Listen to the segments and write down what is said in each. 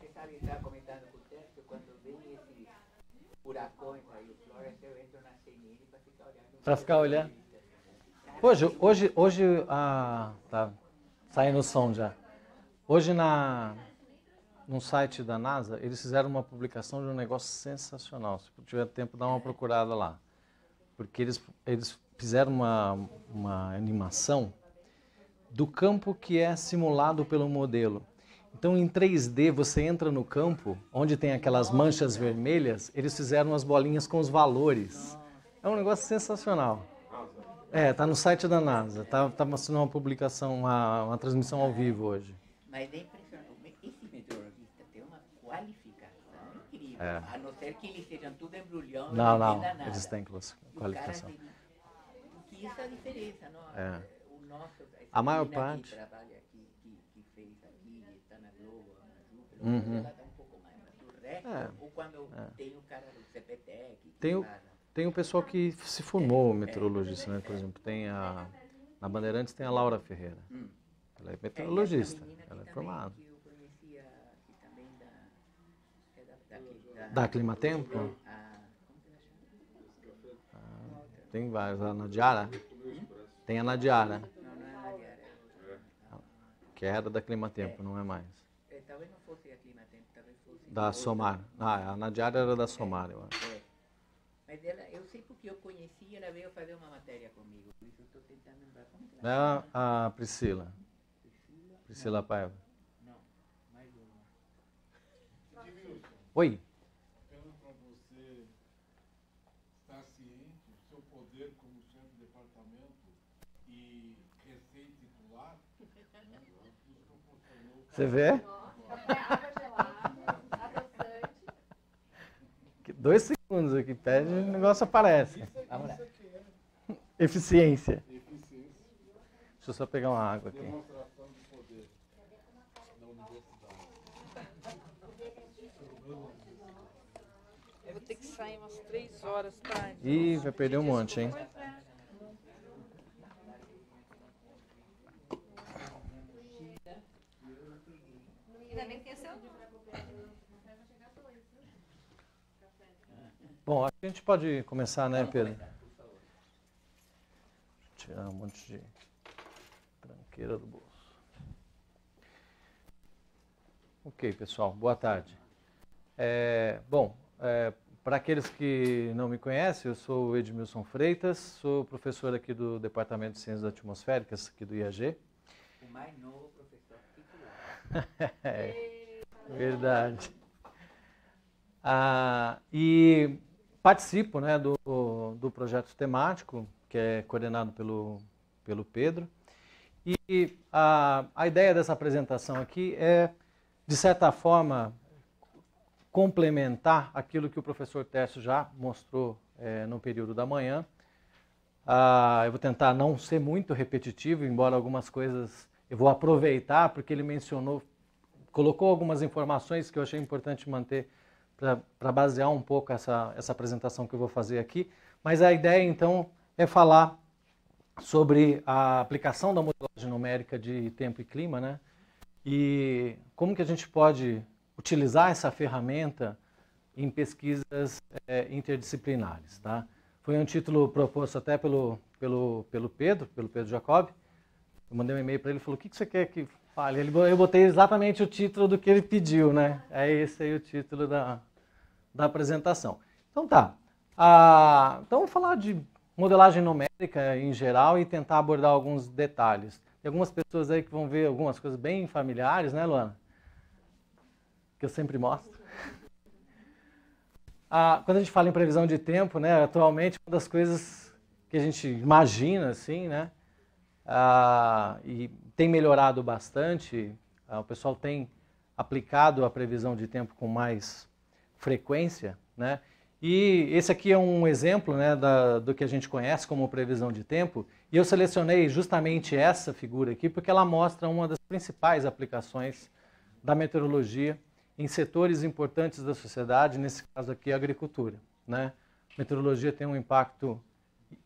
Você sabe, estava comentando com o que quando vem esses furacões aí, o Flores, eu entro na CNN para ficar olhando. Para ficar olhando. Hoje, hoje, hoje, ah, tá saindo o som já. Hoje na, num site da NASA, eles fizeram uma publicação de um negócio sensacional. Se tiver tempo, dá uma procurada lá. Porque eles, eles fizeram uma, uma animação do campo que é simulado pelo modelo. Então, em 3D, você entra no campo, onde tem aquelas manchas vermelhas, eles fizeram as bolinhas com os valores. É um negócio sensacional. É, tá no site da NASA. Tá, tá uma publicação, uma, uma transmissão ao vivo hoje. Mas é impressionante. Esse meteorologista tem uma qualificação incrível. É. A não ser que eles sejam tudo embrulhão. Não, não. não. Eles têm qualificação. Tem... Que isso é a diferença. Não? É. é. O nosso, a maior parte. Trabalha uhum. um pouco mais né? é. ou quando é. tem o cara do CPTEC. Tem o, tem o pessoal que se formou é, é. meteorologista, né? Por exemplo, tem a. Na Bandeirantes tem a Laura Ferreira. Hum. Ela é, é meteorologista. ela é formada. Que eu conhecia aqui também da. É da, da, da, da Climatempo? Ah, tem vários. A Nadiara? Tem a Nadiara. Não, não é a Nadiara. Que era da Climatempo, não é mais. Da Somar. Ah, a Nadiara era da Somar, eu acho. É. Mas ela, eu sei porque eu conheci ela veio fazer uma matéria comigo. Por Isso eu estou tentando lembrar. Como que ela é a, Priscila. Priscila, Priscila não. Paiva. Não, mais uma. Edmilson. Oi. Pelo para você, estar ciente do seu poder como chefe de departamento e recém-titular? Né? Você vê? Dois segundos aqui, pede e o negócio aparece. Vamos lá. Eficiência. Deixa eu só pegar uma água aqui. Eu vou ter que sair umas três horas tarde. Ih, vai perder um monte, hein? Ainda bem que tem Bom, a gente pode começar, né, Pedro? Tirar um monte de tranqueira do bolso. Ok, pessoal, boa tarde. É, bom, é, para aqueles que não me conhecem, eu sou o Edmilson Freitas, sou professor aqui do Departamento de Ciências Atmosféricas, aqui do IAG. O mais novo professor titular. é, verdade. Ah, e participo né, do, do projeto temático, que é coordenado pelo, pelo Pedro. E a, a ideia dessa apresentação aqui é, de certa forma, complementar aquilo que o professor Tércio já mostrou é, no período da manhã. Ah, eu vou tentar não ser muito repetitivo, embora algumas coisas eu vou aproveitar, porque ele mencionou, colocou algumas informações que eu achei importante manter para basear um pouco essa, essa apresentação que eu vou fazer aqui. Mas a ideia, então, é falar sobre a aplicação da modelagem numérica de tempo e clima, né? E como que a gente pode utilizar essa ferramenta em pesquisas é, interdisciplinares, tá? Foi um título proposto até pelo, pelo, pelo Pedro, pelo Pedro Jacob. Eu mandei um e-mail para ele e falou, o que, que você quer que fale? Ele, eu botei exatamente o título do que ele pediu, né? É esse aí o título da, da apresentação. Então tá. Ah, então vamos falar de modelagem numérica em geral e tentar abordar alguns detalhes. Tem algumas pessoas aí que vão ver algumas coisas bem familiares, né, Luana? Que eu sempre mostro. Ah, quando a gente fala em previsão de tempo, né, atualmente uma das coisas que a gente imagina, assim, né, ah, e tem melhorado bastante, ah, o pessoal tem aplicado a previsão de tempo com mais frequência, né? E esse aqui é um exemplo né, da, do que a gente conhece como previsão de tempo. E eu selecionei justamente essa figura aqui porque ela mostra uma das principais aplicações da meteorologia em setores importantes da sociedade, nesse caso aqui a agricultura. Né? A meteorologia tem um impacto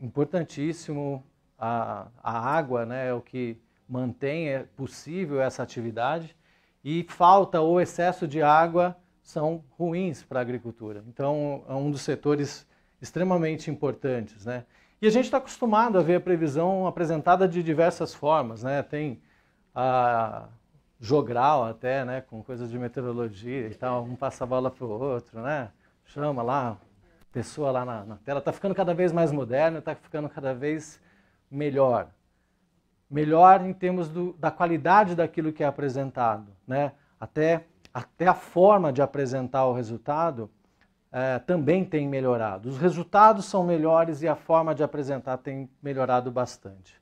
importantíssimo, a, a água né, é o que mantém é possível essa atividade, e falta ou excesso de água são ruins para a agricultura. Então, é um dos setores extremamente importantes, né? E a gente está acostumado a ver a previsão apresentada de diversas formas, né? Tem a jogral até, né? Com coisas de meteorologia e tal, um passa a bola para o outro, né? Chama lá, pessoa lá na, na tela. Está ficando cada vez mais moderno, está ficando cada vez melhor. Melhor em termos do, da qualidade daquilo que é apresentado, né? Até até a forma de apresentar o resultado é, também tem melhorado. Os resultados são melhores e a forma de apresentar tem melhorado bastante.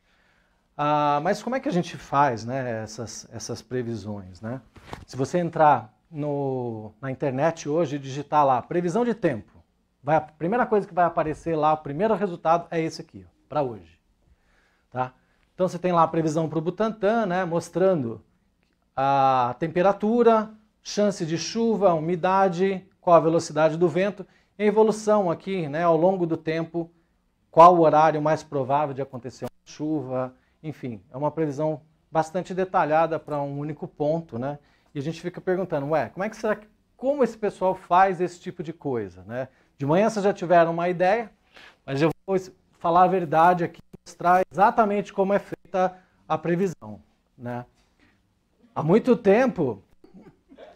Ah, mas como é que a gente faz né, essas, essas previsões? Né? Se você entrar no, na internet hoje e digitar lá previsão de tempo, vai, a primeira coisa que vai aparecer lá, o primeiro resultado é esse aqui, para hoje. Tá? Então você tem lá a previsão para o Butantan, né, mostrando a temperatura, chance de chuva, umidade, qual a velocidade do vento, e a evolução aqui, né, ao longo do tempo, qual o horário mais provável de acontecer uma chuva, enfim, é uma previsão bastante detalhada para um único ponto, né? E a gente fica perguntando, ué, como é que será que, como esse pessoal faz esse tipo de coisa, né? De manhã vocês já tiveram uma ideia, mas eu vou falar a verdade aqui, mostrar exatamente como é feita a previsão, né? Há muito tempo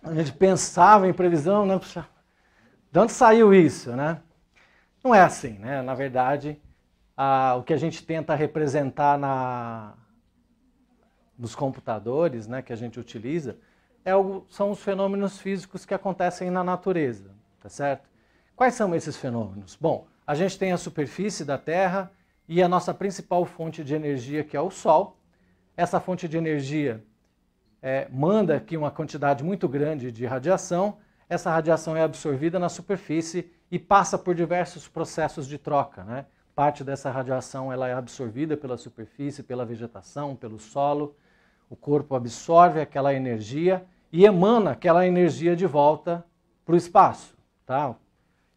a gente pensava em previsão, né? De onde saiu isso, né? Não é assim, né? Na verdade, a, o que a gente tenta representar na, nos computadores, né, que a gente utiliza, é o, são os fenômenos físicos que acontecem na natureza, tá certo? Quais são esses fenômenos? Bom, a gente tem a superfície da Terra e a nossa principal fonte de energia, que é o Sol. Essa fonte de energia é, manda aqui uma quantidade muito grande de radiação, essa radiação é absorvida na superfície e passa por diversos processos de troca. Né? Parte dessa radiação ela é absorvida pela superfície, pela vegetação, pelo solo. O corpo absorve aquela energia e emana aquela energia de volta para o espaço. Tá?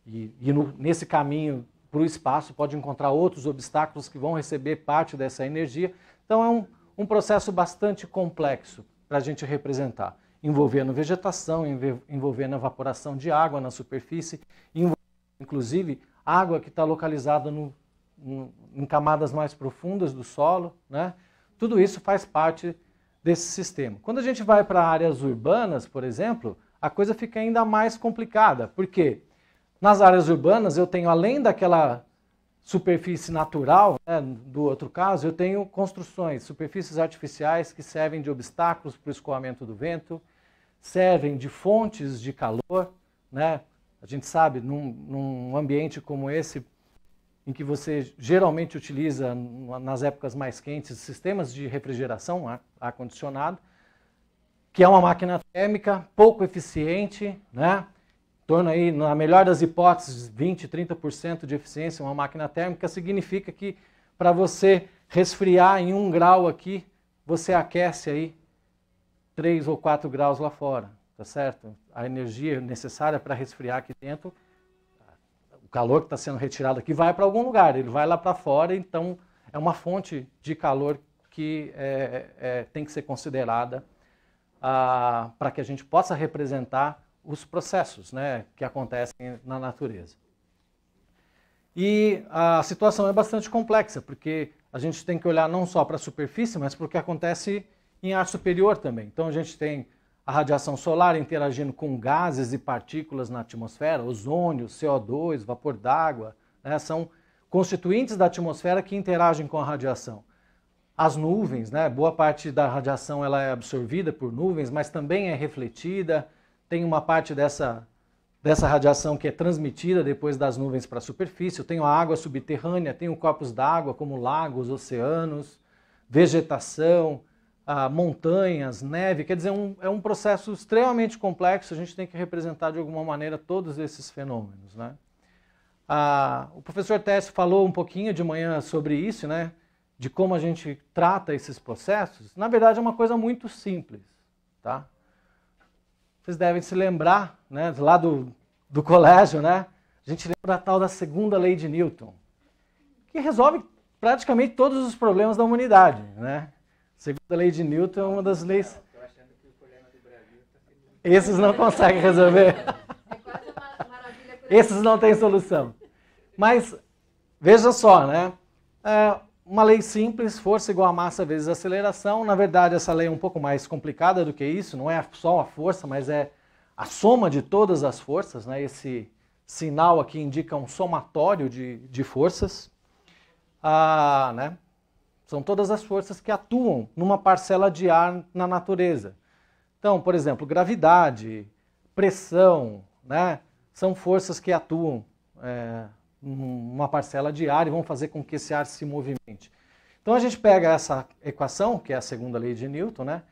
E, e no, nesse caminho para o espaço pode encontrar outros obstáculos que vão receber parte dessa energia. Então é um, um processo bastante complexo para a gente representar, envolvendo vegetação, envolvendo evaporação de água na superfície, inclusive água que está localizada no, no, em camadas mais profundas do solo, né? Tudo isso faz parte desse sistema. Quando a gente vai para áreas urbanas, por exemplo, a coisa fica ainda mais complicada, porque nas áreas urbanas eu tenho além daquela superfície natural, né, do outro caso, eu tenho construções, superfícies artificiais que servem de obstáculos para o escoamento do vento, servem de fontes de calor. Né? A gente sabe, num, num ambiente como esse, em que você geralmente utiliza, nas épocas mais quentes, sistemas de refrigeração, ar-condicionado, ar que é uma máquina térmica pouco eficiente, né? torno aí, na melhor das hipóteses, 20, 30% de eficiência uma máquina térmica, significa que para você resfriar em um grau aqui, você aquece aí 3 ou 4 graus lá fora, tá certo? A energia necessária para resfriar aqui dentro, o calor que está sendo retirado aqui vai para algum lugar, ele vai lá para fora, então é uma fonte de calor que é, é, tem que ser considerada ah, para que a gente possa representar os processos né, que acontecem na natureza. E a situação é bastante complexa, porque a gente tem que olhar não só para a superfície, mas para o que acontece em ar superior também. Então a gente tem a radiação solar interagindo com gases e partículas na atmosfera, ozônio, CO2, vapor d'água, né, são constituintes da atmosfera que interagem com a radiação. As nuvens, né, boa parte da radiação ela é absorvida por nuvens, mas também é refletida, tem uma parte dessa, dessa radiação que é transmitida depois das nuvens para a superfície, eu tenho a água subterrânea, tenho corpos d'água como lagos, oceanos, vegetação, ah, montanhas, neve, quer dizer, é um, é um processo extremamente complexo, a gente tem que representar de alguma maneira todos esses fenômenos, né? Ah, o professor Tess falou um pouquinho de manhã sobre isso, né? De como a gente trata esses processos. Na verdade, é uma coisa muito simples, tá? Vocês devem se lembrar, né, lá do, do colégio, né? A gente lembra a tal da segunda lei de Newton, que resolve praticamente todos os problemas da humanidade, né? segunda lei de Newton é uma das leis... Esses não conseguem resolver. Esses não têm solução. Mas veja só, né? É, uma lei simples, força igual a massa vezes aceleração. Na verdade, essa lei é um pouco mais complicada do que isso, não é só a força, mas é a soma de todas as forças. Né? Esse sinal aqui indica um somatório de, de forças. Ah, né? São todas as forças que atuam numa parcela de ar na natureza. Então, por exemplo, gravidade, pressão, né? são forças que atuam é, uma parcela de ar e vão fazer com que esse ar se movimente. Então a gente pega essa equação, que é a segunda lei de Newton, né?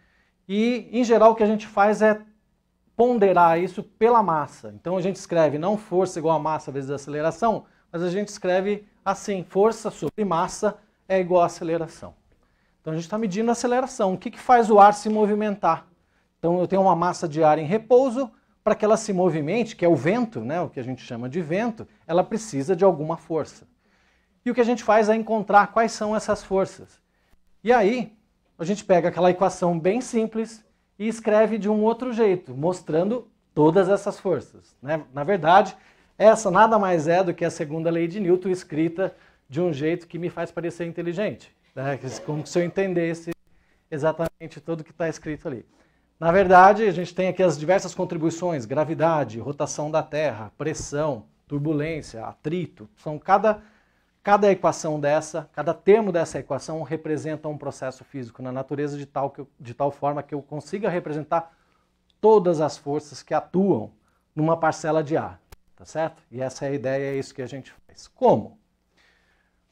E em geral o que a gente faz é ponderar isso pela massa. Então a gente escreve não força igual a massa vezes a aceleração, mas a gente escreve assim: força sobre massa é igual a aceleração. Então a gente está medindo a aceleração. O que, que faz o ar se movimentar? Então eu tenho uma massa de ar em repouso, para que ela se movimente, que é o vento, né, o que a gente chama de vento, ela precisa de alguma força. E o que a gente faz é encontrar quais são essas forças. E aí, a gente pega aquela equação bem simples e escreve de um outro jeito, mostrando todas essas forças. Né? Na verdade, essa nada mais é do que a segunda lei de Newton escrita de um jeito que me faz parecer inteligente. Né? Como se eu entendesse exatamente tudo que está escrito ali. Na verdade, a gente tem aqui as diversas contribuições: gravidade, rotação da Terra, pressão, turbulência, atrito. São cada, cada equação dessa, cada termo dessa equação representa um processo físico na natureza de tal, que, de tal forma que eu consiga representar todas as forças que atuam numa parcela de ar, tá certo? E essa é a ideia, é isso que a gente faz. Como?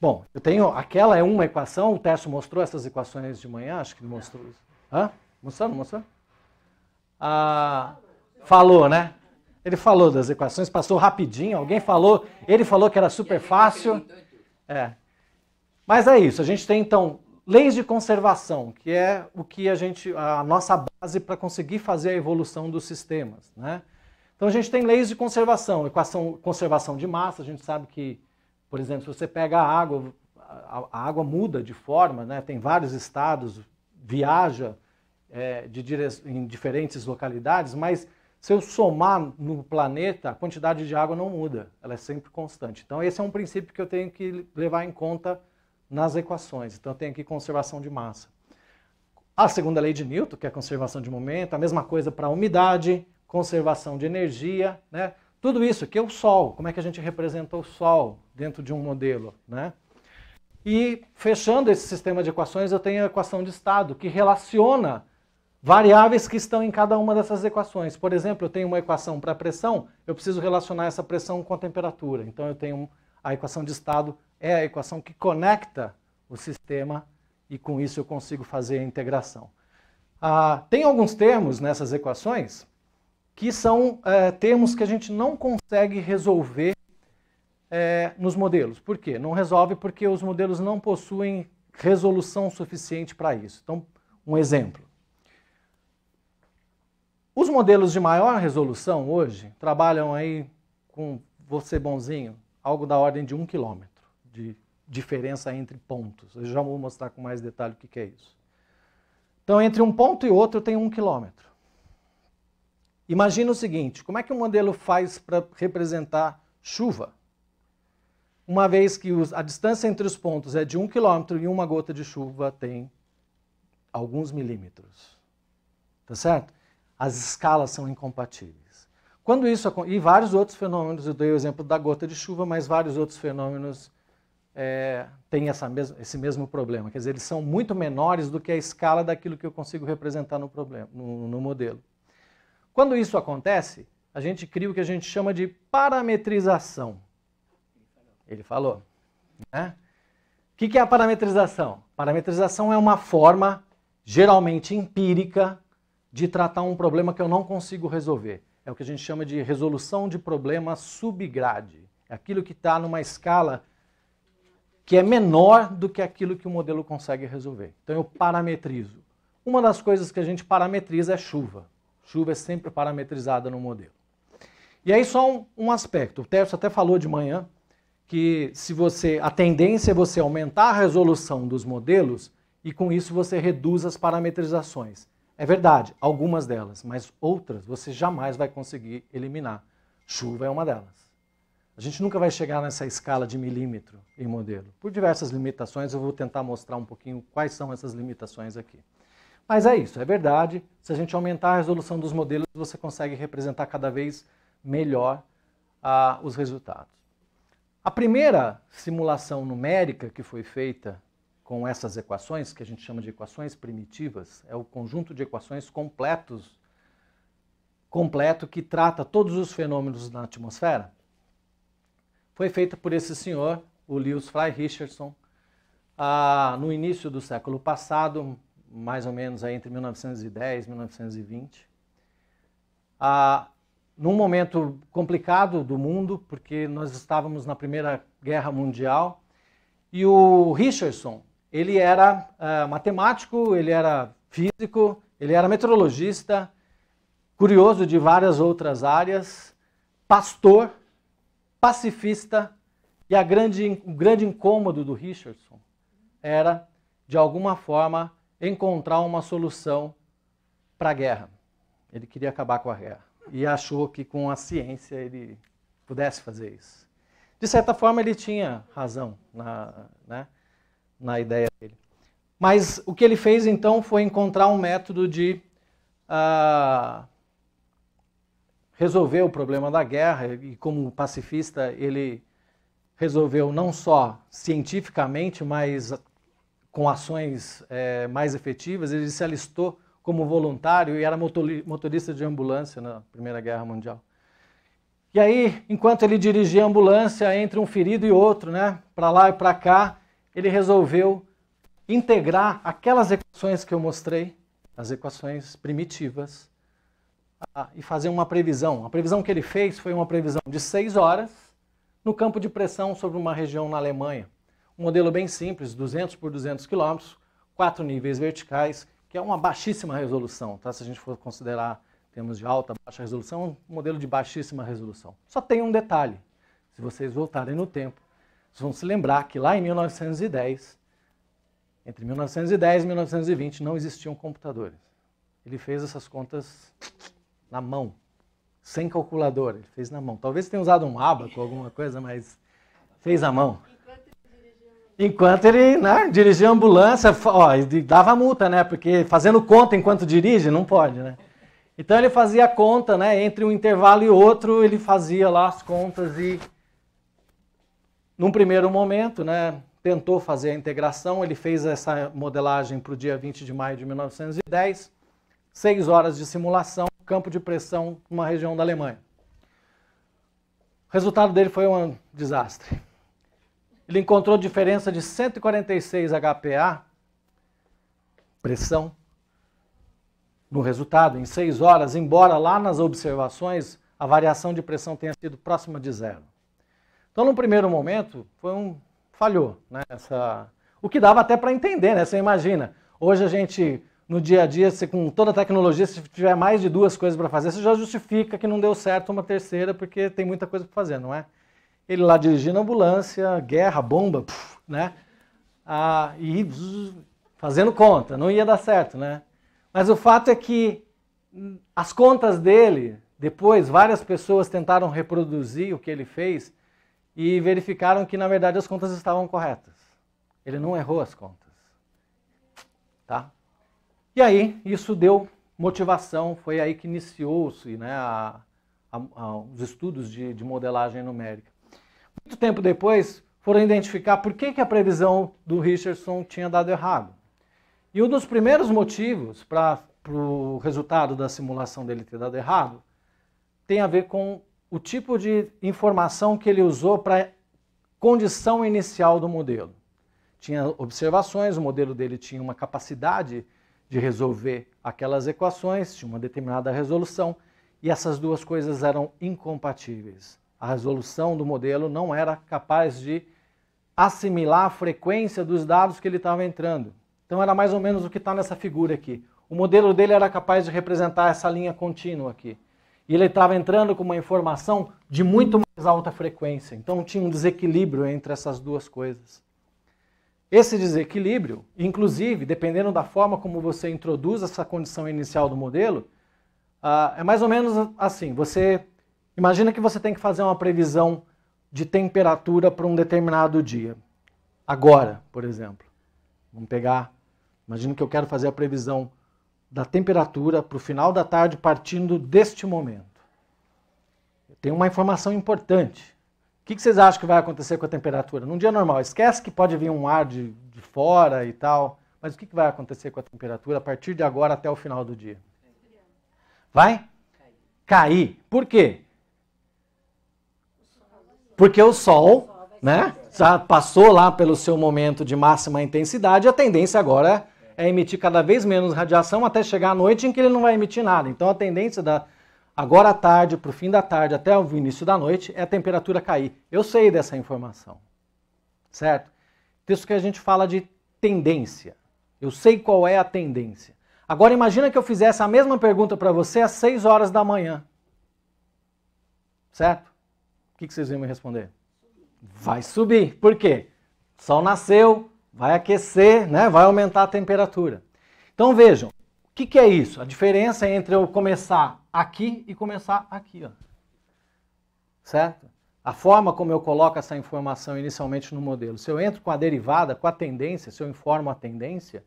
Bom, eu tenho, aquela é uma equação, o Tércio mostrou essas equações de manhã, acho que mostrou. Hã? não mostrou? Ah, falou, né? Ele falou das equações, passou rapidinho. Alguém falou, ele falou que era super fácil. É. Mas é isso. A gente tem então leis de conservação, que é o que a gente, a nossa base para conseguir fazer a evolução dos sistemas, né? Então a gente tem leis de conservação, equação conservação de massa. A gente sabe que, por exemplo, se você pega a água, a, a água muda de forma, né? Tem vários estados, viaja é, de dire... em diferentes localidades, mas se eu somar no planeta, a quantidade de água não muda, ela é sempre constante. Então, esse é um princípio que eu tenho que levar em conta nas equações. Então, eu tenho aqui conservação de massa. A segunda lei de Newton, que é a conservação de momento, a mesma coisa para a umidade, conservação de energia, né? Tudo isso que é o Sol, como é que a gente representa o Sol dentro de um modelo, né? E fechando esse sistema de equações, eu tenho a equação de estado, que relaciona variáveis que estão em cada uma dessas equações. Por exemplo, eu tenho uma equação para pressão, eu preciso relacionar essa pressão com a temperatura. Então eu tenho a equação de estado é a equação que conecta o sistema e com isso eu consigo fazer a integração. Ah, tem alguns termos nessas equações que são é, termos que a gente não consegue resolver é, nos modelos. Por quê? Não resolve porque os modelos não possuem resolução suficiente para isso. Então, um exemplo. Os modelos de maior resolução hoje trabalham aí com, você bonzinho, algo da ordem de um quilômetro de diferença entre pontos. Eu já vou mostrar com mais detalhe o que é isso. Então, entre um ponto e outro tem um quilômetro. Imagina o seguinte, como é que o modelo faz para representar chuva? Uma vez que a distância entre os pontos é de um quilômetro e uma gota de chuva tem alguns milímetros. Tá certo? as escalas são incompatíveis. Quando isso e vários outros fenômenos, eu dei o exemplo da gota de chuva, mas vários outros fenômenos é, têm essa mes esse mesmo problema. Quer dizer, eles são muito menores do que a escala daquilo que eu consigo representar no, problema, no, no modelo. Quando isso acontece, a gente cria o que a gente chama de parametrização. Ele falou. Né? O que é a parametrização? Parametrização é uma forma geralmente empírica de tratar um problema que eu não consigo resolver. É o que a gente chama de resolução de problema subgrade. É aquilo que está numa escala que é menor do que aquilo que o modelo consegue resolver. Então eu parametrizo. Uma das coisas que a gente parametriza é chuva. Chuva é sempre parametrizada no modelo. E aí só um, um aspecto. O Tércio até falou de manhã que se você a tendência é você aumentar a resolução dos modelos e com isso você reduz as parametrizações. É verdade, algumas delas, mas outras você jamais vai conseguir eliminar. Chuva é uma delas. A gente nunca vai chegar nessa escala de milímetro em modelo. Por diversas limitações, eu vou tentar mostrar um pouquinho quais são essas limitações aqui. Mas é isso, é verdade. Se a gente aumentar a resolução dos modelos, você consegue representar cada vez melhor ah, os resultados. A primeira simulação numérica que foi feita com essas equações, que a gente chama de equações primitivas, é o conjunto de equações completos, completo que trata todos os fenômenos na atmosfera, foi feita por esse senhor, o Lewis Fry Richardson, ah, no início do século passado, mais ou menos aí entre 1910 e 1920. Ah, num momento complicado do mundo, porque nós estávamos na Primeira Guerra Mundial, e o Richardson ele era uh, matemático, ele era físico, ele era meteorologista, curioso de várias outras áreas, pastor, pacifista, e a grande, o grande incômodo do Richardson era, de alguma forma, encontrar uma solução para a guerra. Ele queria acabar com a guerra e achou que com a ciência ele pudesse fazer isso. De certa forma, ele tinha razão, na, né? na ideia dele. Mas o que ele fez então foi encontrar um método de uh, resolver o problema da guerra, e como pacifista, ele resolveu não só cientificamente, mas com ações é, mais efetivas. Ele se alistou como voluntário e era motorista de ambulância na Primeira Guerra Mundial. E aí, enquanto ele dirigia a ambulância entre um ferido e outro, né, para lá e para cá, ele resolveu integrar aquelas equações que eu mostrei, as equações primitivas, e fazer uma previsão. A previsão que ele fez foi uma previsão de 6 horas no campo de pressão sobre uma região na Alemanha. Um modelo bem simples, 200 por 200 quilômetros, quatro níveis verticais, que é uma baixíssima resolução, tá? se a gente for considerar termos de alta, baixa resolução, é um modelo de baixíssima resolução. Só tem um detalhe, se vocês voltarem no tempo, vocês vão se lembrar que lá em 1910, entre 1910 e 1920, não existiam computadores. Ele fez essas contas na mão, sem calculadora, ele fez na mão. Talvez tenha usado um abaco, alguma coisa, mas fez à mão. Enquanto ele né, dirigia a ambulância, ó, dava multa, né? Porque fazendo conta enquanto dirige, não pode, né? Então ele fazia conta, né? Entre um intervalo e outro, ele fazia lá as contas e num primeiro momento, né, tentou fazer a integração, ele fez essa modelagem para o dia 20 de maio de 1910, seis horas de simulação, campo de pressão numa região da Alemanha. O resultado dele foi um desastre. Ele encontrou diferença de 146 HPA, pressão, no resultado, em seis horas, embora lá nas observações a variação de pressão tenha sido próxima de zero. Então, no primeiro momento, foi um falhou, né? Essa... O que dava até para entender, né? Você imagina, hoje a gente no dia a dia, se, com toda a tecnologia, se tiver mais de duas coisas para fazer, você já justifica que não deu certo uma terceira porque tem muita coisa para fazer, não é? Ele lá dirigindo ambulância, guerra, bomba, puf, né? Ah, e fazendo conta, não ia dar certo, né? Mas o fato é que as contas dele, depois várias pessoas tentaram reproduzir o que ele fez, e verificaram que, na verdade, as contas estavam corretas. Ele não errou as contas. Tá? E aí, isso deu motivação, foi aí que iniciou-se né, a, a, a, os estudos de, de, modelagem numérica. Muito tempo depois, foram identificar por que, que a previsão do Richardson tinha dado errado. E um dos primeiros motivos para o resultado da simulação dele ter dado errado tem a ver com o tipo de informação que ele usou para a condição inicial do modelo. Tinha observações, o modelo dele tinha uma capacidade de resolver aquelas equações, tinha uma determinada resolução, e essas duas coisas eram incompatíveis. A resolução do modelo não era capaz de assimilar a frequência dos dados que ele estava entrando. Então era mais ou menos o que está nessa figura aqui. O modelo dele era capaz de representar essa linha contínua aqui e ele estava entrando com uma informação de muito mais alta frequência. Então tinha um desequilíbrio entre essas duas coisas. Esse desequilíbrio, inclusive, dependendo da forma como você introduz essa condição inicial do modelo, ah, é mais ou menos assim: você imagina que você tem que fazer uma previsão de temperatura para um determinado dia. Agora, por exemplo. Vamos pegar. Imagina que eu quero fazer a previsão da temperatura para o final da tarde partindo deste momento. Tenho uma informação importante. O que, vocês acham que vai acontecer com a temperatura? Num dia normal, esquece que pode vir um ar de, de fora e tal, mas o que, que vai acontecer com a temperatura a partir de agora até o final do dia? Vai? Cair. Por quê? Porque o sol, né? Já passou lá pelo seu momento de máxima intensidade, a tendência agora é é emitir cada vez menos radiação até chegar à noite em que ele não vai emitir nada. Então a tendência da agora à tarde, para o fim da tarde, até o início da noite, é a temperatura cair. Eu sei dessa informação, certo? Isso que a gente fala de tendência. Eu sei qual é a tendência. Agora imagina que eu fizesse a mesma pergunta para você às 6 horas da manhã. Certo? O que vocês iam me responder? Vai subir. Por quê? Sol nasceu, vai aquecer, né? vai aumentar a temperatura. Então vejam, o que, que é isso? A diferença entre eu começar aqui e começar aqui. Ó. Certo? A forma como eu coloco essa informação inicialmente no modelo. Se eu entro com a derivada, com a tendência, se eu informo a tendência,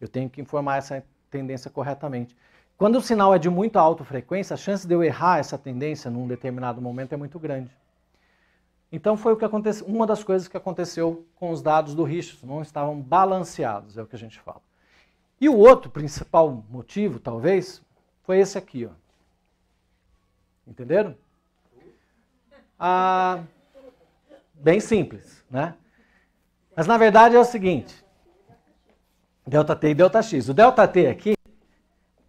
eu tenho que informar essa tendência corretamente. Quando o sinal é de muito alta frequência, a chance de eu errar essa tendência num determinado momento é muito grande. Então foi o que aconteceu, uma das coisas que aconteceu com os dados do Richardson, não estavam balanceados, é o que a gente fala. E o outro principal motivo, talvez, foi esse aqui, ó. Entenderam? Ah, bem simples, né? Mas na verdade é o seguinte: delta t e delta x. O delta t aqui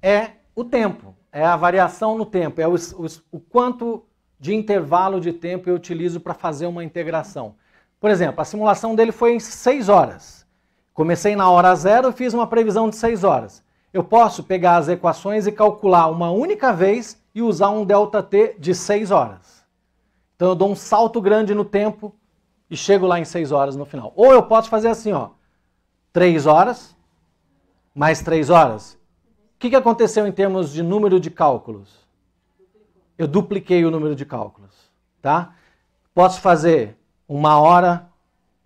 é o tempo, é a variação no tempo, é o, o, o quanto de intervalo de tempo eu utilizo para fazer uma integração. Por exemplo, a simulação dele foi em 6 horas. Comecei na hora zero, fiz uma previsão de 6 horas. Eu posso pegar as equações e calcular uma única vez e usar um ΔT de 6 horas. Então eu dou um salto grande no tempo e chego lá em 6 horas no final. Ou eu posso fazer assim, ó, 3 horas mais 3 horas. O que aconteceu em termos de número de cálculos? eu dupliquei o número de cálculos, tá? Posso fazer uma hora,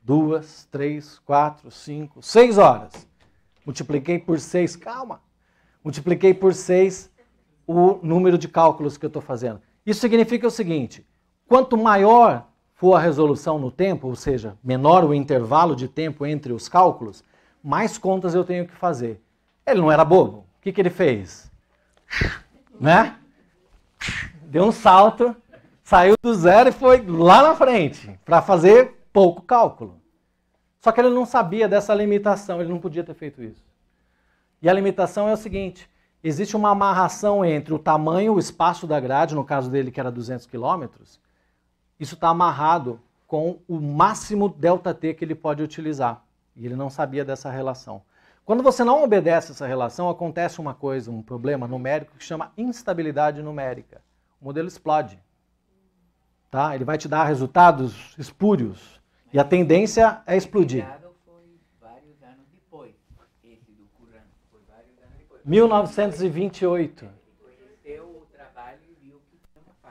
duas, três, quatro, cinco, seis horas. Multipliquei por seis, calma. Multipliquei por seis o número de cálculos que eu estou fazendo. Isso significa o seguinte: quanto maior for a resolução no tempo, ou seja, menor o intervalo de tempo entre os cálculos, mais contas eu tenho que fazer. Ele não era bobo. O que, que ele fez? Né? deu um salto, saiu do zero e foi lá na frente para fazer pouco cálculo. Só que ele não sabia dessa limitação, ele não podia ter feito isso. E a limitação é o seguinte: existe uma amarração entre o tamanho, o espaço da grade, no caso dele que era 200 quilômetros, isso está amarrado com o máximo delta T que ele pode utilizar. E ele não sabia dessa relação. Quando você não obedece essa relação, acontece uma coisa, um problema numérico que chama instabilidade numérica o modelo explode. Tá? Ele vai te dar resultados espúrios. Mas e a tendência é explodir. Foi vários anos depois. Esse do Curran foi vários anos depois. 1928.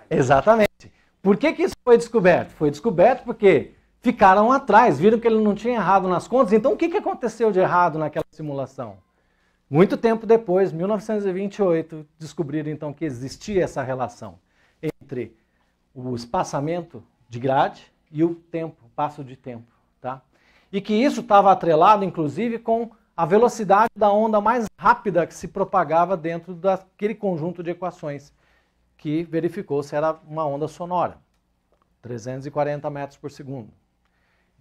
Exatamente. Por que, que isso foi descoberto? Foi descoberto porque ficaram atrás, viram que ele não tinha errado nas contas. Então, o que, que aconteceu de errado naquela simulação? Muito tempo depois, 1928, descobriram então que existia essa relação entre o espaçamento de grade e o tempo, o passo de tempo, tá? E que isso estava atrelado, inclusive, com a velocidade da onda mais rápida que se propagava dentro daquele conjunto de equações que verificou se era uma onda sonora, 340 metros por segundo.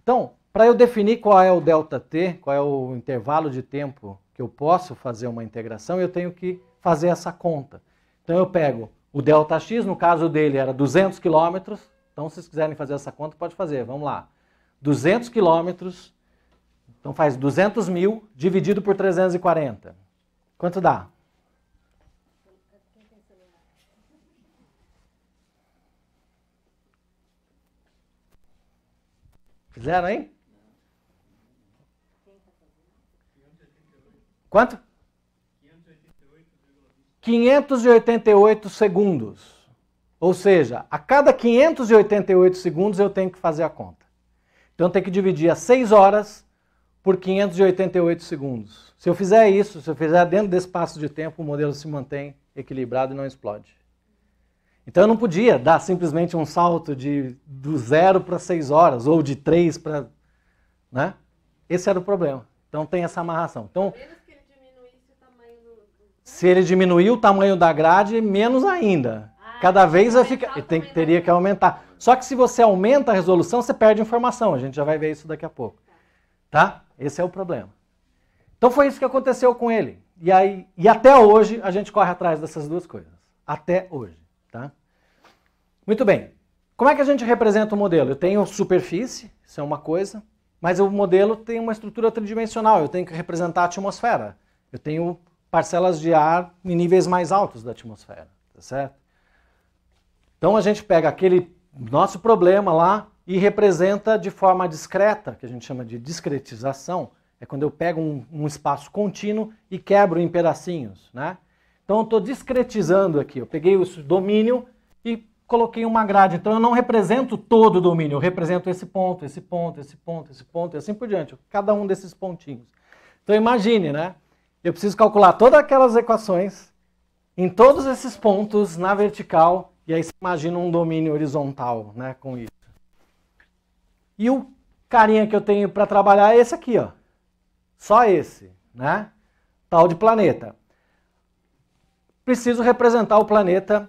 Então, para eu definir qual é o delta t, qual é o intervalo de tempo que eu posso fazer uma integração, eu tenho que fazer essa conta. Então eu pego o delta x, no caso dele era 200 quilômetros, então se vocês quiserem fazer essa conta, pode fazer, vamos lá. 200 quilômetros, então faz 200 mil dividido por 340. Quanto dá? Fizeram, hein? Quanto? 588 segundos. Ou seja, a cada 588 segundos eu tenho que fazer a conta. Então eu tenho que dividir as 6 horas por 588 segundos. Se eu fizer isso, se eu fizer dentro desse espaço de tempo, o modelo se mantém equilibrado e não explode. Então eu não podia dar simplesmente um salto de do zero para 6 horas ou de 3 para, né? Esse era o problema. Então tem essa amarração. Então se ele diminuir o tamanho da grade, menos ainda. Ah, Cada vez vai ficar. Tem, teria que aumentar. Só que se você aumenta a resolução, você perde informação. A gente já vai ver isso daqui a pouco. Tá? Esse é o problema. Então foi isso que aconteceu com ele. E, aí, e até hoje a gente corre atrás dessas duas coisas. Até hoje. Tá? Muito bem. Como é que a gente representa o modelo? Eu tenho superfície, isso é uma coisa, mas o modelo tem uma estrutura tridimensional, eu tenho que representar a atmosfera. Eu tenho parcelas de ar em níveis mais altos da atmosfera, tá certo? Então a gente pega aquele nosso problema lá e representa de forma discreta, que a gente chama de discretização, é quando eu pego um, um espaço contínuo e quebro em pedacinhos, né? Então eu estou discretizando aqui, eu peguei o domínio e coloquei uma grade. Então eu não represento todo o domínio, eu represento esse ponto, esse ponto, esse ponto, esse ponto e assim por diante, cada um desses pontinhos. Então imagine, né? eu preciso calcular todas aquelas equações em todos esses pontos na vertical, e aí você imagina um domínio horizontal né, com isso. E o carinha que eu tenho para trabalhar é esse aqui, ó. só esse, né? tal de planeta. Preciso representar o planeta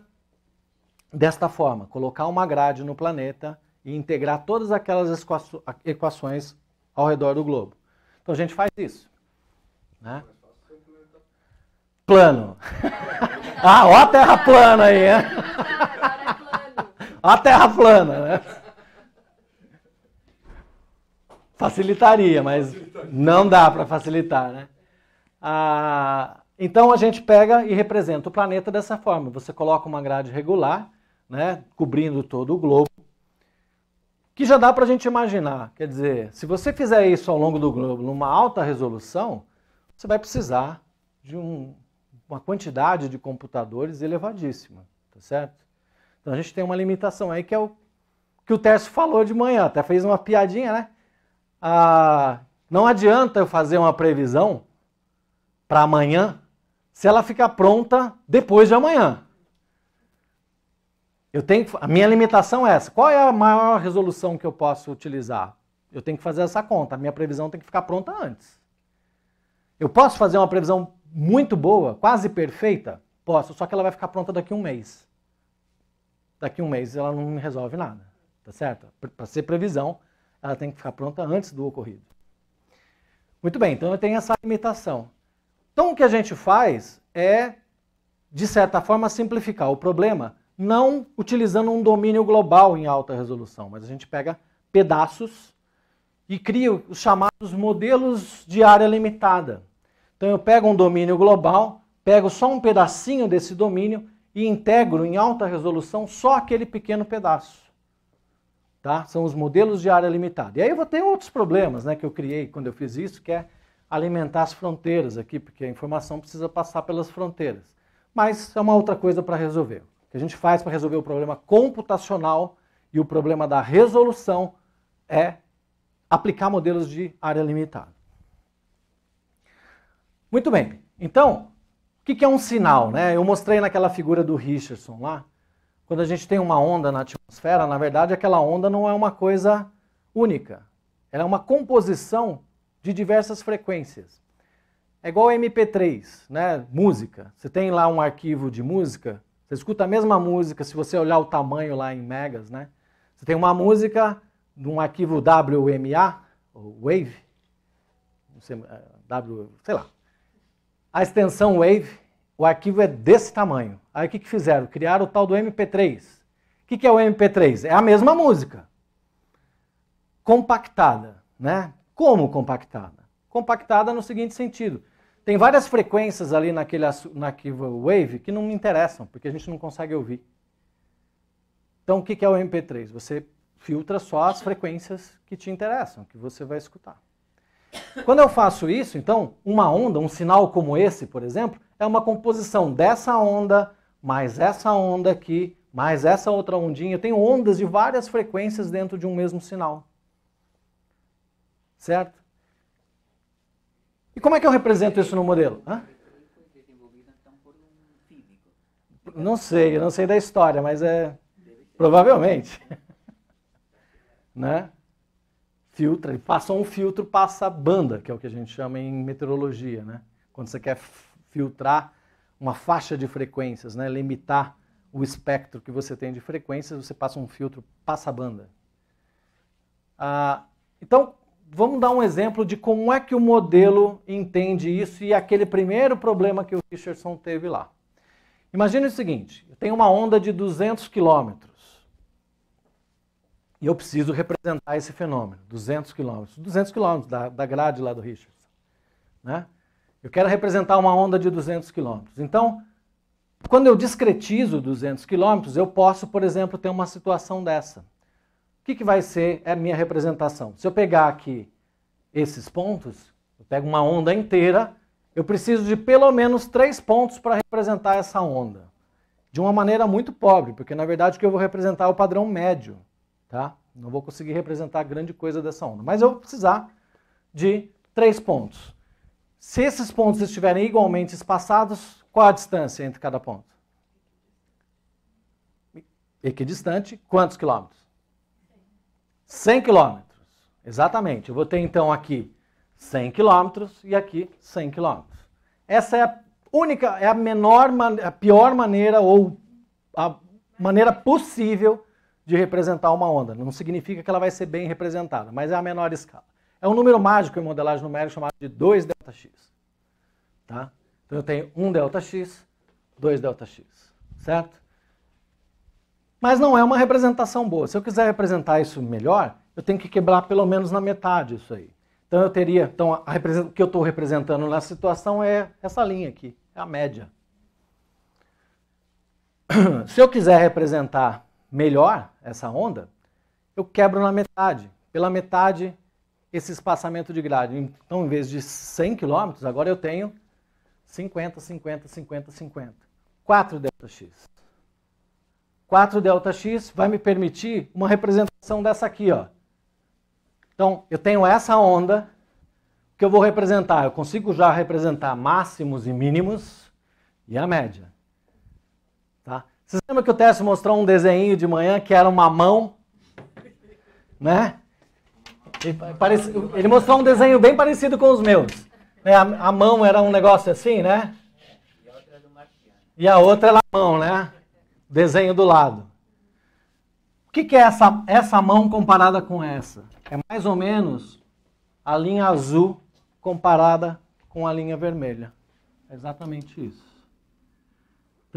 desta forma, colocar uma grade no planeta e integrar todas aquelas equações ao redor do globo. Então a gente faz isso. Né? plano. ah, ó a terra plana aí, ó a terra plana, né? Facilitaria, mas não dá para facilitar, né? Ah, então a gente pega e representa o planeta dessa forma. Você coloca uma grade regular, né, cobrindo todo o globo, que já dá para a gente imaginar. Quer dizer, se você fizer isso ao longo do globo numa alta resolução, você vai precisar de um uma quantidade de computadores elevadíssima, tá certo? Então a gente tem uma limitação aí que é o que o Tércio falou de manhã, até fez uma piadinha, né? Ah, não adianta eu fazer uma previsão para amanhã se ela ficar pronta depois de amanhã. Eu tenho que, a minha limitação é essa. Qual é a maior resolução que eu posso utilizar? Eu tenho que fazer essa conta. A minha previsão tem que ficar pronta antes. Eu posso fazer uma previsão muito boa, quase perfeita? Posso, só que ela vai ficar pronta daqui a um mês. Daqui a um mês ela não resolve nada, tá certo? Para ser previsão, ela tem que ficar pronta antes do ocorrido. Muito bem, então eu tenho essa limitação. Então o que a gente faz é, de certa forma, simplificar o problema, não utilizando um domínio global em alta resolução, mas a gente pega pedaços e cria os chamados modelos de área limitada. Então eu pego um domínio global, pego só um pedacinho desse domínio e integro em alta resolução só aquele pequeno pedaço. Tá? São os modelos de área limitada. E aí eu vou ter outros problemas né, que eu criei quando eu fiz isso, que é alimentar as fronteiras aqui, porque a informação precisa passar pelas fronteiras. Mas é uma outra coisa para resolver. O que a gente faz para resolver o problema computacional e o problema da resolução é aplicar modelos de área limitada. Muito bem. Então, o que é um sinal? Né? Eu mostrei naquela figura do Richardson lá. Quando a gente tem uma onda na atmosfera, na verdade, aquela onda não é uma coisa única. Ela é uma composição de diversas frequências. É igual MP3, né? Música. Você tem lá um arquivo de música, você escuta a mesma música, se você olhar o tamanho lá em megas, né? Você tem uma música num arquivo WMA, ou Wave, é, w, sei lá, a extensão Wave, o arquivo é desse tamanho. Aí o que, que fizeram? Criaram o tal do MP3. O que, que é o MP3? É a mesma música. Compactada, né? Como compactada? Compactada no seguinte sentido. Tem várias frequências ali naquele arquivo Wave que não me interessam, porque a gente não consegue ouvir. Então, o que é o MP3? Você filtra só as frequências que te interessam, que você vai escutar. Quando eu faço isso, então, uma onda, um sinal como esse, por exemplo, é uma composição dessa onda, mais essa onda aqui, mais essa outra ondinha. Eu tenho ondas de várias frequências dentro de um mesmo sinal. Certo? E como é que eu represento isso no modelo? Hã? Não sei, eu não sei da história, mas é provavelmente, né? filtra, ele passa um filtro, passa banda, que é o que a gente chama em meteorologia, né? Quando você quer filtrar uma faixa de frequências, né? Limitar o espectro que você tem de frequências, você passa um filtro, passa banda. Ah, então, vamos dar um exemplo de como é que o modelo entende isso e aquele primeiro problema que o Richardson teve lá. Imagine o seguinte, eu tenho uma onda de 200 km e eu preciso representar esse fenômeno, 200 quilômetros. 200 quilômetros da, da grade lá do Richardson. Né? Eu quero representar uma onda de 200 quilômetros. Então, quando eu discretizo 200 quilômetros, eu posso, por exemplo, ter uma situação dessa. O que, que vai ser a minha representação? Se eu pegar aqui esses pontos, eu pego uma onda inteira, eu preciso de pelo menos três pontos para representar essa onda. De uma maneira muito pobre, porque na verdade o que eu vou representar é o padrão médio tá? Não vou conseguir representar grande coisa dessa onda, mas eu vou precisar de três pontos. Se esses pontos estiverem igualmente espaçados, qual a distância entre cada ponto? Equidistante, quantos quilômetros? 100 quilômetros, exatamente. Eu vou ter então aqui 100 quilômetros e aqui 100 quilômetros. Essa é a única, é a menor, a pior maneira ou a maneira possível de representar uma onda. Não significa que ela vai ser bem representada, mas é a menor escala. É um número mágico em modelagem numérica chamado de 2 Δx. Tá? Então eu tenho 1 um Δx, 2 Δx, certo? Mas não é uma representação boa. Se eu quiser representar isso melhor, eu tenho que quebrar pelo menos na metade isso aí. Então eu teria, então a, o que eu estou representando na situação é essa linha aqui, é a média. Se eu quiser representar melhor essa onda, eu quebro na metade. Pela metade, esse espaçamento de grade. Então, em vez de 100 km, agora eu tenho 50, 50, 50, 50. 4 ΔX. 4 ΔX vai me permitir uma representação dessa aqui. Ó. Então, eu tenho essa onda que eu vou representar. Eu consigo já representar máximos e mínimos e a média. Vocês lembram que o Tess mostrou um desenho de manhã que era uma mão? Né? Ele mostrou um desenho bem parecido com os meus. Né, a mão era um negócio assim, né? E a outra era a mão, né? Desenho do lado. O que, que é essa, essa mão comparada com essa? É mais ou menos a linha azul comparada com a linha vermelha. É exatamente isso.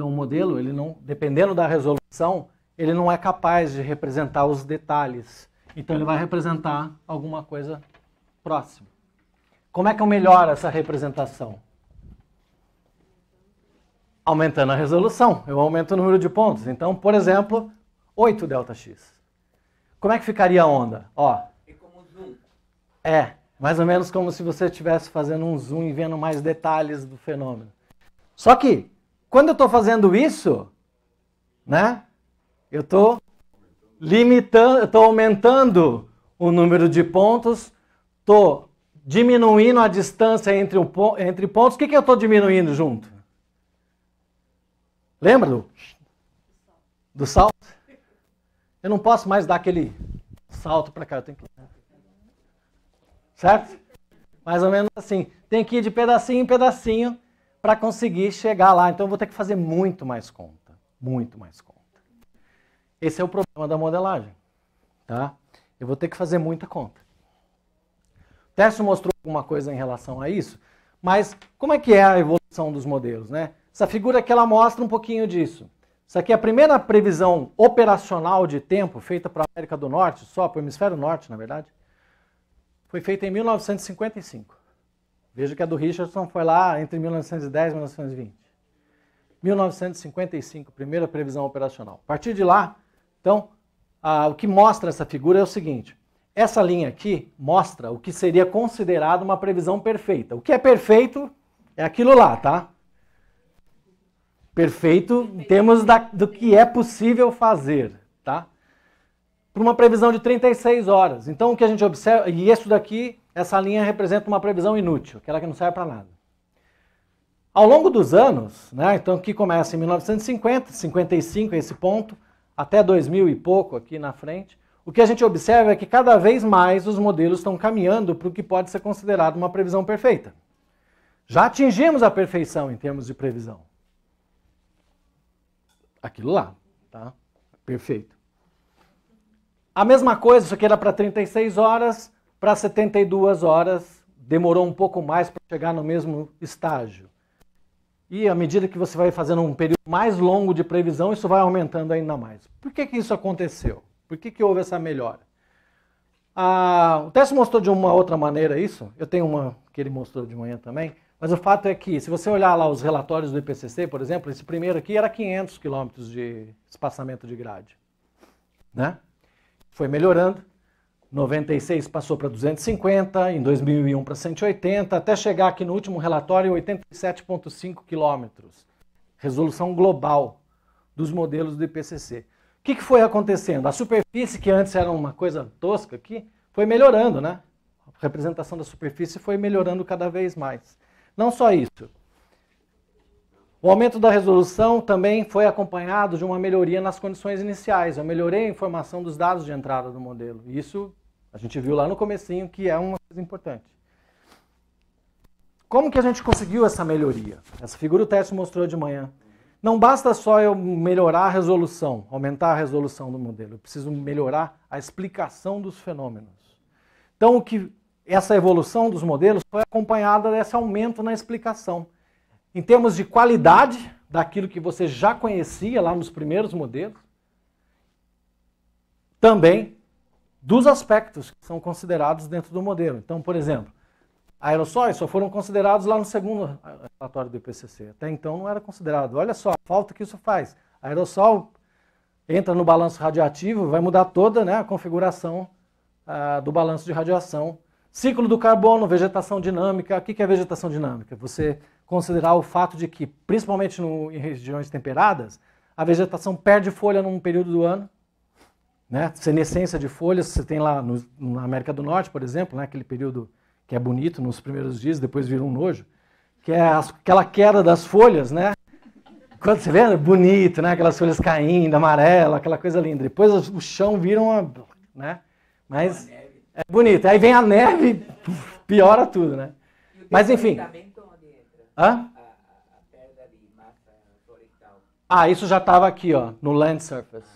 Então o modelo, ele não, dependendo da resolução, ele não é capaz de representar os detalhes. Então ele vai representar alguma coisa próxima. Como é que eu melhoro essa representação? Aumentando a resolução. Eu aumento o número de pontos. Então, por exemplo, 8 Δx. Como é que ficaria a onda? Ó. É como zoom. É, mais ou menos como se você estivesse fazendo um zoom e vendo mais detalhes do fenômeno. Só que quando eu estou fazendo isso, né? Eu estou limitando, estou aumentando o número de pontos, estou diminuindo a distância entre, um, entre pontos. O que, que eu estou diminuindo junto? Lembra do, do salto? Eu não posso mais dar aquele salto para cá, eu tenho que... Certo? Mais ou menos assim. Tem que ir de pedacinho em pedacinho para conseguir chegar lá. Então eu vou ter que fazer muito mais conta, muito mais conta. Esse é o problema da modelagem, tá? Eu vou ter que fazer muita conta. O Tércio mostrou alguma coisa em relação a isso, mas como é que é a evolução dos modelos, né? Essa figura aqui ela mostra um pouquinho disso. Isso aqui é a primeira previsão operacional de tempo feita para a América do Norte, só para o hemisfério norte, na verdade. Foi feita em 1955. Veja que a do Richardson foi lá entre 1910 e 1920. 1955, primeira previsão operacional. A partir de lá, então, o que mostra essa figura é o seguinte: essa linha aqui mostra o que seria considerado uma previsão perfeita. O que é perfeito é aquilo lá, tá? Perfeito em termos da, do que é possível fazer, tá? Para uma previsão de 36 horas. Então, o que a gente observa, e isso daqui essa linha representa uma previsão inútil, aquela que não serve para nada. Ao longo dos anos, né, então que começa em 1950, 55 esse ponto, até 2000 e pouco aqui na frente, o que a gente observa é que cada vez mais os modelos estão caminhando para o que pode ser considerado uma previsão perfeita. Já atingimos a perfeição em termos de previsão. Aquilo lá, tá? Perfeito. A mesma coisa, isso aqui era para 36 horas, para 72 horas, demorou um pouco mais para chegar no mesmo estágio. E à medida que você vai fazendo um período mais longo de previsão, isso vai aumentando ainda mais. Por que, que isso aconteceu? Por que, que houve essa melhora? Ah, o teste mostrou de uma outra maneira isso. Eu tenho uma que ele mostrou de manhã também. Mas o fato é que, se você olhar lá os relatórios do IPCC, por exemplo, esse primeiro aqui era 500 quilômetros de espaçamento de grade. Né? Foi melhorando. 96 passou para 250, em 2001 para 180, até chegar aqui no último relatório 87,5 quilômetros. Resolução global dos modelos do IPCC. O que, que foi acontecendo? A superfície, que antes era uma coisa tosca aqui, foi melhorando, né? A representação da superfície foi melhorando cada vez mais. Não só isso. O aumento da resolução também foi acompanhado de uma melhoria nas condições iniciais. Eu melhorei a informação dos dados de entrada do modelo. Isso a gente viu lá no comecinho que é uma coisa importante. Como que a gente conseguiu essa melhoria? Essa figura o teste mostrou de manhã. Não basta só eu melhorar a resolução, aumentar a resolução do modelo. Eu preciso melhorar a explicação dos fenômenos. Então, o que essa evolução dos modelos foi acompanhada desse aumento na explicação. Em termos de qualidade daquilo que você já conhecia lá nos primeiros modelos, também dos aspectos que são considerados dentro do modelo. Então, por exemplo, aerossóis só foram considerados lá no segundo relatório do IPCC. Até então não era considerado. Olha só, a falta que isso faz. Aerossol entra no balanço radioativo, vai mudar toda né, a configuração ah, do balanço de radiação. Ciclo do carbono, vegetação dinâmica. O que é vegetação dinâmica? Você considerar o fato de que, principalmente no, em regiões temperadas, a vegetação perde folha num período do ano né? Senescência de folhas, você tem lá no, na América do Norte, por exemplo, né? aquele período que é bonito nos primeiros dias, depois vira um nojo, que é as, aquela queda das folhas, né? Quando você vê, é bonito, né? Aquelas folhas caindo, amarela, aquela coisa linda. Depois o chão vira uma... Né? Mas é bonito. Aí vem a neve, piora tudo, né? Mas enfim... Hã? Ah, isso já estava aqui, ó, no land surface,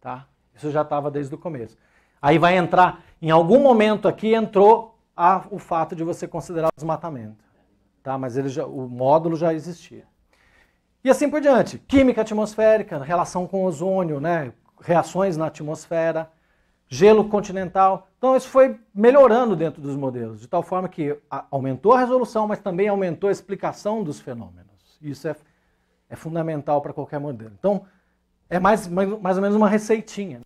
tá? Isso já estava desde o começo. Aí vai entrar, em algum momento aqui entrou a, o fato de você considerar o desmatamento. Tá? Mas ele já, o módulo já existia. E assim por diante. Química atmosférica, relação com ozônio, né? reações na atmosfera, gelo continental. Então isso foi melhorando dentro dos modelos, de tal forma que aumentou a resolução, mas também aumentou a explicação dos fenômenos. Isso é, é fundamental para qualquer modelo. Então, é mais, mais, mais ou menos uma receitinha.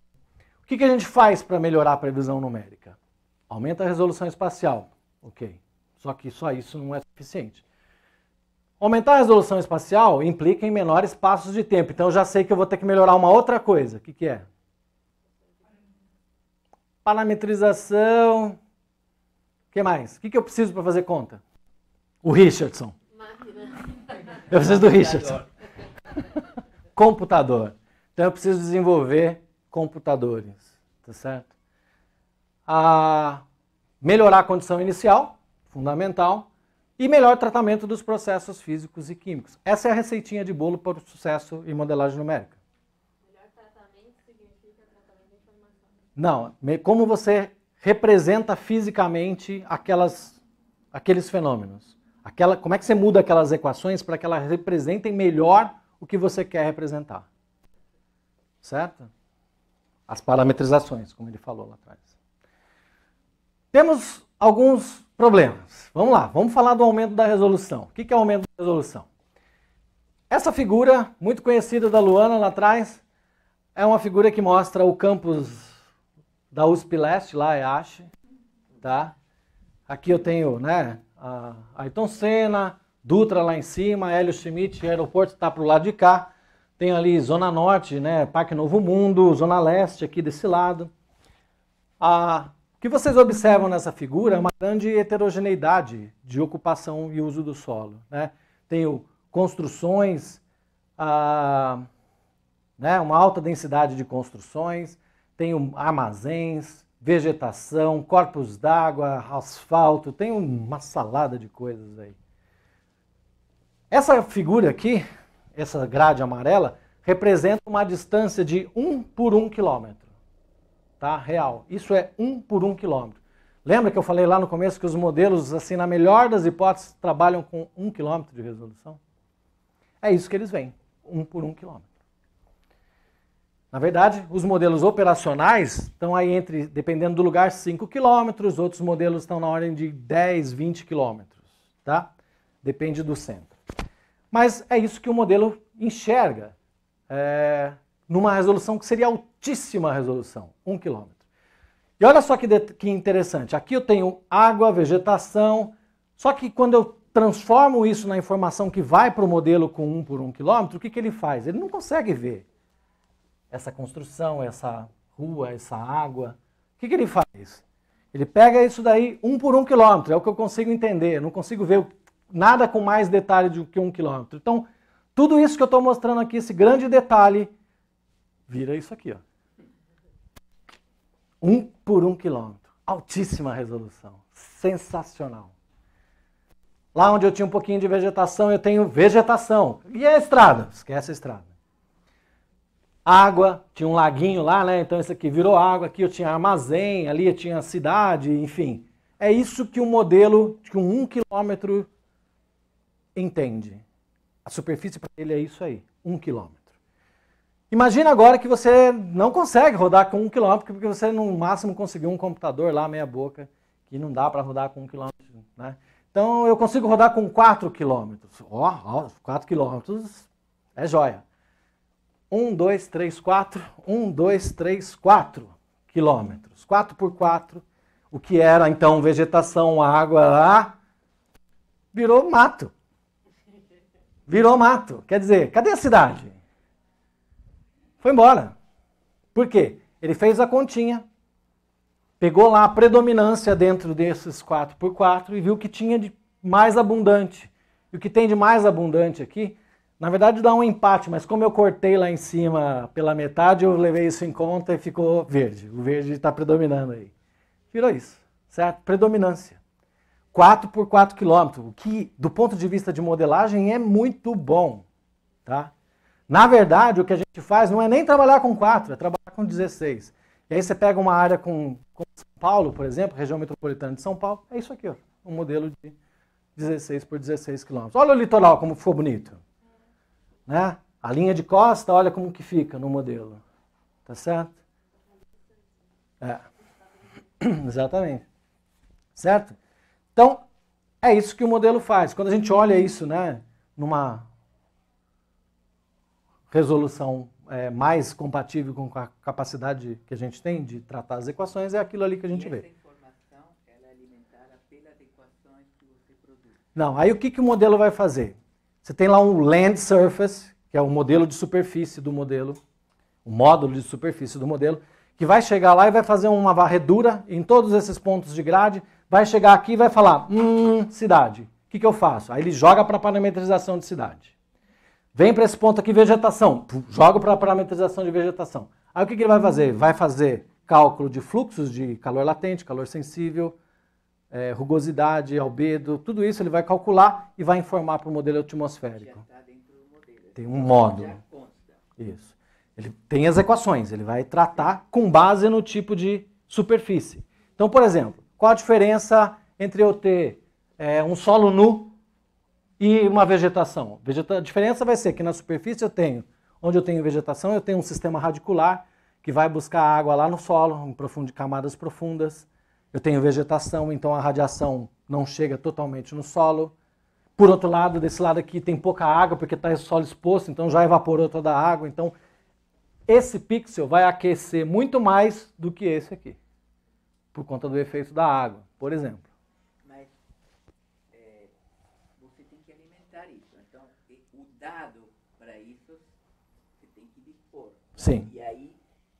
O que, que a gente faz para melhorar a previsão numérica? Aumenta a resolução espacial. Ok. Só que só isso não é suficiente. Aumentar a resolução espacial implica em menores passos de tempo. Então eu já sei que eu vou ter que melhorar uma outra coisa. O que, que é? Parametrização. O que mais? O que, que eu preciso para fazer conta? O Richardson. Eu preciso do Richardson. Computador. Então eu preciso desenvolver computadores, tá certo? A melhorar a condição inicial, fundamental, e melhor tratamento dos processos físicos e químicos. Essa é a receitinha de bolo para o sucesso em modelagem numérica. Melhor tratamento significa tratamento de informação. Não, como você representa fisicamente aquelas, aqueles fenômenos. Aquela, como é que você muda aquelas equações para que elas representem melhor o que você quer representar? Certo? As parametrizações, como ele falou lá atrás. Temos alguns problemas. Vamos lá, vamos falar do aumento da resolução. O que é o aumento da resolução? Essa figura, muito conhecida da Luana lá atrás, é uma figura que mostra o campus da USP Leste, lá é Ashe, tá? Aqui eu tenho, né, a Ayrton Senna, Dutra lá em cima, Hélio Schmidt, aeroporto está para o lado de cá. Tem ali Zona Norte, né, Parque Novo Mundo, Zona Leste aqui desse lado. Ah, o que vocês observam nessa figura é uma grande heterogeneidade de ocupação e uso do solo. Né? Tenho construções, ah, né, uma alta densidade de construções, tenho armazéns, vegetação, corpos d'água, asfalto, tem uma salada de coisas aí. Essa figura aqui essa grade amarela, representa uma distância de 1 por 1 quilômetro. Tá? Real. Isso é 1 por 1 quilômetro. Lembra que eu falei lá no começo que os modelos, assim, na melhor das hipóteses, trabalham com 1 quilômetro de resolução? É isso que eles veem. 1 por 1 quilômetro. Na verdade, os modelos operacionais estão aí entre, dependendo do lugar, 5 quilômetros, outros modelos estão na ordem de 10, 20 quilômetros, tá? Depende do centro. Mas é isso que o modelo enxerga é, numa resolução que seria altíssima resolução, um quilômetro. E olha só que, de, que interessante, aqui eu tenho água, vegetação, só que quando eu transformo isso na informação que vai para o modelo com 1 um por 1 um quilômetro, o que, que ele faz? Ele não consegue ver essa construção, essa rua, essa água. O que, que ele faz? Ele pega isso daí um por um quilômetro, é o que eu consigo entender, eu não consigo ver o nada com mais detalhe do que um quilômetro. Então, tudo isso que eu estou mostrando aqui, esse grande detalhe, vira isso aqui, ó. Um por um quilômetro. Altíssima resolução. Sensacional. Lá onde eu tinha um pouquinho de vegetação, eu tenho vegetação. E a é estrada? Esquece a estrada. Água, tinha um laguinho lá, né? Então isso aqui virou água, aqui eu tinha armazém, ali eu tinha cidade, enfim. É isso que o um modelo de um quilômetro entende. A superfície para ele é isso aí, um quilômetro. Imagina agora que você não consegue rodar com um quilômetro, porque você no máximo conseguiu um computador lá meia boca, que não dá para rodar com um quilômetro, né? Então eu consigo rodar com 4 quilômetros. Ó, oh, 4 quilômetros é joia. 1, 2, 3, 4, 1, 2, 3, 4 quilômetros. 4 por 4, o que era então vegetação, água, lá, virou mato. Virou mato. Quer dizer, cadê a cidade? Foi embora. Por quê? Ele fez a continha, pegou lá a predominância dentro desses 4x4 e viu o que tinha de mais abundante. E o que tem de mais abundante aqui, na verdade dá um empate, mas como eu cortei lá em cima pela metade, eu levei isso em conta e ficou verde. O verde está predominando aí. Virou isso, certo? Predominância. 4 por 4 quilômetros, o que, do ponto de vista de modelagem, é muito bom. Tá? Na verdade, o que a gente faz não é nem trabalhar com 4, é trabalhar com 16. E aí você pega uma área com, com São Paulo, por exemplo, região metropolitana de São Paulo, é isso aqui, ó, um modelo de 16 por 16 quilômetros. Olha o litoral como ficou bonito. Né? A linha de costa, olha como que fica no modelo. Tá certo? É. Exatamente. Certo? Então, é isso que o modelo faz. Quando a gente olha isso né, numa resolução é, mais compatível com a capacidade que a gente tem de tratar as equações, é aquilo ali que a gente vê. É Não, aí o que, que o modelo vai fazer? Você tem lá um land surface, que é o modelo de superfície do modelo, o módulo de superfície do modelo, que vai chegar lá e vai fazer uma varredura em todos esses pontos de grade vai chegar aqui e vai falar: hum, cidade, o que, que eu faço? Aí ele joga para a parametrização de cidade. Vem para esse ponto aqui, vegetação. Joga para a parametrização de vegetação. Aí o que, que ele vai fazer? Vai fazer cálculo de fluxos de calor latente, calor sensível, é, rugosidade, albedo, tudo isso ele vai calcular e vai informar para o modelo atmosférico. Tá modelo. Tem um módulo. Isso. Ele tem as equações, ele vai tratar com base no tipo de superfície. Então, por exemplo, qual a diferença entre eu ter é, um solo nu e uma vegetação? Vegeta... A diferença vai ser que na superfície eu tenho, onde eu tenho vegetação, eu tenho um sistema radicular que vai buscar água lá no solo, em profundo, camadas profundas. Eu tenho vegetação, então a radiação não chega totalmente no solo. Por outro lado, desse lado aqui tem pouca água, porque está esse solo exposto, então já evaporou toda a água. Então, esse pixel vai aquecer muito mais do que esse aqui por conta do efeito da água, por exemplo. Mas é, você tem que alimentar isso. Então, o dado para isso você tem que dispor. Sim. E aí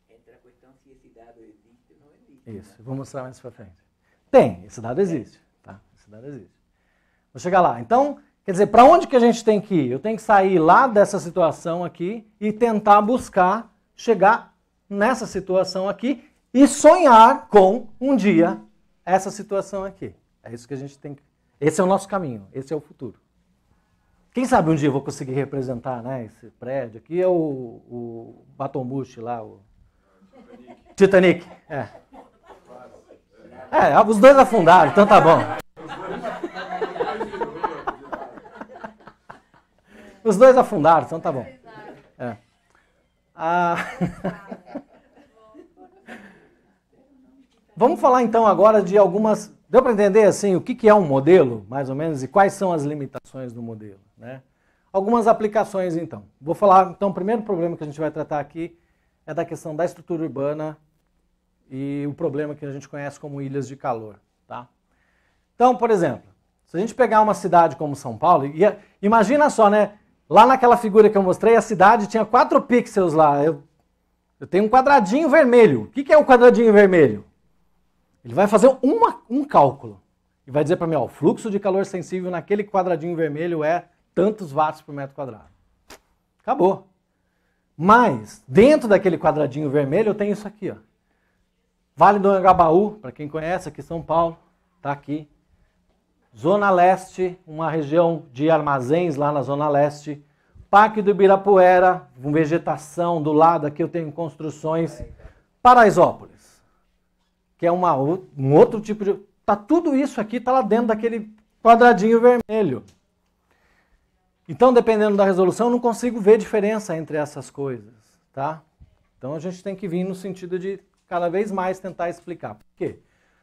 entra a questão se esse dado existe ou não existe. Né? Isso, né? vou mostrar mais para frente. Tem, esse dado é. existe. Tá? Esse dado existe. Vou chegar lá. Então, quer dizer, para onde que a gente tem que ir? Eu tenho que sair lá dessa situação aqui e tentar buscar chegar nessa situação aqui e sonhar com um dia essa situação aqui. É isso que a gente tem que. Esse é o nosso caminho, esse é o futuro. Quem sabe um dia eu vou conseguir representar né, esse prédio aqui é o, o Bush lá, o. Titanic. Titanic, é. É, os dois afundaram, então tá bom. Os dois afundaram, então tá bom. É. Ah... Vamos falar então agora de algumas. Deu para entender assim o que, que é um modelo, mais ou menos, e quais são as limitações do modelo, né? Algumas aplicações então. Vou falar então o primeiro problema que a gente vai tratar aqui é da questão da estrutura urbana e o problema que a gente conhece como ilhas de calor, tá? Então, por exemplo, se a gente pegar uma cidade como São Paulo, e é, imagina só, né? Lá naquela figura que eu mostrei, a cidade tinha quatro pixels lá. Eu, eu tenho um quadradinho vermelho. O que, que é um quadradinho vermelho? Ele vai fazer uma, um cálculo e vai dizer para mim, ó, o fluxo de calor sensível naquele quadradinho vermelho é tantos watts por metro quadrado. Acabou. Mas, dentro daquele quadradinho vermelho, eu tenho isso aqui, ó. Vale do Angabaú, para quem conhece, aqui São Paulo, está aqui. Zona Leste, uma região de armazéns lá na Zona Leste. Parque do Ibirapuera, com vegetação do lado, aqui eu tenho construções. Paraisópolis que é uma, um outro tipo de. Tá tudo isso aqui está lá dentro daquele quadradinho vermelho. Então, dependendo da resolução, eu não consigo ver diferença entre essas coisas, tá? Então, a gente tem que vir no sentido de cada vez mais tentar explicar. Por quê?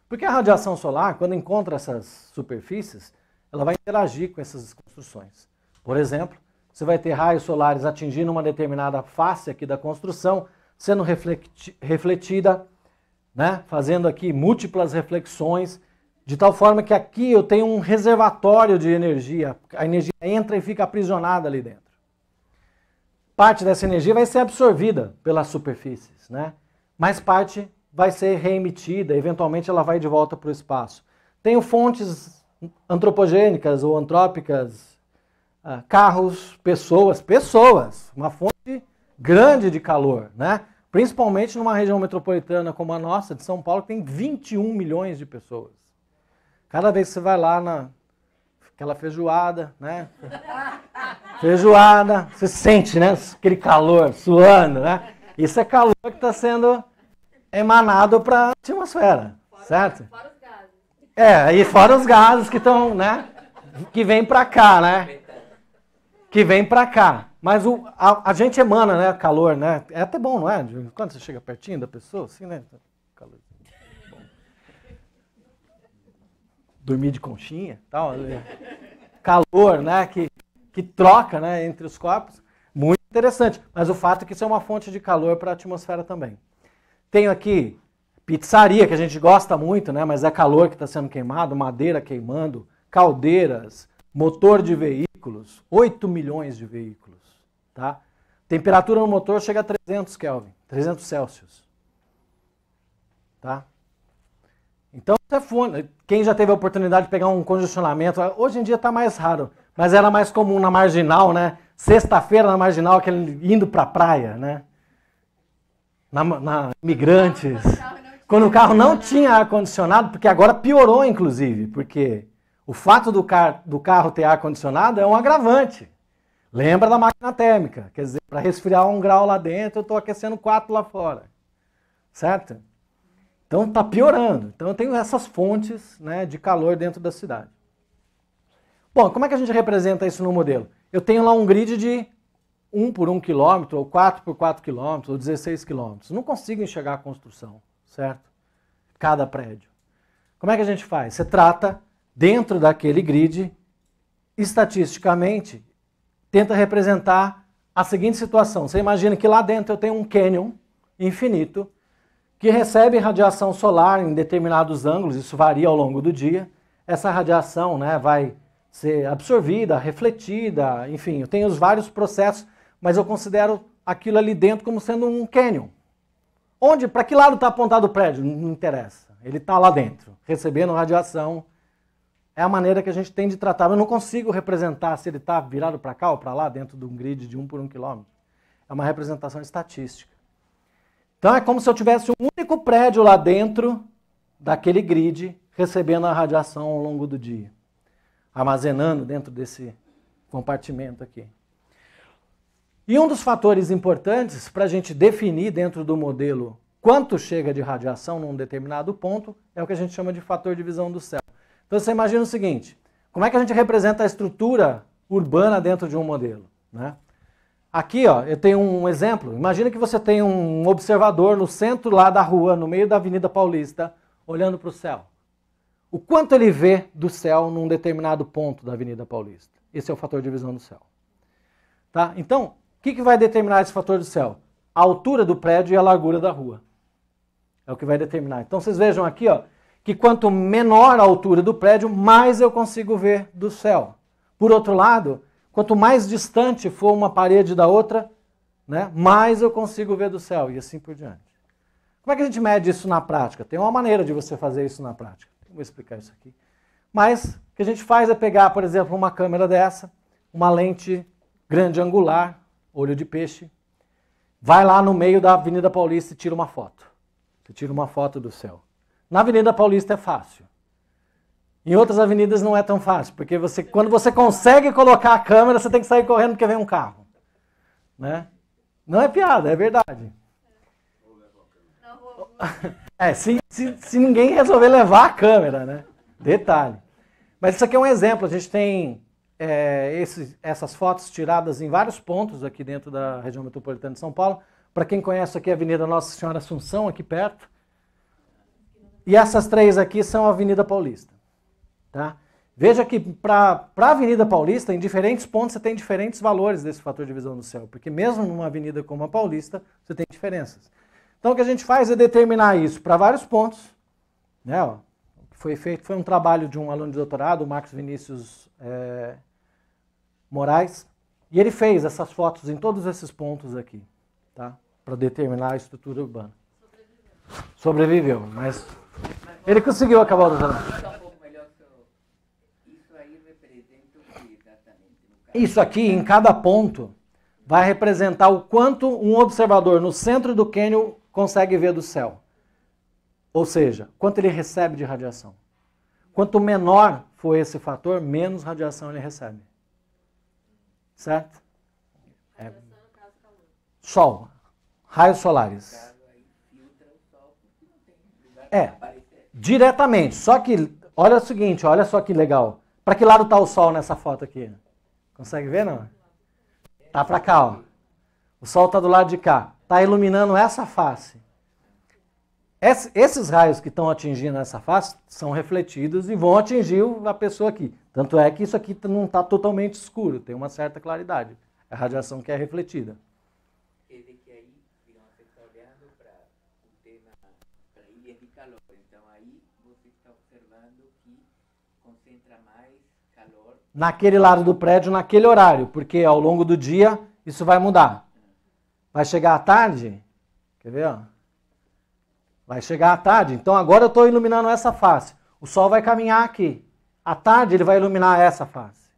Porque a radiação solar, quando encontra essas superfícies, ela vai interagir com essas construções. Por exemplo, você vai ter raios solares atingindo uma determinada face aqui da construção, sendo refletida né? fazendo aqui múltiplas reflexões, de tal forma que aqui eu tenho um reservatório de energia. A energia entra e fica aprisionada ali dentro. Parte dessa energia vai ser absorvida pelas superfícies, né? mas parte vai ser reemitida, eventualmente ela vai de volta para o espaço. Tenho fontes antropogênicas ou antrópicas, ah, carros, pessoas, pessoas, uma fonte grande de calor, né? Principalmente numa região metropolitana como a nossa, de São Paulo, que tem 21 milhões de pessoas. Cada vez que você vai lá naquela feijoada, né? Feijoada, você sente, né? Aquele calor suando, né? Isso é calor que está sendo emanado para a atmosfera, fora, certo? Fora os gases. É, e fora os gases que estão, né? Que vem para cá, né? Que vem para cá. Mas o, a, a, gente emana, né? Calor, né? É até bom, não é? Quando você chega pertinho da pessoa, assim, né? Calor. Bom. Dormir de conchinha, tal. Calor, né? Que, que troca, né? Entre os corpos. Muito interessante. Mas o fato é que isso é uma fonte de calor para a atmosfera também. Tenho aqui pizzaria, que a gente gosta muito, né? Mas é calor que está sendo queimado, madeira queimando, caldeiras, motor de veículos, 8 milhões de veículos. Tá? Temperatura no motor chega a 300 Kelvin, 300 Celsius. Tá? Então, é quem já teve a oportunidade de pegar um congestionamento, hoje em dia está mais raro, mas era mais comum na marginal, né? Sexta-feira na marginal, aquele indo para a praia, né? Na, na imigrantes. Quando o carro não tinha ar-condicionado, porque agora piorou, inclusive, porque o fato do, car do carro ter ar-condicionado é um agravante. Lembra da máquina térmica, quer dizer, para resfriar um grau lá dentro, eu estou aquecendo quatro lá fora, certo? Então está piorando. Então eu tenho essas fontes né, de calor dentro da cidade. Bom, como é que a gente representa isso no modelo? Eu tenho lá um grid de 1 por 1 quilômetro, ou 4 por 4 quilômetros, ou 16 quilômetros. Não consigo enxergar a construção, certo? Cada prédio. Como é que a gente faz? Você trata dentro daquele grid, estatisticamente, tenta representar a seguinte situação. Você imagina que lá dentro eu tenho um cânion infinito que recebe radiação solar em determinados ângulos, isso varia ao longo do dia. Essa radiação né, vai ser absorvida, refletida, enfim, eu tenho os vários processos, mas eu considero aquilo ali dentro como sendo um cânion. Onde, para que lado está apontado o prédio? Não interessa. Ele está lá dentro, recebendo radiação é a maneira que a gente tem de tratar. Eu não consigo representar se ele está virado para cá ou para lá, dentro de um grid de um por um quilômetro. É uma representação estatística. Então é como se eu tivesse um único prédio lá dentro daquele grid, recebendo a radiação ao longo do dia, armazenando dentro desse compartimento aqui. E um dos fatores importantes para a gente definir dentro do modelo quanto chega de radiação num determinado ponto é o que a gente chama de fator de visão do céu. Então você imagina o seguinte: como é que a gente representa a estrutura urbana dentro de um modelo? Né? Aqui ó, eu tenho um exemplo. Imagina que você tem um observador no centro lá da rua, no meio da Avenida Paulista, olhando para o céu. O quanto ele vê do céu num determinado ponto da Avenida Paulista. Esse é o fator de visão do céu. Tá? Então, o que, que vai determinar esse fator do céu? A altura do prédio e a largura da rua. É o que vai determinar. Então vocês vejam aqui, ó, que quanto menor a altura do prédio, mais eu consigo ver do céu. Por outro lado, quanto mais distante for uma parede da outra, né, mais eu consigo ver do céu e assim por diante. Como é que a gente mede isso na prática? Tem uma maneira de você fazer isso na prática. Eu vou explicar isso aqui. Mas o que a gente faz é pegar, por exemplo, uma câmera dessa, uma lente grande angular, olho de peixe, vai lá no meio da Avenida Paulista e tira uma foto. Você tira uma foto do céu. Na Avenida Paulista é fácil. Em outras avenidas não é tão fácil, porque você, quando você consegue colocar a câmera, você tem que sair correndo porque vem um carro. Né? Não é piada, é verdade. É, se, se, se ninguém resolver levar a câmera, né? Detalhe. Mas isso aqui é um exemplo. A gente tem é, esses, essas fotos tiradas em vários pontos aqui dentro da região metropolitana de São Paulo. Para quem conhece aqui a Avenida Nossa Senhora Assunção, aqui perto, e essas três aqui são a Avenida Paulista. Tá? Veja que para a Avenida Paulista, em diferentes pontos, você tem diferentes valores desse fator de visão do céu, porque mesmo numa avenida como a Paulista, você tem diferenças. Então o que a gente faz é determinar isso para vários pontos. Né, ó, foi feito foi um trabalho de um aluno de doutorado, o Marcos Vinícius é, Moraes, e ele fez essas fotos em todos esses pontos aqui, tá? para determinar a estrutura urbana sobreviveu, mas ele conseguiu acabar o doutorado. Isso aqui, em cada ponto, vai representar o quanto um observador no centro do cânion consegue ver do céu. Ou seja, quanto ele recebe de radiação. Quanto menor for esse fator, menos radiação ele recebe. Certo? É... Sol. Raios solares. É, diretamente. Só que, olha o seguinte, olha só que legal. Para que lado está o sol nessa foto aqui? Consegue ver, não? Tá para cá, ó. O sol está do lado de cá. Está iluminando essa face. Esses raios que estão atingindo essa face são refletidos e vão atingir a pessoa aqui. Tanto é que isso aqui não está totalmente escuro, tem uma certa claridade. É a radiação que é refletida. naquele lado do prédio, naquele horário, porque ao longo do dia isso vai mudar. Vai chegar à tarde, quer ver? Ó? Vai chegar à tarde, então agora eu estou iluminando essa face. O sol vai caminhar aqui. À tarde ele vai iluminar essa face.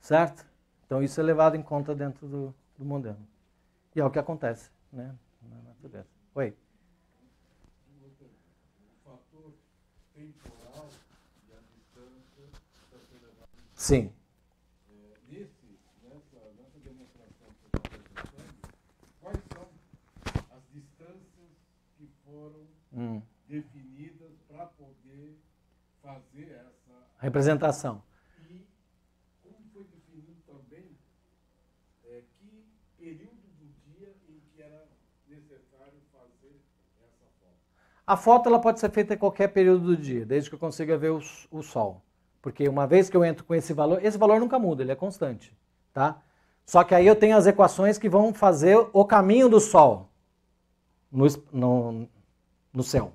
Certo? Então isso é levado em conta dentro do, do modelo. E é o que acontece né, na natureza. Oi. Sim. Hum. definidas para poder fazer essa representação. E como foi definido também é, que período do dia em que era necessário fazer essa foto? A foto ela pode ser feita em qualquer período do dia, desde que eu consiga ver o, o sol. Porque uma vez que eu entro com esse valor, esse valor nunca muda, ele é constante, tá? Só que aí eu tenho as equações que vão fazer o caminho do Sol no, no, no céu.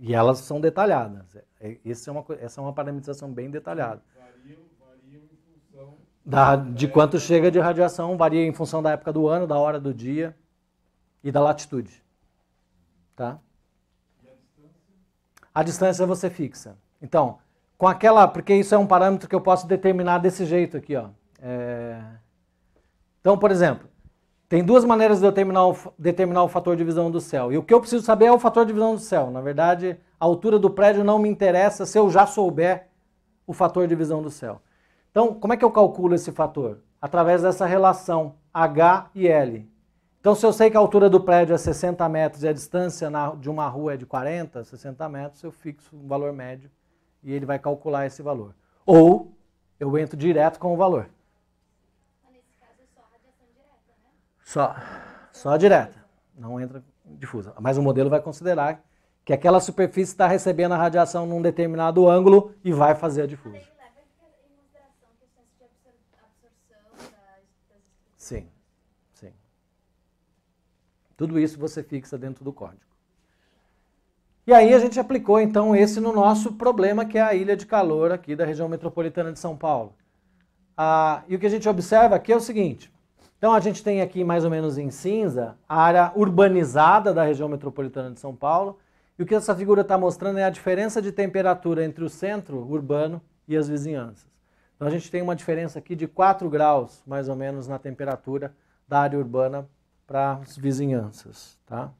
E elas são detalhadas. É, essa é uma, essa é uma parametrização bem detalhada. Varia, em função da, de quanto chega de radiação, varia em função da época do ano, da hora do dia e da latitude. Tá? A distância você fixa. Então, com aquela, porque isso é um parâmetro que eu posso determinar desse jeito aqui, ó. É... Então, por exemplo, tem duas maneiras de eu determinar o, determinar o fator de visão do céu. E o que eu preciso saber é o fator de visão do céu. Na verdade, a altura do prédio não me interessa se eu já souber o fator de visão do céu. Então, como é que eu calculo esse fator? Através dessa relação H e L. Então, se eu sei que a altura do prédio é 60 metros e a distância de uma rua é de 40, 60 metros, eu fixo um valor médio e ele vai calcular esse valor. Ou eu entro direto com o valor. É né? Só, só a direta, não entra difusa. Mas o modelo vai considerar que aquela superfície está recebendo a radiação num determinado ângulo e vai fazer a difusa. Sim, sim. Tudo isso você fixa dentro do código. E aí a gente aplicou então esse no nosso problema, que é a ilha de calor aqui da região metropolitana de São Paulo. Ah, e o que a gente observa aqui é o seguinte: então a gente tem aqui mais ou menos em cinza a área urbanizada da região metropolitana de São Paulo. E o que essa figura está mostrando é a diferença de temperatura entre o centro urbano e as vizinhanças. Então a gente tem uma diferença aqui de 4 graus, mais ou menos, na temperatura da área urbana para as vizinhanças. Tá?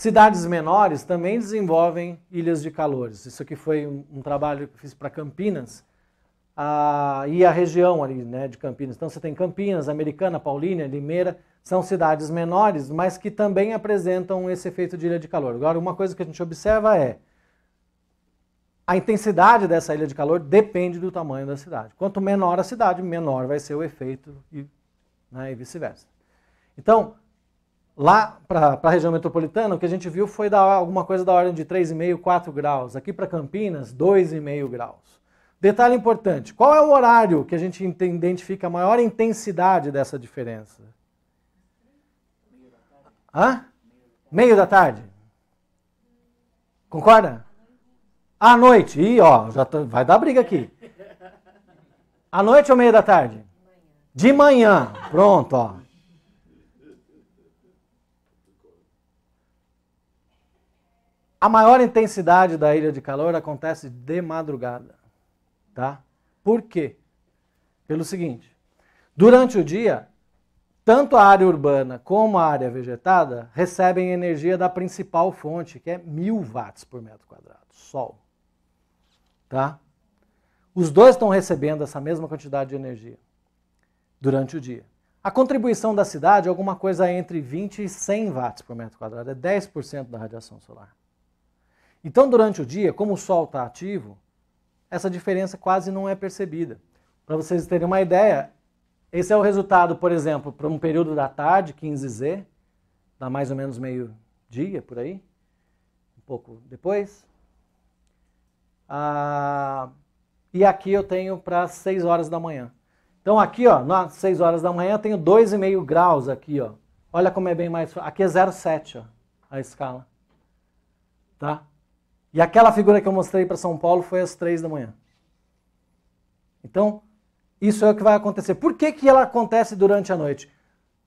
Cidades menores também desenvolvem ilhas de calores. Isso aqui foi um, um trabalho que eu fiz para Campinas a, e a região ali, né, de Campinas. Então você tem Campinas, Americana, Paulínia, Limeira, são cidades menores, mas que também apresentam esse efeito de ilha de calor. Agora, uma coisa que a gente observa é a intensidade dessa ilha de calor depende do tamanho da cidade. Quanto menor a cidade, menor vai ser o efeito e, né, e vice-versa. Então, Lá para a região metropolitana, o que a gente viu foi alguma coisa da ordem de 3,5, 4 graus. Aqui para Campinas, 2,5 graus. Detalhe importante: qual é o horário que a gente identifica a maior intensidade dessa diferença? Meio da tarde. Hã? Meio da tarde. Concorda? À noite. Ih, ó, já vai dar briga aqui. À noite ou meio da tarde? De manhã. Pronto, ó. A maior intensidade da ilha de calor acontece de madrugada, tá? Por quê? Pelo seguinte, durante o dia, tanto a área urbana como a área vegetada recebem energia da principal fonte, que é mil watts por metro quadrado, sol, tá? Os dois estão recebendo essa mesma quantidade de energia durante o dia. A contribuição da cidade é alguma coisa entre 20 e 100 watts por metro quadrado, é 10% da radiação solar. Então, durante o dia, como o Sol está ativo, essa diferença quase não é percebida. Para vocês terem uma ideia, esse é o resultado, por exemplo, para um período da tarde, 15Z, dá mais ou menos meio-dia por aí, um pouco depois. Ah, e aqui eu tenho para 6 horas da manhã. Então aqui, ó, nas 6 horas da manhã, eu tenho 2,5 graus aqui, ó. Olha como é bem mais... Aqui é 0,7, ó, a escala. Tá? E aquela figura que eu mostrei para São Paulo foi às três da manhã. Então, isso é o que vai acontecer. Por que, que ela acontece durante a noite?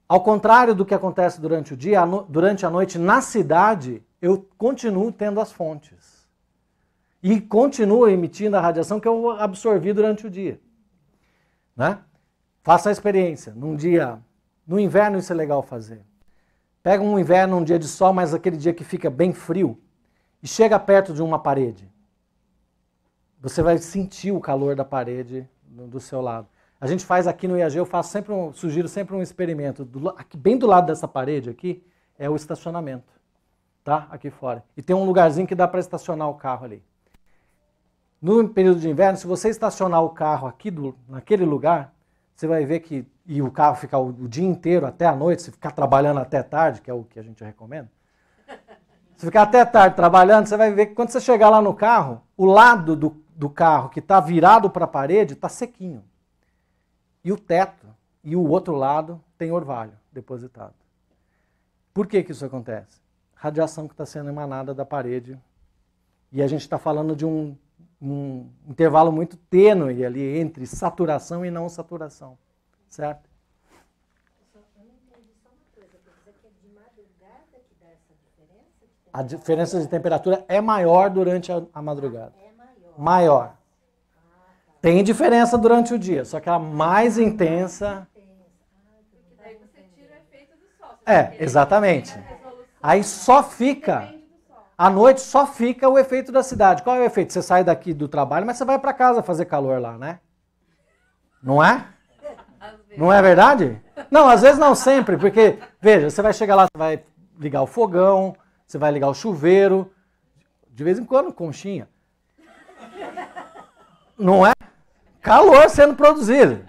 Ao contrário do que acontece durante o dia, durante a noite, na cidade, eu continuo tendo as fontes. E continuo emitindo a radiação que eu absorvi durante o dia. Né? Faça a experiência. Num dia. No inverno, isso é legal fazer. Pega um inverno, um dia de sol, mas aquele dia que fica bem frio e chega perto de uma parede. Você vai sentir o calor da parede do seu lado. A gente faz aqui no IAG, eu faço sempre um, sugiro sempre um experimento. Do, aqui, bem do lado dessa parede aqui é o estacionamento, tá? Aqui fora. E tem um lugarzinho que dá para estacionar o carro ali. No período de inverno, se você estacionar o carro aqui do, naquele lugar, você vai ver que e o carro ficar o, o dia inteiro até a noite, se ficar trabalhando até tarde, que é o que a gente recomenda, você ficar até tarde trabalhando, você vai ver que quando você chegar lá no carro, o lado do, do carro que está virado para a parede está sequinho. E o teto e o outro lado tem orvalho depositado. Por que, que isso acontece? Radiação que está sendo emanada da parede. E a gente está falando de um, um intervalo muito tênue ali entre saturação e não saturação, certo? A diferença de temperatura é maior durante a, a madrugada. É maior. maior. Tem diferença durante o dia, só que a mais intensa. É, exatamente. Aí só fica. À noite só fica o efeito da cidade. Qual é o efeito? Você sai daqui do trabalho, mas você vai para casa fazer calor lá, né? Não é? Não é verdade? Não, às vezes não sempre, porque, veja, você vai chegar lá, você vai ligar o fogão, você vai ligar o chuveiro, de vez em quando, conchinha. Não é? Calor sendo produzido.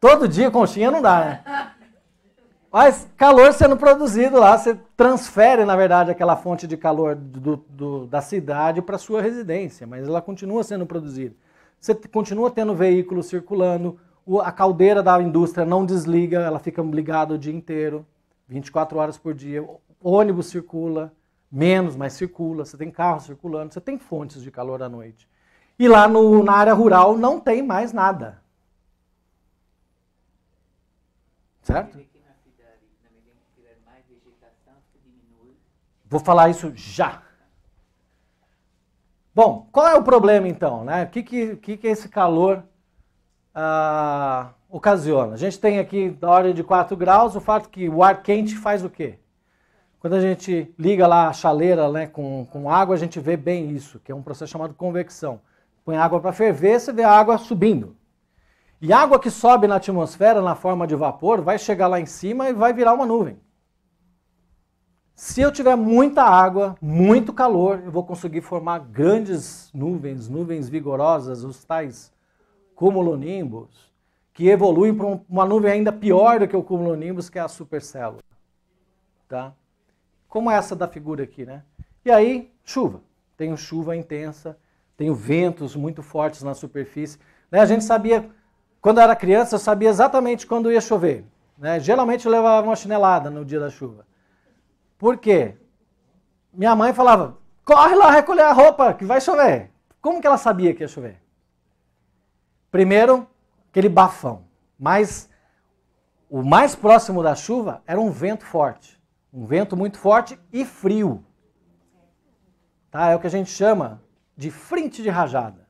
Todo dia conchinha não dá, né? Mas calor sendo produzido lá, você transfere, na verdade, aquela fonte de calor do, do, da cidade para sua residência, mas ela continua sendo produzida. Você continua tendo veículos circulando, a caldeira da indústria não desliga, ela fica ligada o dia inteiro, 24 horas por dia ônibus circula, menos, mas circula, você tem carro circulando, você tem fontes de calor à noite. E lá no, na área rural não tem mais nada. Certo? Vou falar isso já. Bom, qual é o problema então? Né? O que, que, que, que esse calor ah, ocasiona? A gente tem aqui da ordem de 4 graus o fato que o ar quente faz o quê? Quando a gente liga lá a chaleira né, com, com água, a gente vê bem isso, que é um processo chamado convecção. Põe água para ferver, você vê a água subindo. E água que sobe na atmosfera na forma de vapor vai chegar lá em cima e vai virar uma nuvem. Se eu tiver muita água, muito calor, eu vou conseguir formar grandes nuvens, nuvens vigorosas, os tais cumulonimbus, que evoluem para uma nuvem ainda pior do que o cumulonimbus, que é a supercélula. Tá? como é essa da figura aqui, né? E aí, chuva. Tenho chuva intensa, tenho ventos muito fortes na superfície. Né? A gente sabia, quando era criança, eu sabia exatamente quando ia chover. Né? Geralmente eu levava uma chinelada no dia da chuva. Por quê? Minha mãe falava, corre lá recolher a roupa, que vai chover. Como que ela sabia que ia chover? Primeiro, aquele bafão. Mas o mais próximo da chuva era um vento forte. Um vento muito forte e frio. Tá? É o que a gente chama de frente de rajada.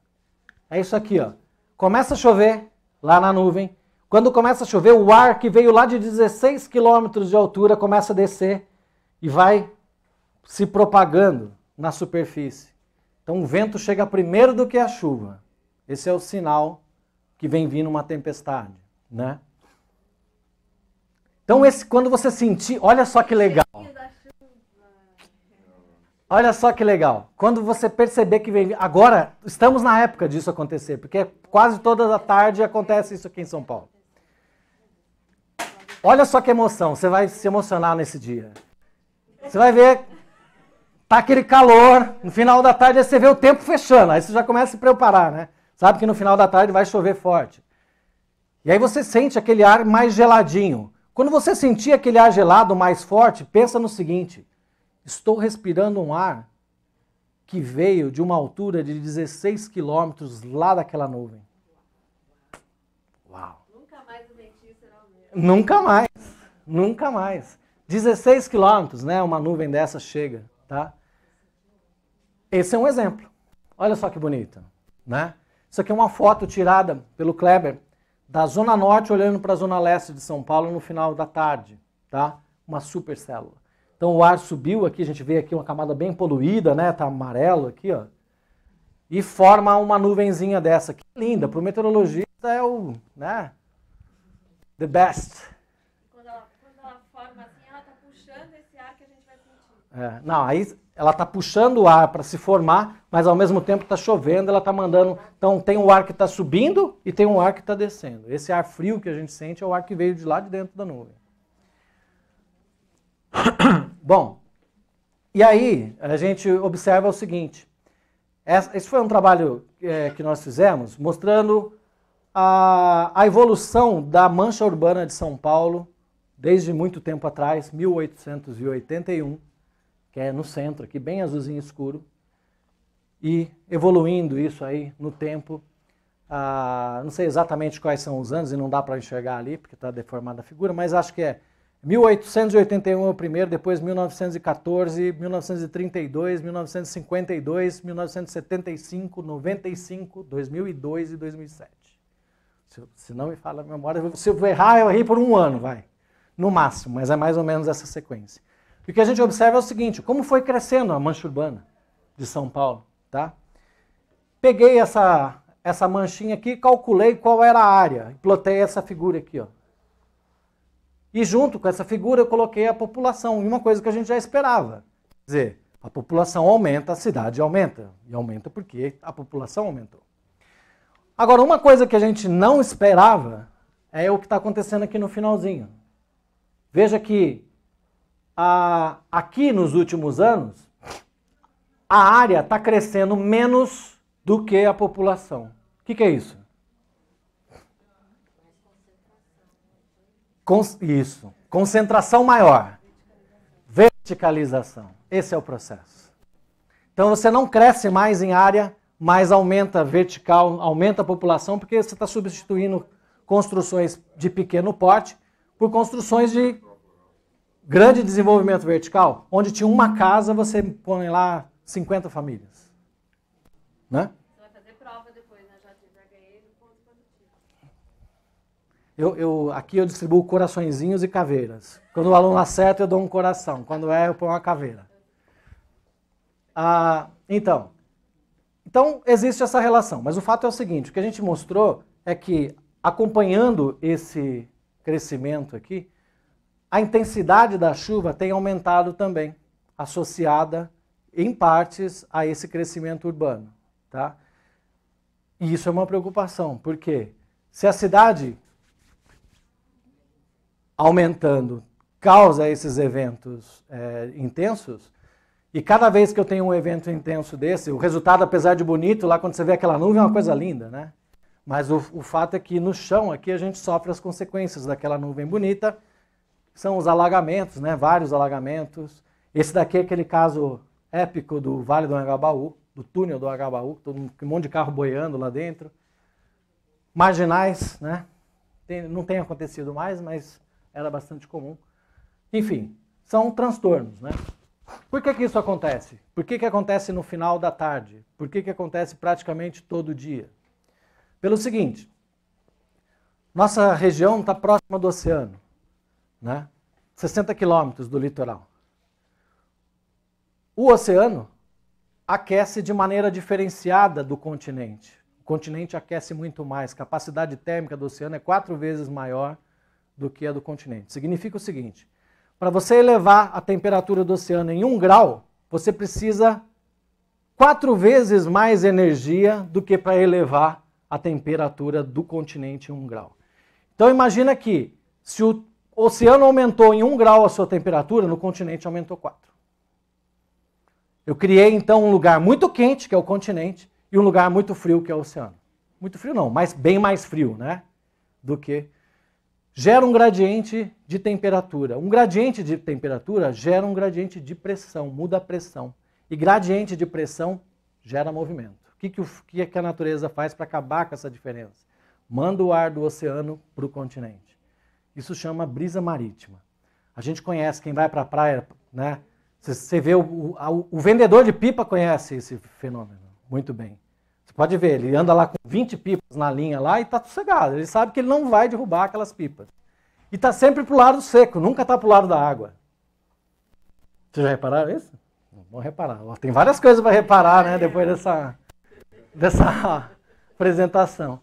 É isso aqui, ó. Começa a chover lá na nuvem. Quando começa a chover, o ar que veio lá de 16 quilômetros de altura começa a descer e vai se propagando na superfície. Então o vento chega primeiro do que a chuva. Esse é o sinal que vem vindo uma tempestade, né? Então, esse, quando você sentir, olha só que legal. Olha só que legal. Quando você perceber que vem. Agora, estamos na época disso acontecer, porque quase toda a tarde acontece isso aqui em São Paulo. Olha só que emoção. Você vai se emocionar nesse dia. Você vai ver. Tá aquele calor. No final da tarde, você vê o tempo fechando. Aí você já começa a se preparar, né? Sabe que no final da tarde vai chover forte. E aí você sente aquele ar mais geladinho. Quando você sentir aquele ar gelado mais forte, pensa no seguinte: estou respirando um ar que veio de uma altura de 16 quilômetros lá daquela nuvem. Uau! Nunca mais o será o mesmo. Nunca mais, nunca mais. 16 quilômetros, né? Uma nuvem dessa chega, tá? Esse é um exemplo. Olha só que bonito, né? Isso aqui é uma foto tirada pelo Kleber da Zona Norte olhando para a Zona Leste de São Paulo no final da tarde, tá? Uma supercélula. Então o ar subiu aqui, a gente vê aqui uma camada bem poluída, né? Tá amarelo aqui, ó. E forma uma nuvenzinha dessa. Que linda, para o meteorologista é o, né? The best. Quando ela, quando ela forma assim, ela tá puxando esse ar que a gente vai sentir. É, não, aí ela está puxando o ar para se formar, mas ao mesmo tempo está chovendo, ela está mandando. Então tem um ar que está subindo e tem um ar que está descendo. Esse ar frio que a gente sente é o ar que veio de lá de dentro da nuvem. Bom, e aí a gente observa o seguinte: esse foi um trabalho é, que nós fizemos mostrando a, a evolução da mancha urbana de São Paulo desde muito tempo atrás, 1881 que é no centro, aqui bem azulzinho escuro, e evoluindo isso aí no tempo. Ah, não sei exatamente quais são os anos e não dá para enxergar ali, porque está deformada a figura, mas acho que é 1881 é o primeiro, depois 1914, 1932, 1952, 1975, 95, 2002 e 2007. Se, se não me fala a memória, se eu errar, eu errei por um ano, vai, no máximo, mas é mais ou menos essa sequência. E o que a gente observa é o seguinte: como foi crescendo a mancha urbana de São Paulo, tá? Peguei essa, essa manchinha aqui, calculei qual era a área, plotei essa figura aqui, ó. E junto com essa figura eu coloquei a população, e uma coisa que a gente já esperava. Quer dizer, a população aumenta, a cidade aumenta. E aumenta porque a população aumentou. Agora, uma coisa que a gente não esperava é o que está acontecendo aqui no finalzinho. Veja que ah, aqui nos últimos anos, a área está crescendo menos do que a população. O que, que é isso? Con isso. Concentração maior. Verticalização. Esse é o processo. Então você não cresce mais em área, mas aumenta vertical, aumenta a população, porque você está substituindo construções de pequeno porte por construções de Grande desenvolvimento vertical, onde tinha uma casa, você põe lá 50 famílias. Né? Você vai fazer prova depois, né? Já tive ponto Eu, eu, aqui eu distribuo coraçõezinhos e caveiras. Quando o aluno acerta, eu dou um coração. Quando é, eu põo uma caveira. Ah, então, então existe essa relação. Mas o fato é o seguinte: o que a gente mostrou é que acompanhando esse crescimento aqui, a intensidade da chuva tem aumentado também, associada em partes a esse crescimento urbano, tá? E isso é uma preocupação, porque se a cidade aumentando causa esses eventos é, intensos, e cada vez que eu tenho um evento intenso desse, o resultado, apesar de bonito, lá quando você vê aquela nuvem, é uma coisa linda, né? Mas o, o fato é que no chão aqui a gente sofre as consequências daquela nuvem bonita são os alagamentos, né? vários alagamentos. Esse daqui é aquele caso épico do Vale do Agabaú, do túnel do Agabaú, todo um monte de carro boiando lá dentro. Marginais, né? Tem, não tem acontecido mais, mas era bastante comum. Enfim, são transtornos, né? Por que, que isso acontece? Por que, que acontece no final da tarde? Por que, que acontece praticamente todo dia? Pelo seguinte, nossa região está próxima do oceano né? 60 quilômetros do litoral. O oceano aquece de maneira diferenciada do continente. O continente aquece muito mais. A capacidade térmica do oceano é quatro vezes maior do que a do continente. Significa o seguinte: para você elevar a temperatura do oceano em um grau, você precisa quatro vezes mais energia do que para elevar a temperatura do continente em um grau. Então imagina que se o o oceano aumentou em 1 um grau a sua temperatura, no continente aumentou 4. Eu criei então um lugar muito quente, que é o continente, e um lugar muito frio, que é o oceano. Muito frio não, mas bem mais frio, né? Do que gera um gradiente de temperatura. Um gradiente de temperatura gera um gradiente de pressão, muda a pressão. E gradiente de pressão gera movimento. O que, que, o, que, é que a natureza faz para acabar com essa diferença? Manda o ar do oceano para o continente. Isso chama brisa marítima. A gente conhece quem vai para a praia, né? Você vê o, o, o, vendedor de pipa conhece esse fenômeno muito bem. Você pode ver, ele anda lá com 20 pipas na linha lá e está sossegado. Ele sabe que ele não vai derrubar aquelas pipas. E está sempre para o lado seco, nunca está para o lado da água. Vocês já repararam isso? Vamos reparar. Tem várias coisas para reparar, né? Depois dessa, dessa apresentação.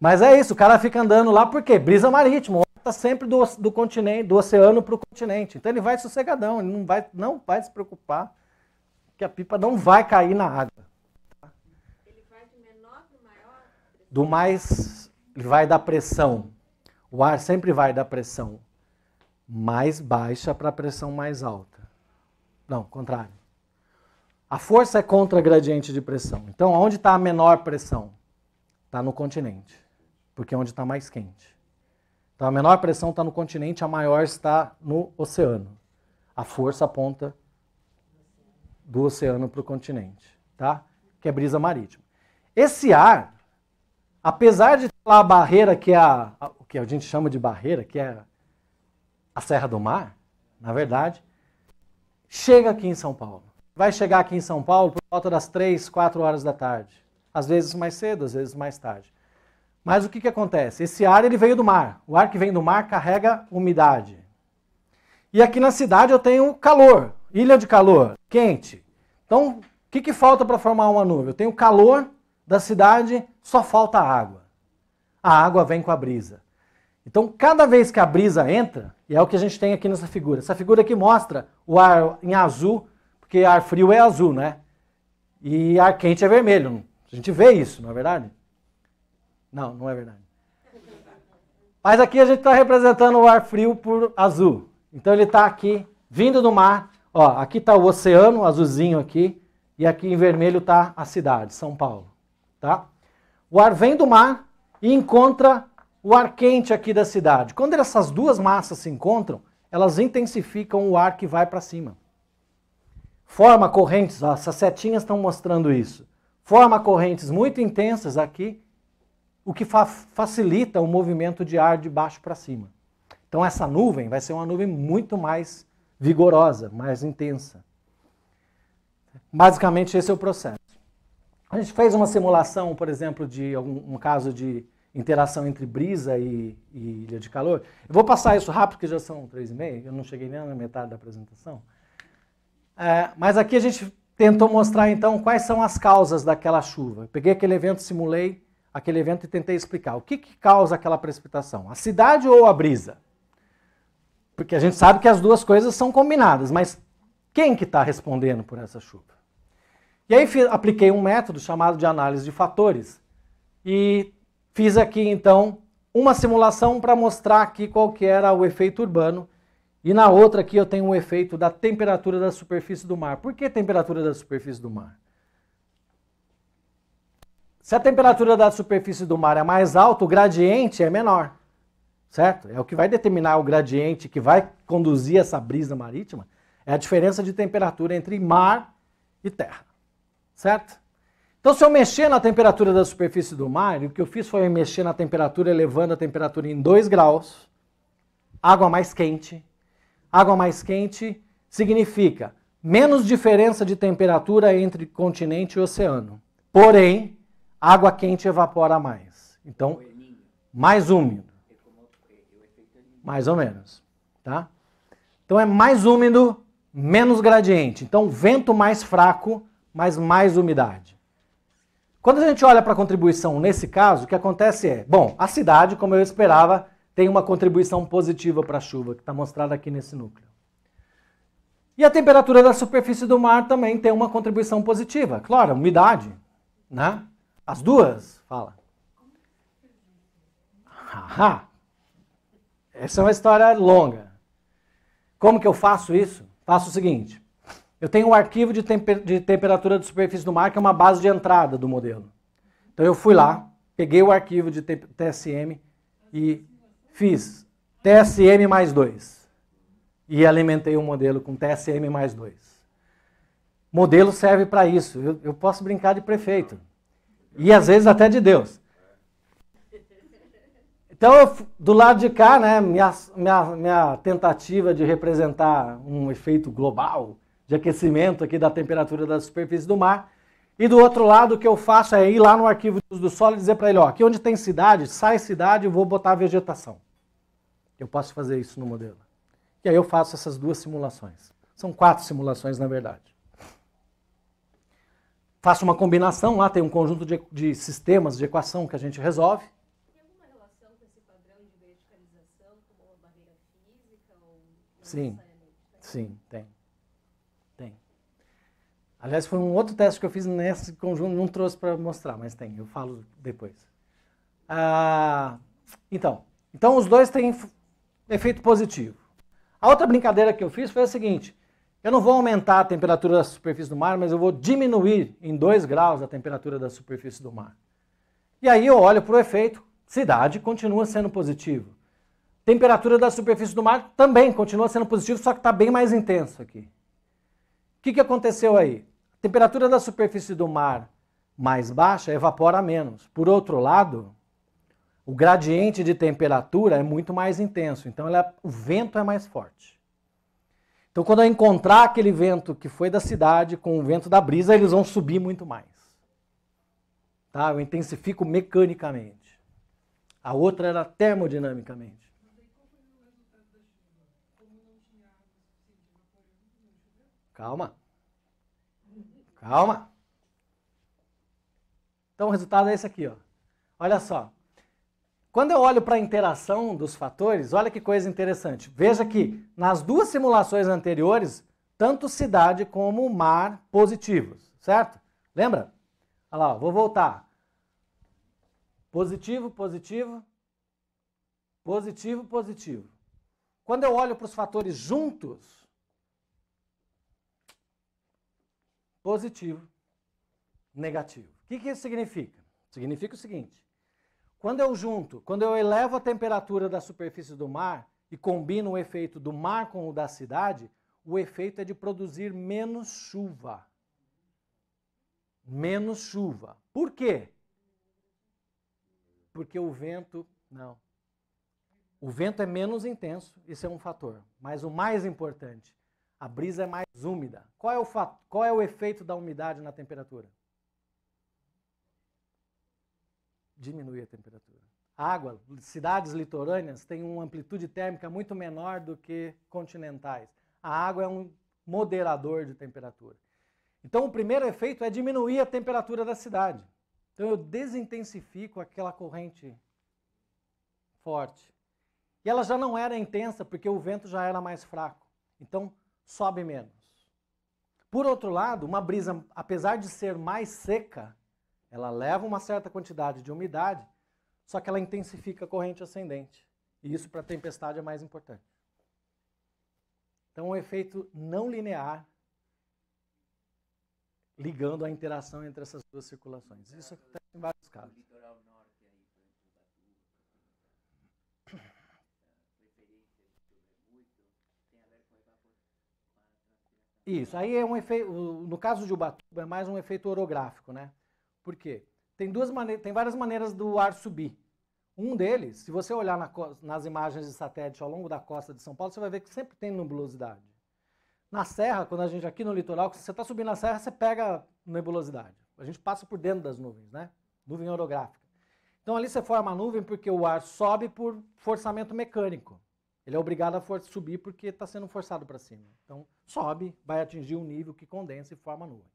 Mas é isso, o cara fica andando lá porque brisa marítima, está sempre do, do continente, do oceano para o continente. Então ele vai sossegadão, ele não vai, não vai se preocupar que a pipa não vai cair na água. Tá? Ele vai do menor para o maior? Do mais, ele vai da pressão. O ar sempre vai da pressão mais baixa para a pressão mais alta. Não, contrário. A força é contra gradiente de pressão. Então, onde está a menor pressão? Está no continente, porque é onde está mais quente. Então, a menor pressão está no continente, a maior está no oceano. A força aponta do oceano para o continente, tá? que é brisa marítima. Esse ar, apesar de ter lá a barreira, que é a, a, o que a gente chama de barreira, que é a Serra do Mar, na verdade, chega aqui em São Paulo. Vai chegar aqui em São Paulo por volta das 3, 4 horas da tarde. Às vezes mais cedo, às vezes mais tarde. Mas o que, que acontece? Esse ar ele veio do mar. O ar que vem do mar carrega umidade. E aqui na cidade eu tenho calor, ilha de calor, quente. Então, o que, que falta para formar uma nuvem? Eu tenho calor da cidade, só falta água. A água vem com a brisa. Então, cada vez que a brisa entra, e é o que a gente tem aqui nessa figura. Essa figura aqui mostra o ar em azul, porque ar frio é azul, né? E ar quente é vermelho. A gente vê isso, não é verdade? Não, não é verdade. Mas aqui a gente está representando o ar frio por azul. Então ele está aqui, vindo do mar. Ó, aqui está o oceano, azulzinho aqui. E aqui em vermelho está a cidade, São Paulo. Tá? O ar vem do mar e encontra o ar quente aqui da cidade. Quando essas duas massas se encontram, elas intensificam o ar que vai para cima. Forma correntes, ó, essas setinhas estão mostrando isso. Forma correntes muito intensas aqui o que fa facilita o movimento de ar de baixo para cima. Então essa nuvem vai ser uma nuvem muito mais vigorosa, mais intensa. Basicamente esse é o processo. A gente fez uma simulação, por exemplo, de algum, um caso de interação entre brisa e, e, ilha de calor. Eu vou passar isso rápido, porque já são três e meia, eu não cheguei nem na metade da apresentação. É, mas aqui a gente tentou mostrar, então, quais são as causas daquela chuva. Eu peguei aquele evento, simulei, aquele evento e tentei explicar o que, que causa aquela precipitação, a cidade ou a brisa? Porque a gente sabe que as duas coisas são combinadas, mas quem que está respondendo por essa chuva? E aí apliquei um método chamado de análise de fatores e fiz aqui então uma simulação para mostrar aqui qual que era o efeito urbano e na outra aqui eu tenho um efeito da temperatura da superfície do mar. Por que temperatura da superfície do mar? Se a temperatura da superfície do mar é mais alta, o gradiente é menor, certo? É o que vai determinar o gradiente que vai conduzir essa brisa marítima, é a diferença de temperatura entre mar e terra, certo? Então, se eu mexer na temperatura da superfície do mar, o que eu fiz foi mexer na temperatura, elevando a temperatura em 2 graus, água mais quente. Água mais quente significa menos diferença de temperatura entre continente e oceano. Porém, água quente evapora mais. Então, mais úmido. Mais ou menos, tá? Então é mais úmido, menos gradiente. Então, vento mais fraco, mas mais umidade. Quando a gente olha para a contribuição nesse caso, o que acontece é, bom, a cidade, como eu esperava, tem uma contribuição positiva para a chuva, que está mostrada aqui nesse núcleo. E a temperatura da superfície do mar também tem uma contribuição positiva, claro, umidade, né? As duas? Fala. Haha! Essa é uma história longa. Como que eu faço isso? Faço o seguinte. Eu tenho um arquivo de, temper de temperatura de superfície do mar, que é uma base de entrada do modelo. Então eu fui lá, peguei o arquivo de TSM e fiz TSM mais 2. E alimentei o modelo com TSM mais 2. Modelo serve para isso. Eu, eu posso brincar de prefeito. E às vezes até de Deus. Então, eu, do lado de cá, né, minha, minha, minha tentativa de representar um efeito global de aquecimento aqui da temperatura da superfície do mar. E do outro lado, o que eu faço é ir lá no arquivo do solo e dizer para ele: ó, aqui onde tem cidade, sai cidade, eu vou botar vegetação. Eu posso fazer isso no modelo. E aí eu faço essas duas simulações. São quatro simulações, na verdade faço uma combinação lá, tem um conjunto de, de sistemas de equação que a gente resolve. Tem alguma relação com esse padrão de verticalização como uma barreira física? Ou sim, sim, tem. Tem. Aliás, foi um outro teste que eu fiz nesse conjunto, não trouxe para mostrar, mas tem, eu falo depois. Ah, então, então os dois têm efeito positivo. A outra brincadeira que eu fiz foi a seguinte: eu não vou aumentar a temperatura da superfície do mar, mas eu vou diminuir em 2 graus a temperatura da superfície do mar. E aí eu olho para o efeito, cidade continua sendo positivo. Temperatura da superfície do mar também continua sendo positivo, só que está bem mais intenso aqui. O que, que aconteceu aí? A temperatura da superfície do mar mais baixa evapora menos. Por outro lado, o gradiente de temperatura é muito mais intenso, então ela, o vento é mais forte. Então, quando encontrar aquele vento que foi da cidade com o vento da brisa, eles vão subir muito mais. Tá? Eu intensifico mecanicamente. A outra era termodinamicamente. Calma. Calma. Então o resultado é esse aqui, ó. Olha só. Quando eu olho para a interação dos fatores, olha que coisa interessante. Veja que nas duas simulações anteriores, tanto cidade como mar positivos, certo? Lembra? Olha lá, vou voltar. Positivo, positivo, positivo, positivo. Quando eu olho para os fatores juntos, positivo, negativo. O que, que isso significa? Significa o seguinte: quando eu junto, quando eu elevo a temperatura da superfície do mar e combino o efeito do mar com o da cidade, o efeito é de produzir menos chuva. Menos chuva. Por quê? Porque o vento. Não. O vento é menos intenso, isso é um fator. Mas o mais importante, a brisa é mais úmida. Qual é o, qual é o efeito da umidade na temperatura? diminui a temperatura. água, cidades litorâneas têm uma amplitude térmica muito menor do que continentais. A água é um moderador de temperatura. Então, o primeiro efeito é diminuir a temperatura da cidade. Então, eu desintensifico aquela corrente forte. E ela já não era intensa porque o vento já era mais fraco. Então, sobe menos. Por outro lado, uma brisa, apesar de ser mais seca, ela leva uma certa quantidade de umidade, só que ela intensifica a corrente ascendente. E isso para a tempestade é mais importante. Então, um efeito não linear ligando a interação entre essas duas circulações. Isso acontece em vários casos. Isso, aí é um efeito, no caso de Ubatuba, é mais um efeito orográfico, né? Por quê? Tem, duas maneiras, tem várias maneiras do ar subir. Um deles, se você olhar na, nas imagens de satélite ao longo da costa de São Paulo, você vai ver que sempre tem nebulosidade. Na serra, quando a gente aqui no litoral, você está subindo na serra, você pega nebulosidade. A gente passa por dentro das nuvens, né? Nuvem orográfica. Então ali você forma a nuvem porque o ar sobe por forçamento mecânico. Ele é obrigado a subir porque está sendo forçado para cima. Então sobe, vai atingir um nível que condensa e forma nuvem.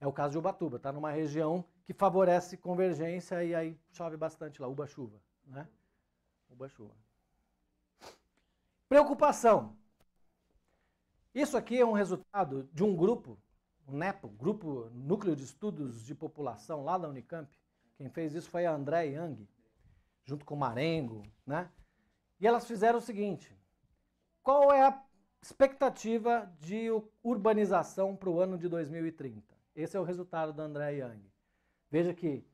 É o caso de Ubatuba, está numa região que favorece convergência e aí chove bastante lá, uba-chuva, né? Uba-chuva. Preocupação. Isso aqui é um resultado de um grupo, o NEPO, Grupo Núcleo de Estudos de População, lá da Unicamp. Quem fez isso foi a André Yang, junto com o Marengo, né? E elas fizeram o seguinte: qual é a expectativa de urbanização para o ano de 2030? Esse é o resultado da André Yang. Veja que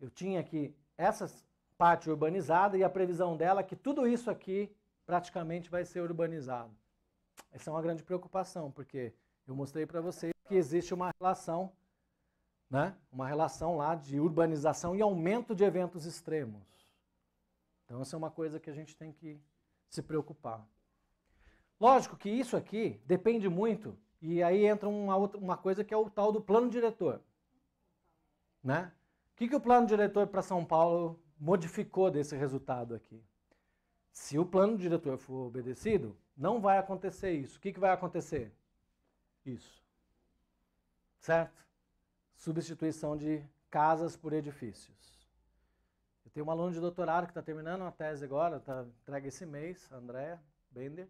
eu tinha aqui essa parte urbanizada e a previsão dela é que tudo isso aqui praticamente vai ser urbanizado. Essa é uma grande preocupação, porque eu mostrei para vocês que existe uma relação, né? uma relação lá de urbanização e aumento de eventos extremos. Então essa é uma coisa que a gente tem que se preocupar. Lógico que isso aqui depende muito, e aí entra uma, outra, uma coisa que é o tal do plano diretor. Né? O que, que o plano diretor para São Paulo modificou desse resultado aqui? Se o plano diretor for obedecido, não vai acontecer isso. O que, que vai acontecer? Isso. Certo? Substituição de casas por edifícios. Eu tenho um aluno de doutorado que está terminando uma tese agora, está entregue esse mês, André Bender,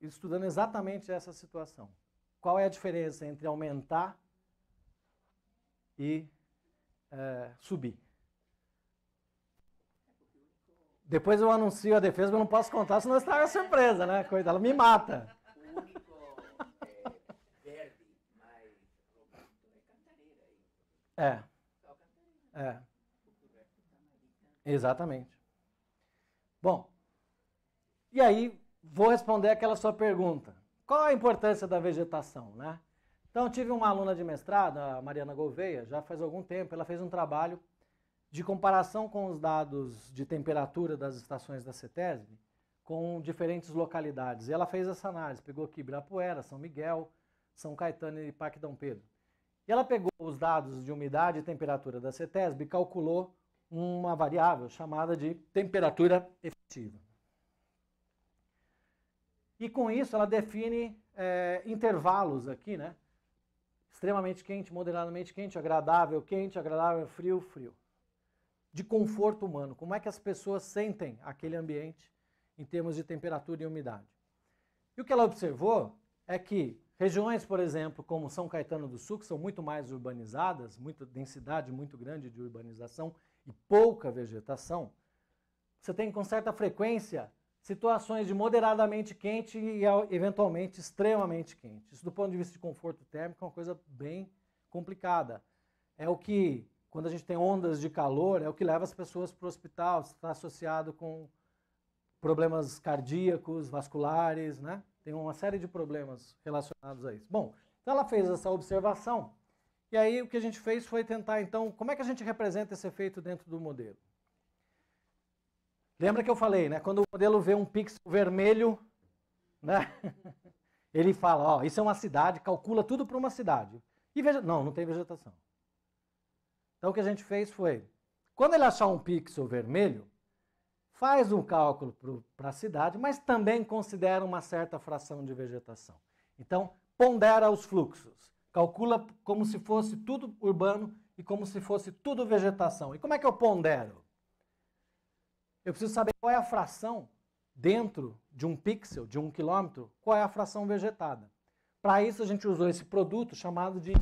estudando exatamente essa situação. Qual é a diferença entre aumentar e é, subir. Depois eu anuncio a defesa, mas eu não posso contar, senão estraga a surpresa, né? Coisa, ela me mata. O único é É. É. Exatamente. Bom, e aí vou responder aquela sua pergunta. Qual a importância da vegetação, né? Então, tive uma aluna de mestrado, a Mariana Gouveia, já faz algum tempo, ela fez um trabalho de comparação com os dados de temperatura das estações da CETESB com diferentes localidades. E ela fez essa análise, pegou aqui Ibirapuera, São Miguel, São Caetano e Parque Dom Pedro. E ela pegou os dados de umidade e temperatura da CETESB e calculou uma variável chamada de temperatura efetiva. E com isso ela define é, intervalos aqui, né? extremamente quente, moderadamente quente, agradável, quente, agradável, frio, frio. De conforto humano, como é que as pessoas sentem aquele ambiente em termos de temperatura e umidade? E o que ela observou é que regiões, por exemplo, como São Caetano do Sul, que são muito mais urbanizadas, muita densidade muito grande de urbanização e pouca vegetação, você tem com certa frequência situações de moderadamente quente e eventualmente extremamente quente. Isso do ponto de vista de conforto térmico é uma coisa bem complicada. É o que, quando a gente tem ondas de calor, é o que leva as pessoas para o hospital, está associado com problemas cardíacos, vasculares, né? Tem uma série de problemas relacionados a isso. Bom, então ela fez essa observação e aí o que a gente fez foi tentar, então, como é que a gente representa esse efeito dentro do modelo? Lembra que eu falei, né? Quando o modelo vê um pixel vermelho, né? Ele fala, ó, isso é uma cidade, calcula tudo para uma cidade. E veja, não, não tem vegetação. Então o que a gente fez foi, quando ele achar um pixel vermelho, faz um cálculo para a cidade, mas também considera uma certa fração de vegetação. Então, pondera os fluxos. Calcula como se fosse tudo urbano e como se fosse tudo vegetação. E como é que eu pondero? Eu preciso saber qual é a fração dentro de um pixel, de um quilômetro, qual é a fração vegetada. Para isso, a gente usou esse produto chamado de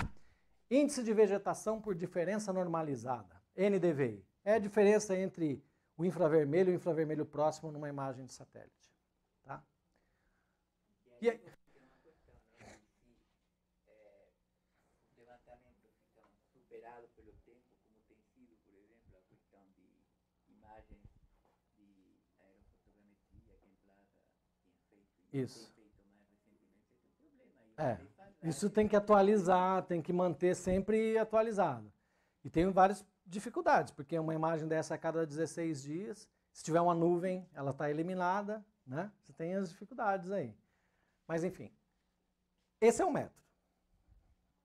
Índice de Vegetação por Diferença Normalizada, NDVI. É a diferença entre o infravermelho e o infravermelho próximo numa imagem de satélite. Tá? E aí, Isso. É, isso tem que atualizar, tem que manter sempre atualizado. E tem várias dificuldades, porque uma imagem dessa a cada 16 dias, se tiver uma nuvem, ela está eliminada, né? Você tem as dificuldades aí. Mas enfim, esse é o método.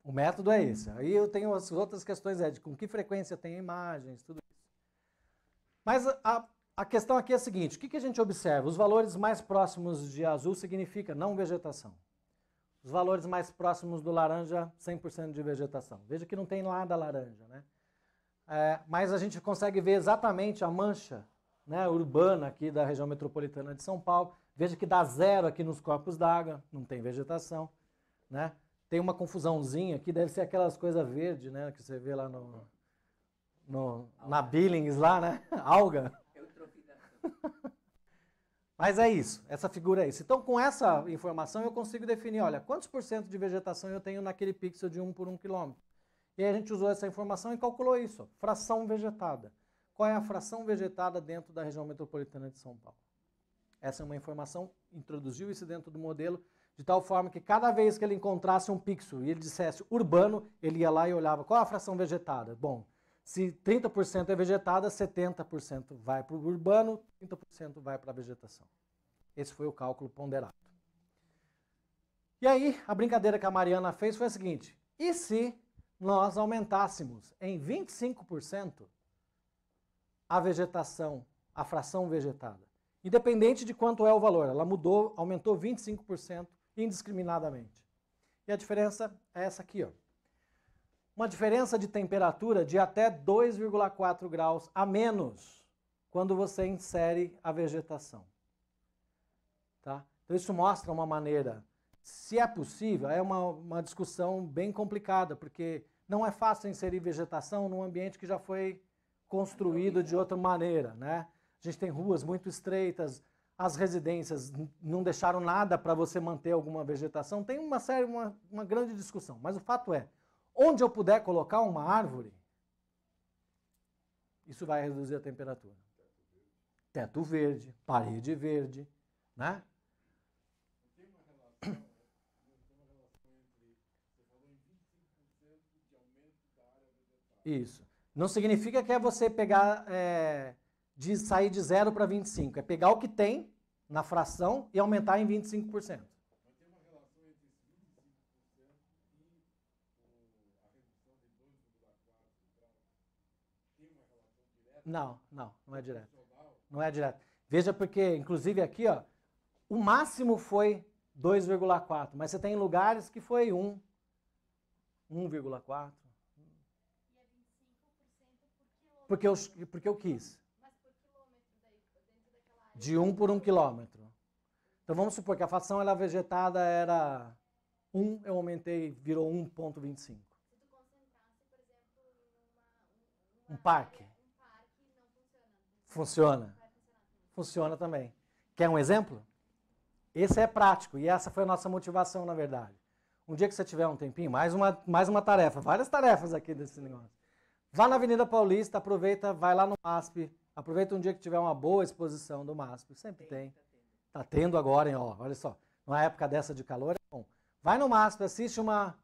O método é esse. Aí eu tenho as outras questões, é de com que frequência tem imagens, tudo isso. Mas a, a questão aqui é a seguinte, o que, que a gente observa? Os valores mais próximos de azul significa não vegetação. Os valores mais próximos do laranja, 100% de vegetação. Veja que não tem nada laranja, né? É, mas a gente consegue ver exatamente a mancha né, urbana aqui da região metropolitana de São Paulo. Veja que dá zero aqui nos corpos d'água, não tem vegetação. Né? Tem uma confusãozinha aqui, deve ser aquelas coisas verdes né, que você vê lá no, no, na Billings, lá, né? Alga. Mas é isso, essa figura é isso. Então, com essa informação, eu consigo definir, olha, quantos por cento de vegetação eu tenho naquele pixel de 1 por 1 quilômetro. E a gente usou essa informação e calculou isso, fração vegetada. Qual é a fração vegetada dentro da região metropolitana de São Paulo? Essa é uma informação, introduziu isso dentro do modelo, de tal forma que cada vez que ele encontrasse um pixel e ele dissesse urbano, ele ia lá e olhava qual é a fração vegetada. Bom, se 30% é vegetada, 70% vai para o urbano, 30% vai para a vegetação. Esse foi o cálculo ponderado. E aí, a brincadeira que a Mariana fez foi a seguinte: e se nós aumentássemos em 25% a vegetação, a fração vegetada? Independente de quanto é o valor, ela mudou, aumentou 25% indiscriminadamente. E a diferença é essa aqui, ó uma diferença de temperatura de até 2,4 graus a menos quando você insere a vegetação. Tá? Então isso mostra uma maneira, se é possível, é uma, uma discussão bem complicada, porque não é fácil inserir vegetação num ambiente que já foi construído de outra maneira, né? A gente tem ruas muito estreitas, as residências não deixaram nada para você manter alguma vegetação. Tem uma série, uma, uma grande discussão, mas o fato é, onde eu puder colocar uma árvore, isso vai reduzir a temperatura. Teto verde, parede verde, né? Isso. Não significa que é você pegar, é, de sair de zero para 25. É pegar o que tem na fração e aumentar em 25%. Não, não, não é direto. Não é direto. Veja porque, inclusive aqui, ó, o máximo foi 2,4, mas você tem lugares que foi 1, 1,4. Porque eu, porque eu quis. Mas por quilômetro daí, dentro daquela área? De 1 um por 1 um quilômetro. Então vamos supor que a fação ela vegetada era 1, um, eu aumentei, virou 1,25. Se tu concentrasse, por exemplo, numa, um parque. Funciona. Funciona também. Quer um exemplo? Esse é prático e essa foi a nossa motivação, na verdade. Um dia que você tiver um tempinho, mais uma, mais uma tarefa, várias tarefas aqui desse negócio. Vá na Avenida Paulista, aproveita, vai lá no MASP, aproveita um dia que tiver uma boa exposição do MASP, sempre tem. está tendo agora, hein, ó, olha só. Numa época dessa de calor, é bom. Vai no MASP, assiste uma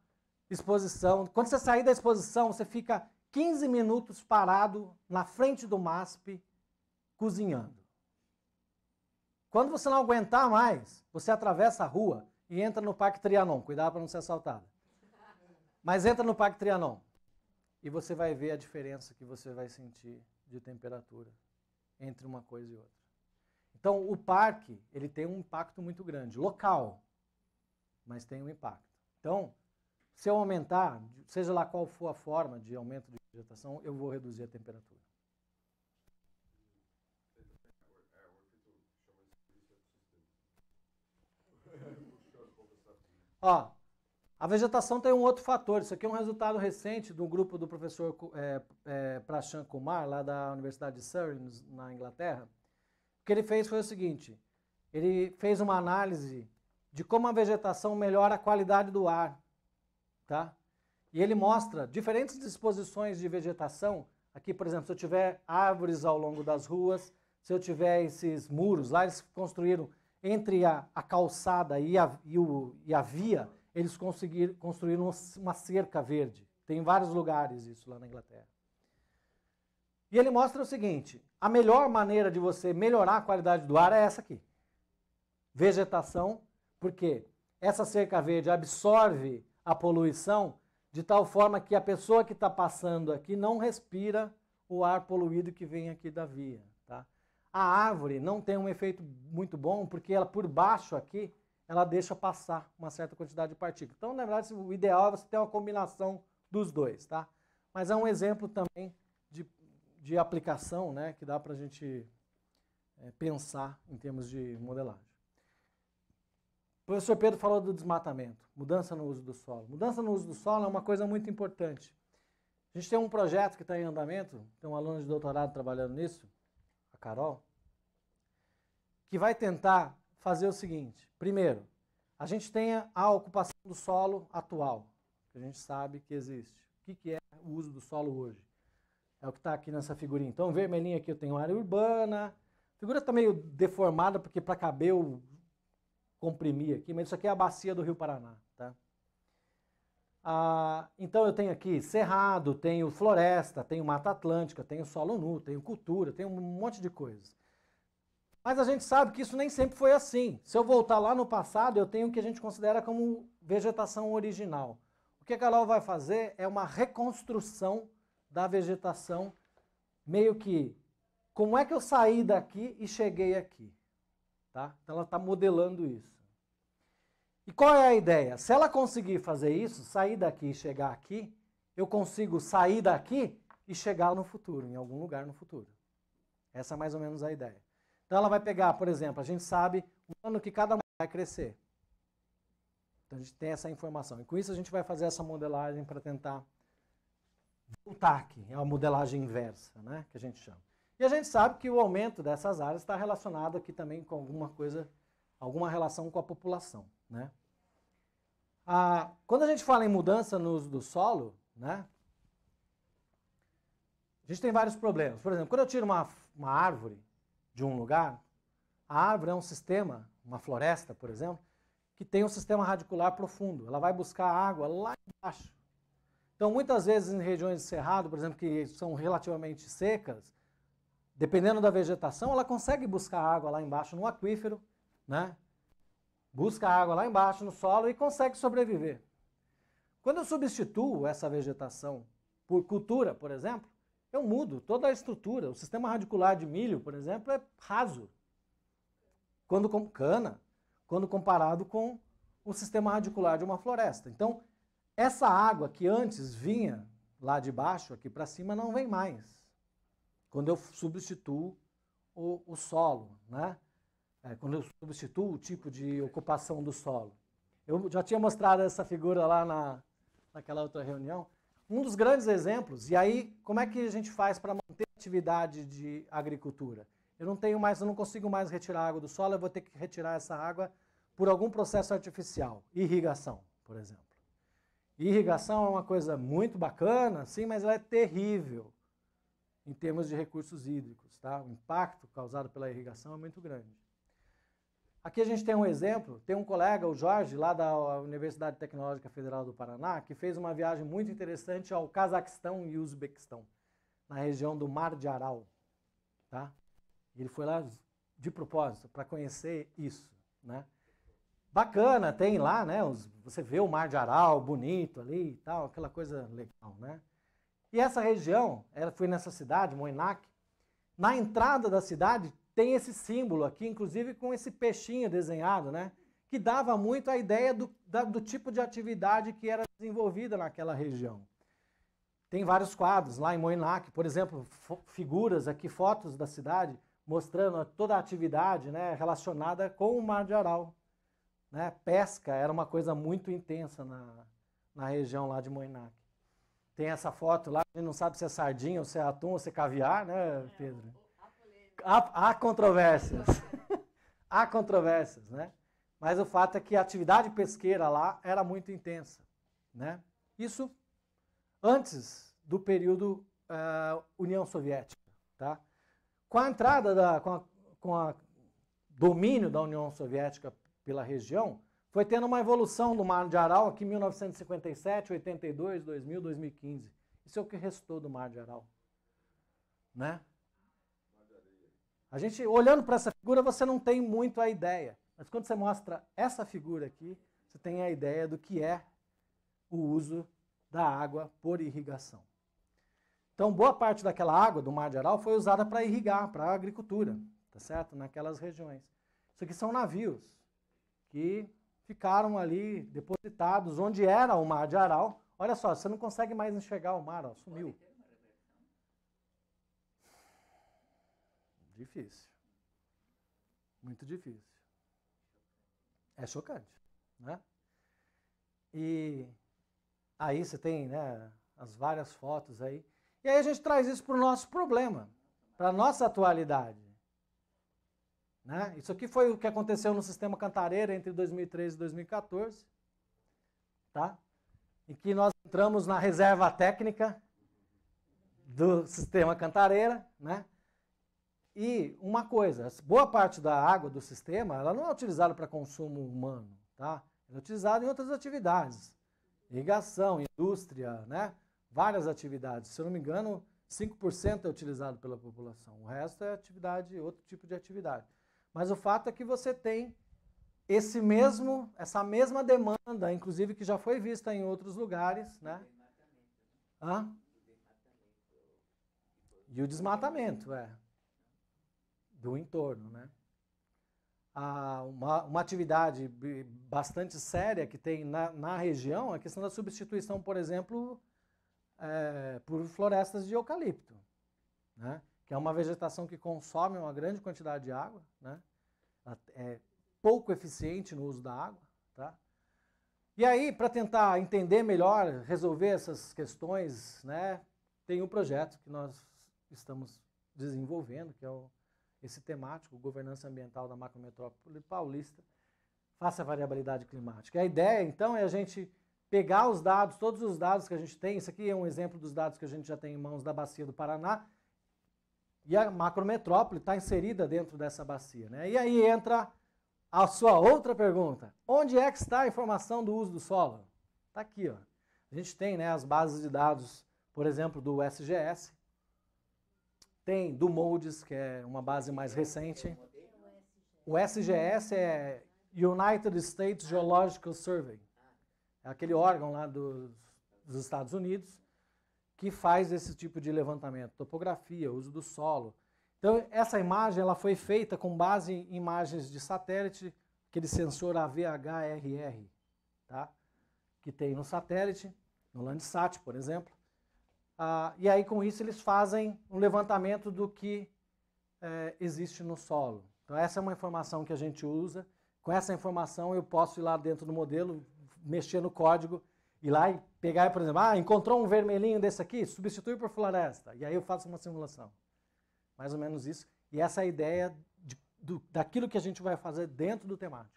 exposição. Quando você sair da exposição, você fica 15 minutos parado na frente do MASP, cozinhando. Quando você não aguentar mais, você atravessa a rua e entra no Parque Trianon. Cuidado para não ser assaltado. Mas entra no Parque Trianon e você vai ver a diferença que você vai sentir de temperatura entre uma coisa e outra. Então, o parque, ele tem um impacto muito grande, local, mas tem um impacto. Então, se eu aumentar, seja lá qual for a forma de aumento de vegetação, eu vou reduzir a temperatura. Ó, a vegetação tem um outro fator. Isso aqui é um resultado recente do grupo do professor é, é, Kumar, lá da Universidade de Surrey, na Inglaterra. O que ele fez foi o seguinte: ele fez uma análise de como a vegetação melhora a qualidade do ar, tá? E ele mostra diferentes disposições de vegetação. Aqui, por exemplo, se eu tiver árvores ao longo das ruas, se eu tiver esses muros, lá eles construíram entre a, a calçada e a, e, o, e a, via, eles conseguiram construir uma cerca verde. Tem em vários lugares isso lá na Inglaterra. E ele mostra o seguinte: a melhor maneira de você melhorar a qualidade do ar é essa aqui. Vegetação, porque essa cerca verde absorve a poluição de tal forma que a pessoa que está passando aqui não respira o ar poluído que vem aqui da via. A árvore não tem um efeito muito bom porque ela por baixo aqui ela deixa passar uma certa quantidade de partículas. Então, na verdade, o ideal é você ter uma combinação dos dois, tá? Mas é um exemplo também de, de aplicação, né, que dá para a gente é, pensar em termos de modelagem. O professor Pedro falou do desmatamento, mudança no uso do solo. Mudança no uso do solo é uma coisa muito importante. A gente tem um projeto que está em andamento, tem um aluno de doutorado trabalhando nisso, Carol, que vai tentar fazer o seguinte: primeiro, a gente tem a ocupação do solo atual, que a gente sabe que existe. O que é o uso do solo hoje? É o que está aqui nessa figurinha. Então, vermelhinho aqui eu tenho área urbana. A figura está meio deformada, porque para caber eu comprimi aqui, mas isso aqui é a bacia do Rio Paraná. Ah, então eu tenho aqui cerrado, tenho floresta, tenho mata atlântica, tenho solo nu, tenho cultura, tenho um monte de coisas. Mas a gente sabe que isso nem sempre foi assim. Se eu voltar lá no passado, eu tenho o que a gente considera como vegetação original. O que a Carol vai fazer é uma reconstrução da vegetação, meio que como é que eu saí daqui e cheguei aqui. Tá? Então ela está modelando isso. E qual é a ideia? Se ela conseguir fazer isso, sair daqui e chegar aqui, eu consigo sair daqui e chegar no futuro, em algum lugar no futuro. Essa é mais ou menos a ideia. Então ela vai pegar, por exemplo, a gente sabe o ano que cada mulher vai crescer. Então a gente tem essa informação. E com isso a gente vai fazer essa modelagem para tentar voltar aqui. É uma modelagem inversa, né? Que a gente chama. E a gente sabe que o aumento dessas áreas está relacionado aqui também com alguma coisa, alguma relação com a população, né? Ah, quando a gente fala em mudança no uso do solo, né? A gente tem vários problemas. Por exemplo, quando eu tiro uma, uma árvore de um lugar, a árvore é um sistema, uma floresta, por exemplo, que tem um sistema radicular profundo. Ela vai buscar água lá embaixo. Então, muitas vezes em regiões de cerrado, por exemplo, que são relativamente secas, dependendo da vegetação, ela consegue buscar água lá embaixo no aquífero, né? busca água lá embaixo no solo e consegue sobreviver. Quando eu substituo essa vegetação por cultura, por exemplo, eu mudo toda a estrutura. O sistema radicular de milho, por exemplo, é raso. Quando com cana, quando comparado com o sistema radicular de uma floresta. Então, essa água que antes vinha lá de baixo, aqui para cima, não vem mais. Quando eu substituo o, o solo, né? é, quando eu substituo o tipo de ocupação do solo. Eu já tinha mostrado essa figura lá na, naquela outra reunião. Um dos grandes exemplos, e aí como é que a gente faz para manter a atividade de agricultura? Eu não tenho mais, eu não consigo mais retirar água do solo, eu vou ter que retirar essa água por algum processo artificial, irrigação, por exemplo. Irrigação é uma coisa muito bacana, sim, mas ela é terrível em termos de recursos hídricos, tá? O impacto causado pela irrigação é muito grande. Aqui a gente tem um exemplo, tem um colega, o Jorge, lá da Universidade Tecnológica Federal do Paraná, que fez uma viagem muito interessante ao Cazaquistão e Uzbequistão, na região do Mar de Aral. Tá? Ele foi lá de propósito, para conhecer isso. Né? Bacana, tem lá, né? Os, você vê o Mar de Aral bonito ali e tal, aquela coisa legal, né? E essa região, ela foi nessa cidade, Moenac. Na entrada da cidade tem esse símbolo aqui, inclusive com esse peixinho desenhado, né? Que dava muito a ideia do, da, do tipo de atividade que era desenvolvida naquela região. Tem vários quadros lá em Moinac, por exemplo, figuras aqui, fotos da cidade, mostrando toda a atividade né, relacionada com o Mar de Aral. Né? Pesca era uma coisa muito intensa na, na região lá de Moinac. Tem essa foto lá, a gente não sabe se é sardinha ou se é atum ou se é caviar, né, é, Pedro? há, há controvérsias. há controvérsias, né? Mas o fato é que a atividade pesqueira lá era muito intensa, né? Isso antes do período uh, União Soviética, tá? Com a entrada da com a, com a domínio da União Soviética pela região, foi tendo uma evolução do Mar de Aral aqui em 1957, 82, 2000, 2015. Isso é o que restou do Mar de Aral, né? A gente, olhando para essa figura, você não tem muito a ideia. Mas quando você mostra essa figura aqui, você tem a ideia do que é o uso da água por irrigação. Então, boa parte daquela água do Mar de Aral foi usada para irrigar, para a agricultura, tá certo? Naquelas regiões. Isso aqui são navios que ficaram ali depositados onde era o Mar de Aral. Olha só, você não consegue mais enxergar o mar, ó, sumiu. Difícil. Muito difícil. É chocante, né? E aí você tem, né, as várias fotos aí. E aí a gente traz isso para o nosso problema, para a nossa atualidade. Né? Isso aqui foi o que aconteceu no sistema Cantareira entre 2013 e 2014, tá? em que nós entramos na reserva técnica do sistema Cantareira, né? E uma coisa, boa parte da água do sistema, ela não é utilizada para consumo humano, tá? é utilizada em outras atividades, irrigação, indústria, né? Várias atividades. Se eu não me engano, 5% é utilizado pela população. O resto é atividade, outro tipo de atividade. Mas o fato é que você tem esse mesmo, essa mesma demanda, inclusive que já foi vista em outros lugares, né? O né? e o desmatamento, é do entorno, né? uma, uma atividade bastante séria que tem na, na região é a questão da substituição, por exemplo, é, por florestas de eucalipto, né? que é uma vegetação que consome uma grande quantidade de água, né? é pouco eficiente no uso da água. Tá? E aí, para tentar entender melhor, resolver essas questões, né, tem um projeto que nós estamos desenvolvendo, que é o esse temático, governança ambiental da macrometrópole paulista, faça a variabilidade climática. a ideia, então, é a gente pegar os dados, todos os dados que a gente tem, isso aqui é um exemplo dos dados que a gente já tem em mãos da bacia do Paraná, e a macrometrópole está inserida dentro dessa bacia. Né? E aí entra a sua outra pergunta. Onde é que está a informação do uso do solo? Está aqui. Ó. A gente tem né, as bases de dados, por exemplo, do SGS, tem do Moldes, que é uma base mais recente. O SGS é United States Geological Survey. É aquele órgão lá dos, dos Estados Unidos que faz esse tipo de levantamento, topografia, uso do solo. Então, essa imagem ela foi feita com base em imagens de satélite, aquele sensor AVHRR, tá? que tem no satélite, no Landsat, por exemplo. Ah, e aí, com isso, eles fazem um levantamento do que é, existe no solo. Então, essa é uma informação que a gente usa. Com essa informação, eu posso ir lá dentro do modelo, mexer no código, ir lá e pegar, por exemplo, ah, encontrou um vermelhinho desse aqui, substitui por floresta. E aí eu faço uma simulação. Mais ou menos isso. E essa é a ideia de, do, daquilo que a gente vai fazer dentro do temático.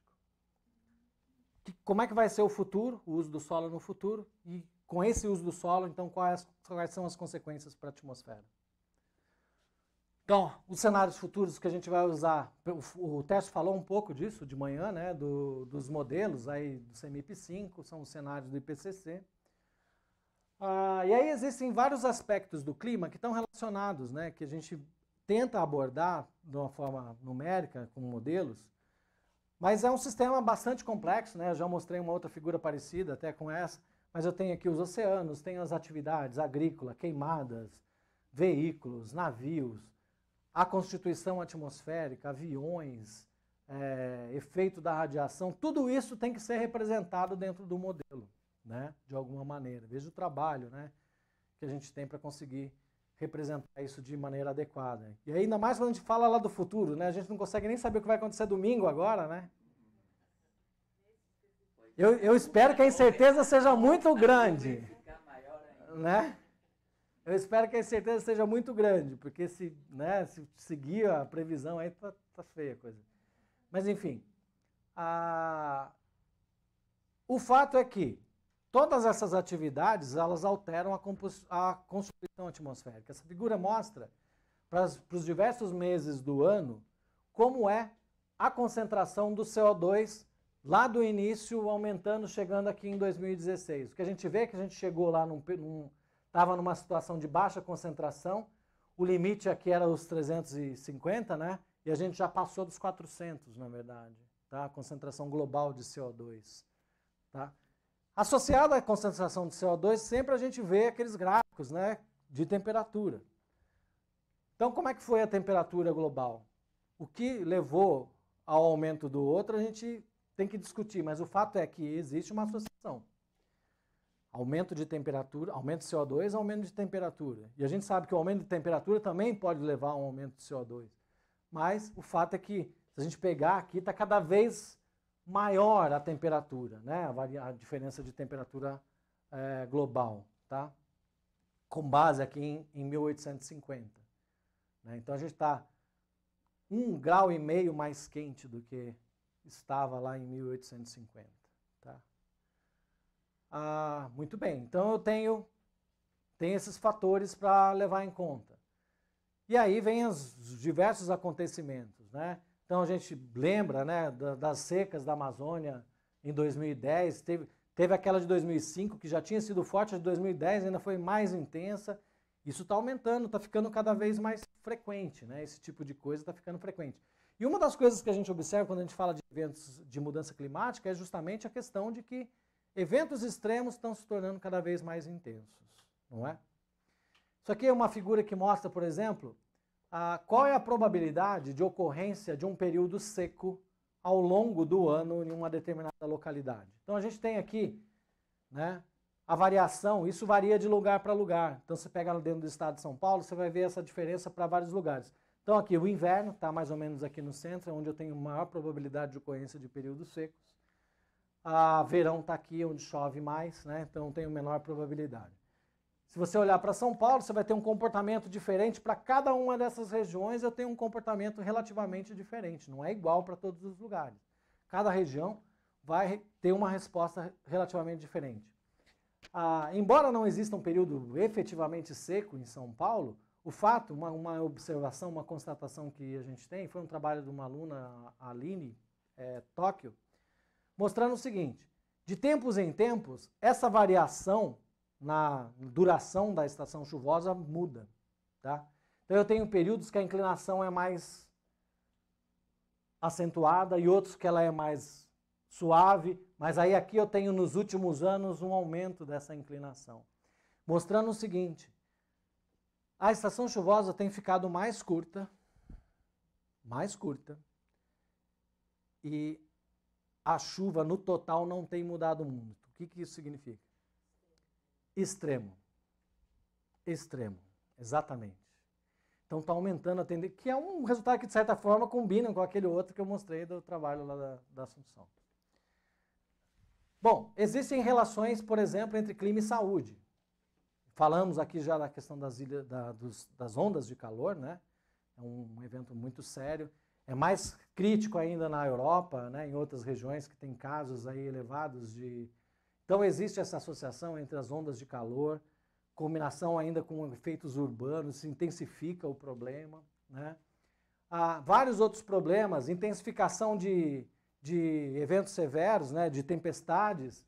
Que, como é que vai ser o futuro, o uso do solo no futuro e com esse uso do solo, então quais, quais são as consequências para a atmosfera? Então, os cenários futuros que a gente vai usar, o, o Tércio falou um pouco disso de manhã, né, do, dos modelos aí do CMIP5, são os cenários do IPCC. Ah, e aí existem vários aspectos do clima que estão relacionados, né, que a gente tenta abordar de uma forma numérica, com modelos, mas é um sistema bastante complexo, né, eu já mostrei uma outra figura parecida até com essa, mas eu tenho aqui os oceanos, tenho as atividades agrícola, queimadas, veículos, navios, a constituição atmosférica, aviões, é, efeito da radiação, tudo isso tem que ser representado dentro do modelo, né? de alguma maneira. Veja o trabalho né? que a gente tem para conseguir representar isso de maneira adequada. E ainda mais quando a gente fala lá do futuro, né? a gente não consegue nem saber o que vai acontecer domingo agora, né? Eu, eu espero que a incerteza seja muito grande. Né? Eu espero que a incerteza seja muito grande, porque se, né, se seguir a previsão aí tá, tá feia a coisa. Mas enfim, a... o fato é que todas essas atividades elas alteram a, compos... a composição atmosférica. Essa figura mostra para os diversos meses do ano como é a concentração do CO2 lá do início aumentando, chegando aqui em 2016. O que a gente vê é que a gente chegou lá, estava num, num, numa situação de baixa concentração, o limite aqui era os 350, né? E a gente já passou dos 400, na verdade, tá? A concentração global de CO2, tá? Associada à concentração de CO2, sempre a gente vê aqueles gráficos, né? De temperatura. Então, como é que foi a temperatura global? O que levou ao aumento do outro, a gente tem que discutir, mas o fato é que existe uma associação. Aumento de temperatura, aumento de CO2, aumento de temperatura. E a gente sabe que o aumento de temperatura também pode levar a um aumento de CO2. Mas o fato é que, se a gente pegar aqui, está cada vez maior a temperatura, né? a, a diferença de temperatura é, global, tá? com base aqui em, em 1850. Né? Então a gente está um grau e meio mais quente do que estava lá em 1850. Tá? Ah, muito bem, então eu tenho, tenho esses fatores para levar em conta. E aí vem os diversos acontecimentos, né? Então a gente lembra né, das secas da Amazônia em 2010, teve, teve aquela de 2005 que já tinha sido forte, a de 2010 ainda foi mais intensa. Isso está aumentando, está ficando cada vez mais frequente, né? Esse tipo de coisa está ficando frequente. E uma das coisas que a gente observa quando a gente fala de eventos de mudança climática é justamente a questão de que eventos extremos estão se tornando cada vez mais intensos, não é? Isso aqui é uma figura que mostra, por exemplo, a, qual é a probabilidade de ocorrência de um período seco ao longo do ano em uma determinada localidade. Então a gente tem aqui né, a variação, isso varia de lugar para lugar. Então você pega dentro do estado de São Paulo, você vai ver essa diferença para vários lugares. Então aqui o inverno está mais ou menos aqui no centro, é onde eu tenho maior probabilidade de ocorrência de períodos secos. A ah, verão está aqui onde chove mais, né? então tenho menor probabilidade. Se você olhar para São Paulo, você vai ter um comportamento diferente. Para cada uma dessas regiões, eu tenho um comportamento relativamente diferente. Não é igual para todos os lugares. Cada região vai ter uma resposta relativamente diferente. Ah, embora não exista um período efetivamente seco em São Paulo, o fato, uma, uma observação, uma constatação que a gente tem, foi um trabalho de uma aluna, Aline, é, Tóquio, mostrando o seguinte, de tempos em tempos, essa variação na duração da estação chuvosa muda, tá? Então eu tenho períodos que a inclinação é mais acentuada e outros que ela é mais suave, mas aí aqui eu tenho nos últimos anos um aumento dessa inclinação. Mostrando o seguinte, a estação chuvosa tem ficado mais curta, mais curta, e a chuva no total não tem mudado muito. O que, que isso significa? Extremo. Extremo, exatamente. Então está aumentando a tendência, que é um resultado que de certa forma combina com aquele outro que eu mostrei do trabalho lá da, da Assunção. Bom, existem relações, por exemplo, entre clima e saúde. Falamos aqui já da questão das, da, dos, das ondas de calor, né? É um evento muito sério. É mais crítico ainda na Europa, né? em outras regiões que tem casos aí elevados de. Então existe essa associação entre as ondas de calor, combinação ainda com efeitos urbanos, se intensifica o problema. Né? Há vários outros problemas, intensificação de, de eventos severos, né? de tempestades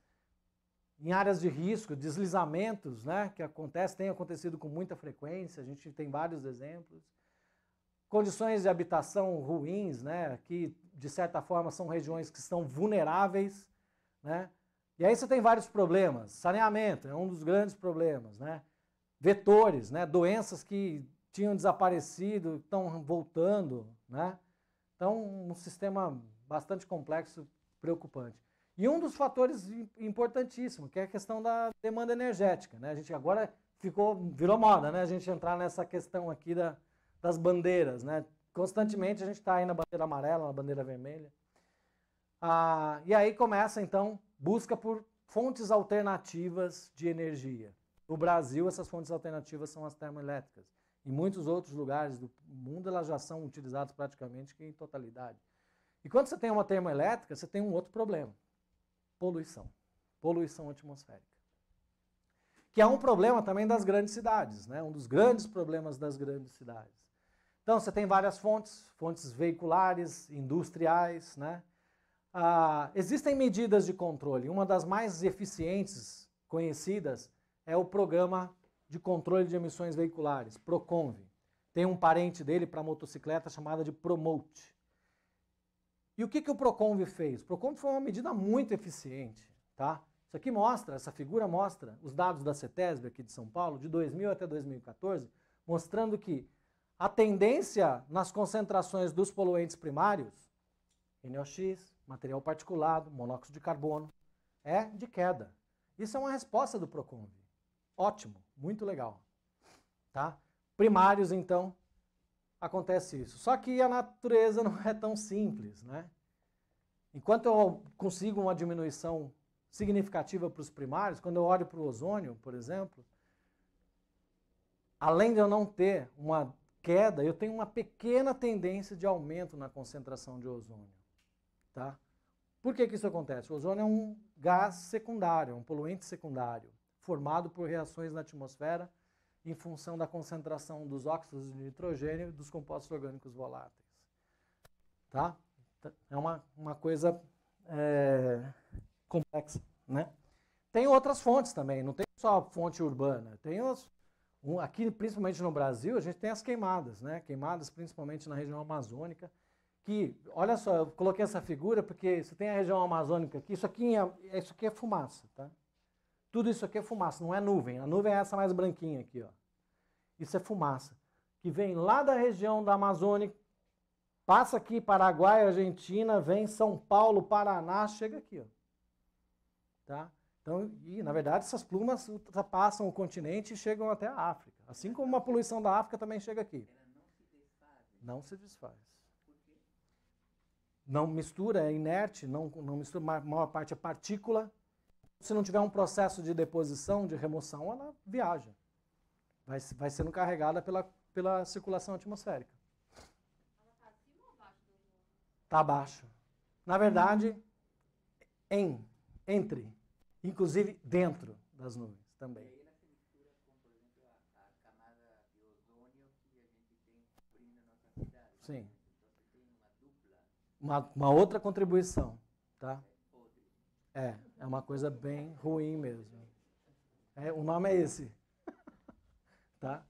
em áreas de risco, deslizamentos, né, que acontece, tem acontecido com muita frequência, a gente tem vários exemplos. Condições de habitação ruins, né, que de certa forma são regiões que estão vulneráveis, né? E aí você tem vários problemas. Saneamento é um dos grandes problemas, né? Vetores, né, doenças que tinham desaparecido, estão voltando, né? Então, um sistema bastante complexo, preocupante. E um dos fatores importantíssimos, que é a questão da demanda energética. Né? A gente agora ficou, virou moda, né? A gente entrar nessa questão aqui da, das bandeiras, né? Constantemente a gente está aí na bandeira amarela, na bandeira vermelha. Ah, e aí começa, então, busca por fontes alternativas de energia. No Brasil, essas fontes alternativas são as termoelétricas. Em muitos outros lugares do mundo, elas já são utilizadas praticamente em totalidade. E quando você tem uma termoelétrica, você tem um outro problema. Poluição. Poluição atmosférica. Que é um problema também das grandes cidades, né? um dos grandes problemas das grandes cidades. Então, você tem várias fontes, fontes veiculares, industriais, né? Ah, existem medidas de controle. Uma das mais eficientes conhecidas é o Programa de Controle de Emissões Veiculares, PROCONVE. Tem um parente dele para motocicleta chamada de PROMOTE. E o que, que o Proconv fez? O Proconv foi uma medida muito eficiente, tá? Isso aqui mostra, essa figura mostra os dados da CETESB aqui de São Paulo, de 2000 até 2014, mostrando que a tendência nas concentrações dos poluentes primários, NOx, material particulado, monóxido de carbono, é de queda. Isso é uma resposta do Proconv. Ótimo, muito legal. Tá? Primários, então, acontece isso. Só que a natureza não é tão simples, né? Enquanto eu consigo uma diminuição significativa para os primários, quando eu olho para o ozônio, por exemplo, além de eu não ter uma queda, eu tenho uma pequena tendência de aumento na concentração de ozônio, tá? Por que, que isso acontece? O ozônio é um gás secundário, é um poluente secundário, formado por reações na atmosfera em função da concentração dos óxidos de nitrogênio dos compostos orgânicos voláteis. Tá? Então, é uma, uma coisa é, complexa. Né? Tem outras fontes também, não tem só fonte urbana. Tem os, um, aqui, principalmente no Brasil, a gente tem as queimadas, né? queimadas principalmente na região amazônica, que, olha só, eu coloquei essa figura porque você tem a região amazônica aqui, isso aqui é, isso aqui é fumaça, tá? Tudo isso aqui é fumaça, não é nuvem. A nuvem é essa mais branquinha aqui, ó. Isso é fumaça que vem lá da região da Amazônia, passa aqui Paraguai, Argentina, vem São Paulo, Paraná, chega aqui, ó. Tá? Então, e na verdade essas plumas passam o continente e chegam até a África, assim como a poluição da África também chega aqui. Ela não se desfaz. Né? Não se desfaz. Por quê? Não mistura, é inerte, não, não mistura, a maior parte é partícula, se não tiver um processo de deposição, de remoção, ela viaja. Vai, vai sendo carregada pela, pela circulação atmosférica. Está abaixo. Na verdade, em, entre, inclusive dentro das nuvens também. Sim. Né? Então, uma, uma outra contribuição, tá? É. é. É uma coisa bem ruim mesmo. É, o nome é esse. tá?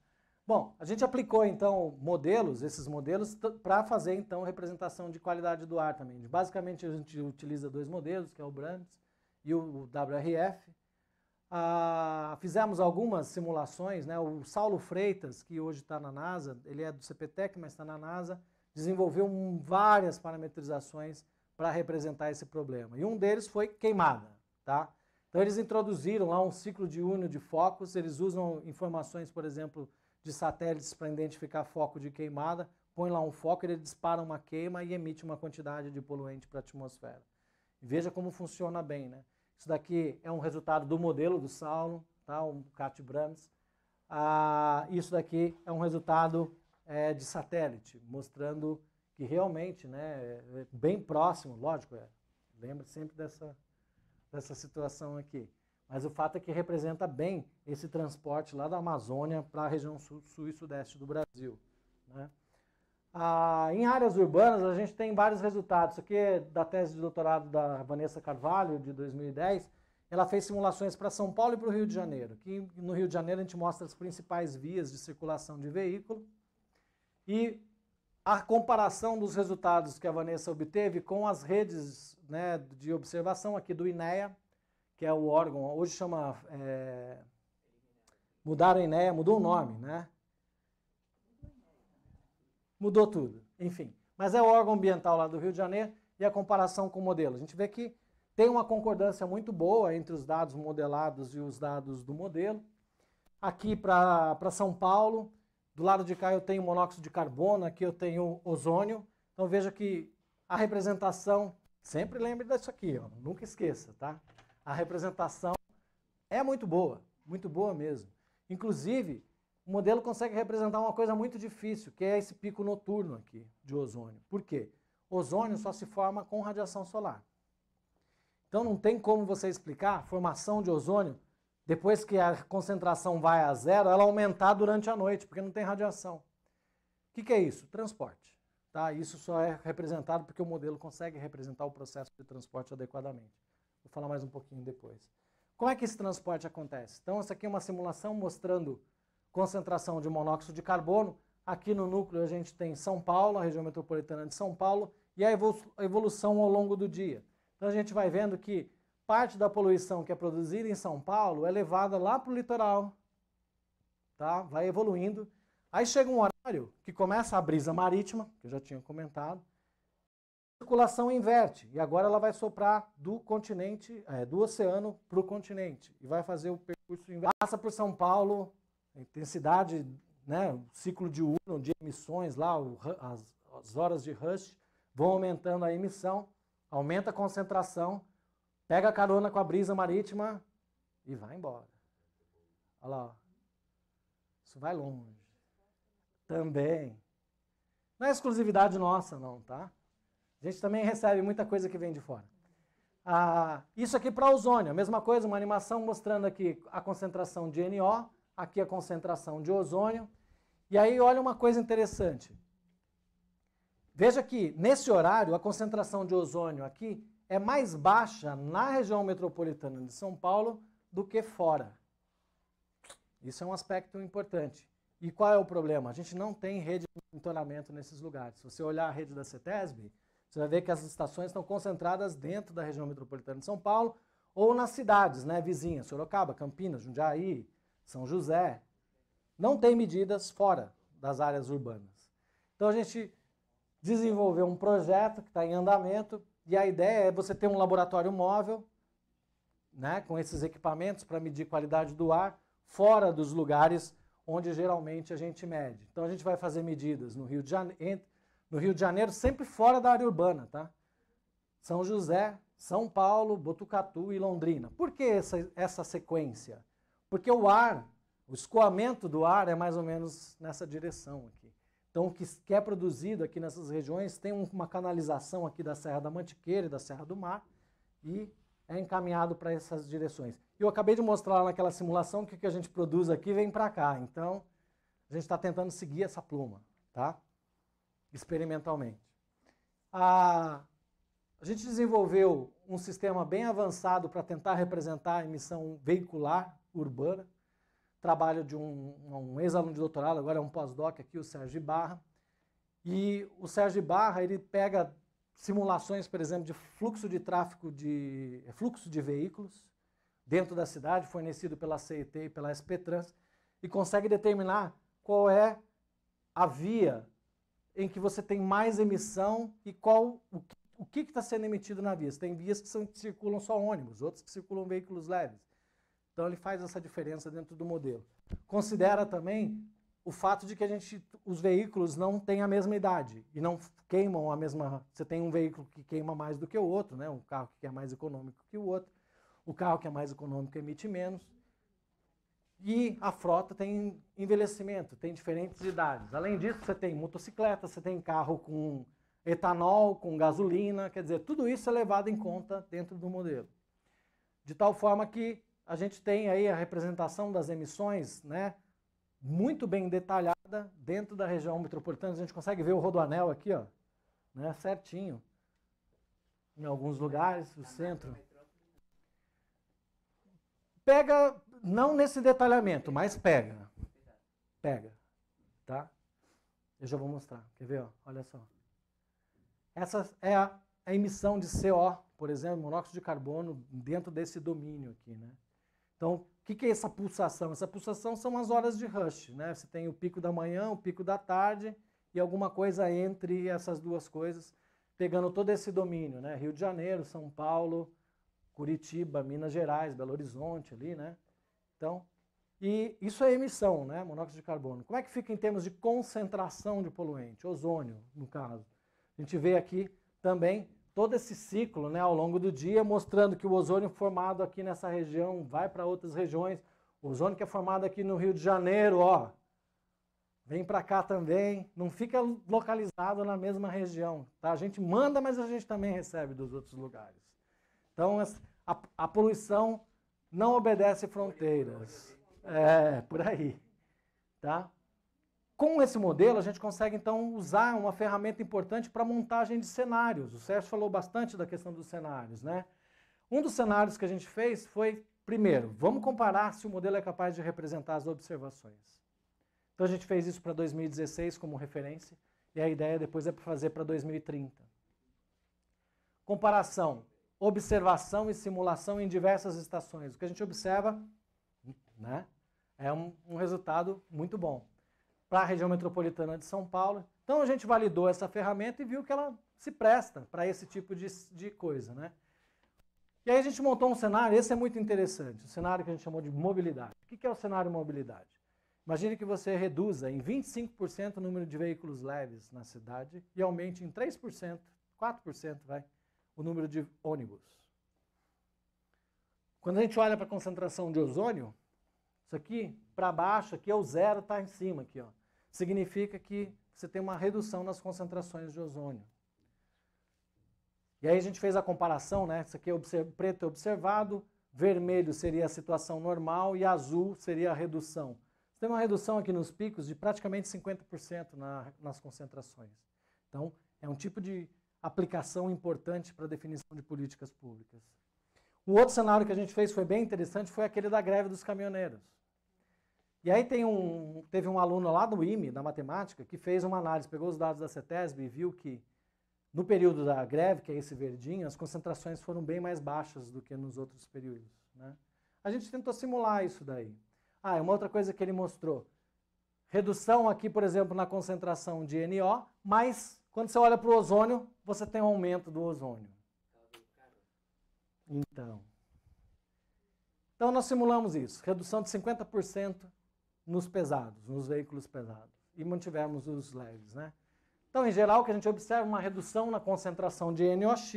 Bom, a gente aplicou então modelos, esses modelos, para fazer então representação de qualidade do ar também. Basicamente a gente utiliza dois modelos, que é o Brands e o WRF. Ah, fizemos algumas simulações, né? o Saulo Freitas, que hoje está na NASA, ele é do CPTEC, mas está na NASA, desenvolveu um, várias parametrizações para representar esse problema. E um deles foi queimada. Tá? Então eles introduziram lá um ciclo de união de focos, eles usam informações, por exemplo, de satélites para identificar foco de queimada, põe lá um foco, ele dispara uma queima e emite uma quantidade de poluente para a atmosfera. Veja como funciona bem, né? Isso daqui é um resultado do modelo do Saulo, tá? o Cat Brams. Ah, isso daqui é um resultado é, de satélite, mostrando que realmente, né, é bem próximo, lógico, é, lembra sempre dessa dessa situação aqui. Mas o fato é que representa bem esse transporte lá da Amazônia para a região sul, sul, e sudeste do Brasil. Né? Ah, em áreas urbanas, a gente tem vários resultados. Isso aqui é da tese de doutorado da Vanessa Carvalho, de 2010. Ela fez simulações para São Paulo e para o Rio de Janeiro. Aqui no Rio de Janeiro, a gente mostra as principais vias de circulação de veículo. E a comparação dos resultados que a Vanessa obteve com as redes né, de observação aqui do INEA, que é o órgão, hoje chama. É, mudaram a INEA, mudou o nome, né? Mudou tudo, enfim. Mas é o órgão ambiental lá do Rio de Janeiro e a comparação com o modelo. A gente vê que tem uma concordância muito boa entre os dados modelados e os dados do modelo. Aqui para São Paulo, do lado de cá eu tenho monóxido de carbono, aqui eu tenho ozônio. Então veja que a representação Sempre lembre disso aqui, ó, nunca esqueça, tá? A representação é muito boa, muito boa mesmo. Inclusive, o modelo consegue representar uma coisa muito difícil, que é esse pico noturno aqui de ozônio. Por quê? Ozônio só se forma com radiação solar. Então não tem como você explicar a formação de ozônio depois que a concentração vai a zero, ela aumentar durante a noite, porque não tem radiação. O que, que é isso? Transporte. Tá? Isso só é representado porque o modelo consegue representar o processo de transporte adequadamente. Vou falar mais um pouquinho depois. Como é que esse transporte acontece? Então, essa aqui é uma simulação mostrando concentração de monóxido de carbono. Aqui no núcleo a gente tem São Paulo, a região metropolitana de São Paulo, e a evolução ao longo do dia. Então a gente vai vendo que parte da poluição que é produzida em São Paulo é levada lá para o litoral, tá? vai evoluindo. Aí chega um horário que começa a brisa marítima, que eu já tinha comentado, a circulação inverte e agora ela vai soprar do continente, é, do oceano para o continente e vai fazer o percurso inverso. Passa por São Paulo, a intensidade, né, o ciclo diurno de emissões lá, o, as, as horas de rush vão aumentando a emissão, aumenta a concentração, pega a carona com a brisa marítima e vai embora. Olha lá, isso vai longe. Também. Não é exclusividade nossa, não, tá? A gente também recebe muita coisa que vem de fora. Ah, isso aqui para ozônio, a mesma coisa, uma animação mostrando aqui a concentração de NO, aqui a concentração de ozônio. E aí olha uma coisa interessante. Veja que nesse horário a concentração de ozônio aqui é mais baixa na região metropolitana de São Paulo do que fora. Isso é um aspecto importante. E qual é o problema? A gente não tem rede de monitoramento nesses lugares. Se você olhar a rede da CETESB, você vai ver que as estações estão concentradas dentro da região metropolitana de São Paulo ou nas cidades né, vizinhas, Sorocaba, Campinas, Jundiaí, São José. Não tem medidas fora das áreas urbanas. Então a gente desenvolveu um projeto que está em andamento e a ideia é você ter um laboratório móvel né, com esses equipamentos para medir qualidade do ar fora dos lugares onde geralmente a gente mede. Então a gente vai fazer medidas no Rio de Janeiro, no Rio de Janeiro sempre fora da área urbana, tá? São José, São Paulo, Botucatu e Londrina. Por que essa, essa sequência? Porque o ar, o escoamento do ar é mais ou menos nessa direção aqui. Então, o que é produzido aqui nessas regiões tem uma canalização aqui da Serra da Mantiqueira e da Serra do Mar e é encaminhado para essas direções. Eu acabei de mostrar naquela simulação que o que a gente produz aqui vem para cá. Então, a gente está tentando seguir essa pluma, tá? experimentalmente. A, a gente desenvolveu um sistema bem avançado para tentar representar a emissão veicular urbana. Trabalho de um, um ex-aluno de doutorado, agora é um pós-doc aqui, o Sérgio Barra. E o Sérgio Barra, ele pega simulações, por exemplo, de fluxo de tráfego de fluxo de veículos dentro da cidade, fornecido pela CET e pela SP Trans, e consegue determinar qual é a via em que você tem mais emissão e qual o que está sendo emitido na via. Você tem vias que, são, que circulam só ônibus, outras que circulam veículos leves. Então ele faz essa diferença dentro do modelo. Considera também o fato de que a gente, os veículos não têm a mesma idade e não queimam a mesma. Você tem um veículo que queima mais do que o outro, né? um carro que é mais econômico que o outro. O carro que é mais econômico emite menos. E a frota tem envelhecimento, tem diferentes idades. Além disso, você tem motocicleta, você tem carro com etanol, com gasolina, quer dizer, tudo isso é levado em conta dentro do modelo. De tal forma que a gente tem aí a representação das emissões, né, muito bem detalhada dentro da região metropolitana. A gente consegue ver o rodoanel aqui, ó, né, certinho. Em alguns lugares, o centro pega, não nesse detalhamento, mas pega. Pega, tá? Eu já vou mostrar, quer ver? Ó? Olha só. Essa é a, a emissão de CO, por exemplo, monóxido de carbono, dentro desse domínio aqui, né? Então, o que, que, é essa pulsação? Essa pulsação são as horas de rush, né? Você tem o pico da manhã, o pico da tarde e alguma coisa entre essas duas coisas, pegando todo esse domínio, né? Rio de Janeiro, São Paulo, Curitiba, Minas Gerais, Belo Horizonte ali, né? Então, e isso é emissão, né? Monóxido de carbono. Como é que fica em termos de concentração de poluente? Ozônio, no caso. A gente vê aqui também todo esse ciclo, né, ao longo do dia, mostrando que o ozônio formado aqui nessa região vai para outras regiões. O ozônio que é formado aqui no Rio de Janeiro, ó, vem para cá também, não fica localizado na mesma região, tá? A gente manda, mas a gente também recebe dos outros lugares. Então, a, a poluição não obedece fronteiras. É, por aí. Tá? Com esse modelo, a gente consegue, então, usar uma ferramenta importante para montagem de cenários. O Sérgio falou bastante da questão dos cenários, né? Um dos cenários que a gente fez foi, primeiro, vamos comparar se o modelo é capaz de representar as observações. Então, a gente fez isso para 2016 como referência, e a ideia depois é fazer para 2030. Comparação observação e simulação em diversas estações. O que a gente observa né, é um, um resultado muito bom. Para a região metropolitana de São Paulo, então a gente validou essa ferramenta e viu que ela se presta para esse tipo de, de coisa. Né? E aí a gente montou um cenário, esse é muito interessante, o um cenário que a gente chamou de mobilidade. O que é o cenário mobilidade? Imagine que você reduza em 25% o número de veículos leves na cidade e aumente em 3%, 4% vai, o número de ônibus. Quando a gente olha para a concentração de ozônio, isso aqui para baixo, aqui é o zero, está em cima aqui, ó. Significa que você tem uma redução nas concentrações de ozônio. E aí a gente fez a comparação, né? Isso aqui é preto é observado, vermelho seria a situação normal e azul seria a redução. Você tem uma redução aqui nos picos de praticamente 50% na, nas concentrações. Então, é um tipo de aplicação importante para a definição de políticas públicas. O outro cenário que a gente fez foi bem interessante, foi aquele da greve dos caminhoneiros. E aí tem um, teve um aluno lá do IME, da matemática, que fez uma análise, pegou os dados da CETESB e viu que no período da greve, que é esse verdinho, as concentrações foram bem mais baixas do que nos outros períodos. Né? A gente tentou simular isso daí. Ah, é uma outra coisa que ele mostrou. Redução aqui, por exemplo, na concentração de NO, mas quando você olha para o ozônio, você tem um aumento do ozônio. Então. Então nós simulamos isso, redução de 50% nos pesados, nos veículos pesados. E mantivemos os leves, né? Então, em geral, o que a gente observa é uma redução na concentração de NOx,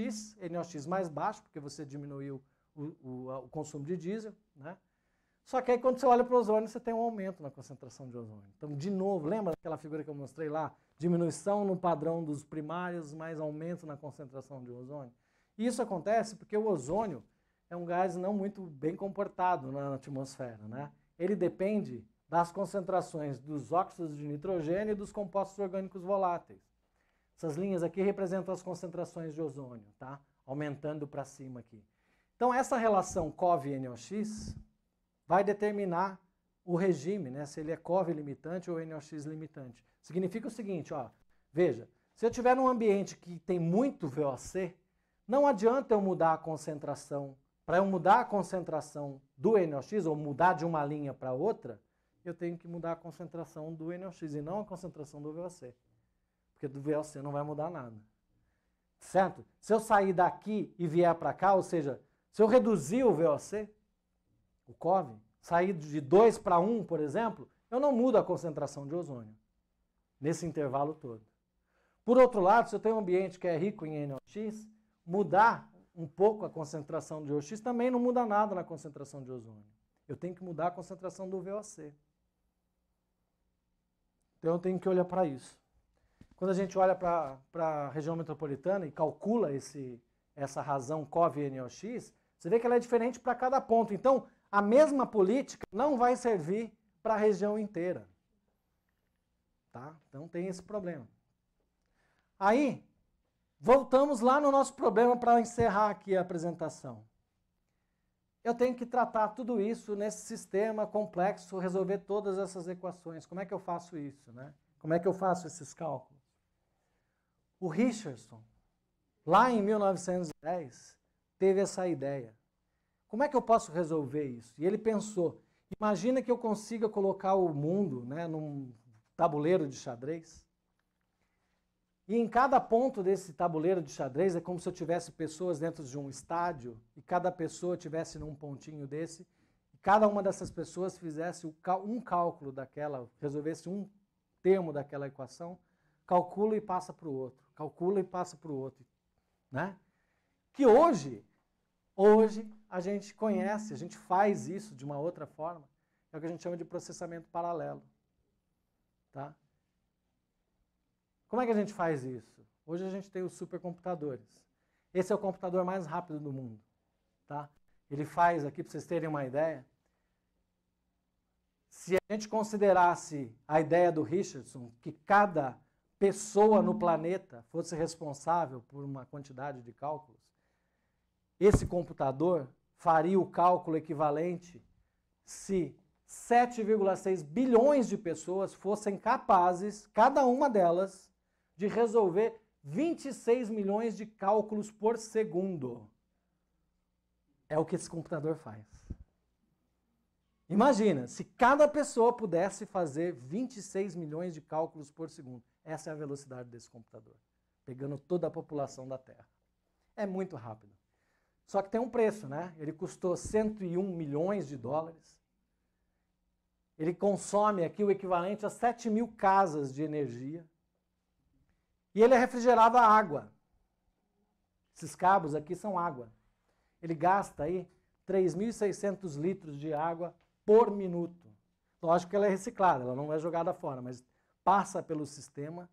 NOx mais baixo, porque você diminuiu o, o, o consumo de diesel, né? Só que aí quando você olha para o ozônio, você tem um aumento na concentração de ozônio. Então, de novo, lembra daquela figura que eu mostrei lá? diminuição no padrão dos primários, mais aumento na concentração de ozônio. E isso acontece porque o ozônio é um gás não muito bem comportado na atmosfera. Né? Ele depende das concentrações dos óxidos de nitrogênio e dos compostos orgânicos voláteis. Essas linhas aqui representam as concentrações de ozônio, tá? aumentando para cima aqui. Então essa relação COV-NOx vai determinar o regime, né, se ele é COV limitante ou NOx limitante. Significa o seguinte, ó, veja, se eu tiver um ambiente que tem muito VOC, não adianta eu mudar a concentração. Para eu mudar a concentração do NOx, ou mudar de uma linha para outra, eu tenho que mudar a concentração do NOx e não a concentração do VOC. Porque do VOC não vai mudar nada. Certo? Se eu sair daqui e vier para cá, ou seja, se eu reduzir o VOC, o COV, sair de 2 para 1, por exemplo, eu não mudo a concentração de ozônio nesse intervalo todo. Por outro lado, se eu tenho um ambiente que é rico em NOx, mudar um pouco a concentração de OX também não muda nada na concentração de ozônio. Eu tenho que mudar a concentração do VOC. Então eu tenho que olhar para isso. Quando a gente olha para a região metropolitana e calcula esse, essa razão COV-NOx, você vê que ela é diferente para cada ponto. Então, a mesma política não vai servir para a região inteira. Tá? Então tem esse problema. Aí, voltamos lá no nosso problema para encerrar aqui a apresentação. Eu tenho que tratar tudo isso nesse sistema complexo, resolver todas essas equações. Como é que eu faço isso, né? Como é que eu faço esses cálculos? O Richardson, lá em 1910, teve essa ideia. Como é que eu posso resolver isso? E ele pensou: imagina que eu consiga colocar o mundo né, num tabuleiro de xadrez. E em cada ponto desse tabuleiro de xadrez é como se eu tivesse pessoas dentro de um estádio e cada pessoa tivesse num pontinho desse e cada uma dessas pessoas fizesse um cálculo daquela, resolvesse um termo daquela equação, calcula e passa para o outro, calcula e passa para o outro, né? Que hoje, hoje a gente conhece, a gente faz isso de uma outra forma, é o que a gente chama de processamento paralelo. Tá? Como é que a gente faz isso? Hoje a gente tem os supercomputadores. Esse é o computador mais rápido do mundo. Tá? Ele faz, aqui para vocês terem uma ideia, se a gente considerasse a ideia do Richardson, que cada pessoa no planeta fosse responsável por uma quantidade de cálculos, esse computador faria o cálculo equivalente se 7,6 bilhões de pessoas fossem capazes, cada uma delas, de resolver 26 milhões de cálculos por segundo. É o que esse computador faz. Imagina, se cada pessoa pudesse fazer 26 milhões de cálculos por segundo. Essa é a velocidade desse computador, pegando toda a população da Terra. É muito rápido. Só que tem um preço, né? Ele custou 101 milhões de dólares. Ele consome aqui o equivalente a 7 mil casas de energia. E ele é refrigerava água. Esses cabos aqui são água. Ele gasta aí 3.600 litros de água por minuto. Lógico que ela é reciclada, ela não é jogada fora, mas passa pelo sistema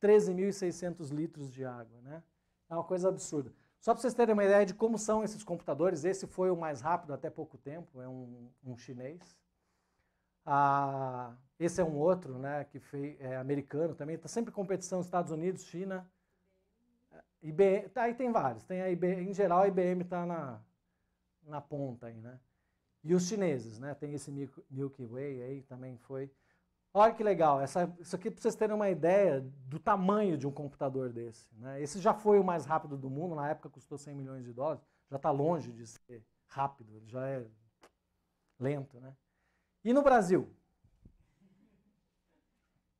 13.600 litros de água, né? É uma coisa absurda. Só para vocês terem uma ideia de como são esses computadores, esse foi o mais rápido até pouco tempo, é um, um chinês. Ah, esse é um outro, né, que foi, é americano também, está sempre competição Estados Unidos, China. IBM, tá, aí tem vários, tem a IBM, em geral a IBM está na, na ponta aí, né? E os chineses, né, tem esse Milky Way aí, também foi. Olha que legal, essa, isso aqui para vocês terem uma ideia do tamanho de um computador desse. Né? Esse já foi o mais rápido do mundo, na época custou 100 milhões de dólares, já está longe de ser rápido, já é lento. Né? E no Brasil?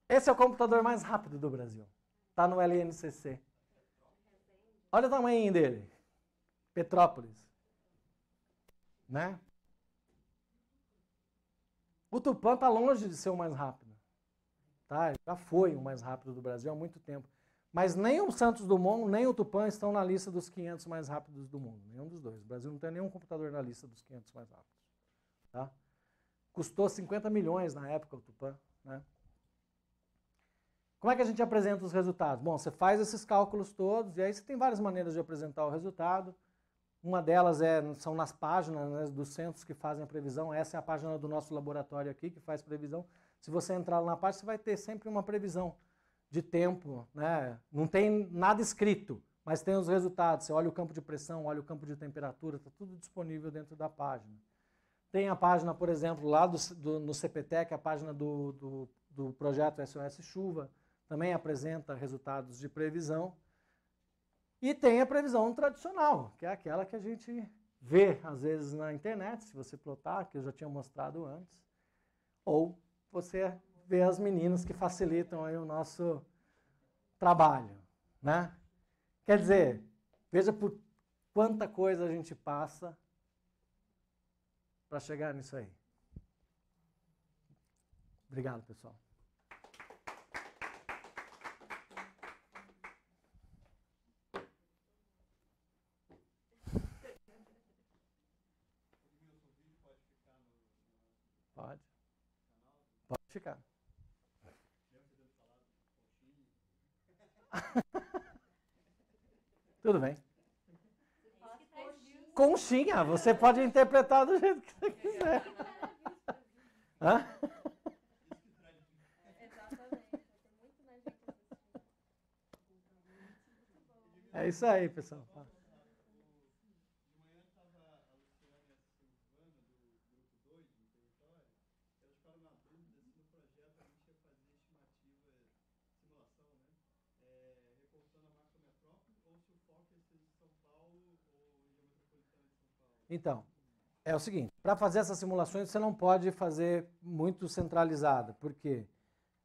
Esse é o computador mais rápido do Brasil, está no LNCC. Olha o tamanho dele, Petrópolis. Né? O Tupã está longe de ser o mais rápido. Tá? Já foi o mais rápido do Brasil há muito tempo. Mas nem o Santos Dumont, nem o Tupan estão na lista dos 500 mais rápidos do mundo. Nenhum dos dois. O Brasil não tem nenhum computador na lista dos 500 mais rápidos. Tá? Custou 50 milhões na época o Tupan. Né? Como é que a gente apresenta os resultados? Bom, você faz esses cálculos todos e aí você tem várias maneiras de apresentar o resultado. Uma delas é, são nas páginas né, dos centros que fazem a previsão. Essa é a página do nosso laboratório aqui que faz previsão. Se você entrar lá na página, você vai ter sempre uma previsão de tempo, né? Não tem nada escrito, mas tem os resultados. Você olha o campo de pressão, olha o campo de temperatura, está tudo disponível dentro da página. Tem a página, por exemplo, lá do, do, no CPTEC, a página do, do, do projeto SOS Chuva, também apresenta resultados de previsão. E tem a previsão tradicional, que é aquela que a gente vê às vezes na internet, se você plotar, que eu já tinha mostrado antes, ou você vê as meninas que facilitam aí o nosso trabalho, né? Quer dizer, veja por quanta coisa a gente passa para chegar nisso aí. Obrigado, pessoal. Tudo bem. Conchinha, você pode interpretar do jeito que você quiser. Hã? É isso aí, pessoal. Então, é o seguinte, para fazer essas simulações você não pode fazer muito centralizada, porque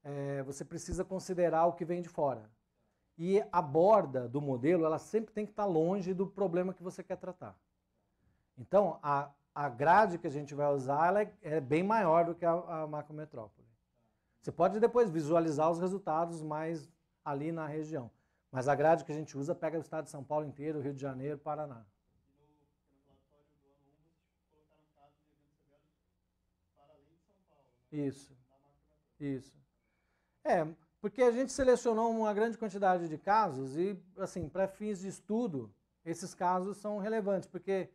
é, você precisa considerar o que vem de fora. E a borda do modelo, ela sempre tem que estar tá longe do problema que você quer tratar. Então, a, a grade que a gente vai usar, ela é, é bem maior do que a, a macrometrópole. Você pode depois visualizar os resultados mais ali na região. Mas a grade que a gente usa pega o estado de São Paulo inteiro, Rio de Janeiro, Paraná. Isso. Isso. É, porque a gente selecionou uma grande quantidade de casos e, assim, para fins de estudo, esses casos são relevantes, porque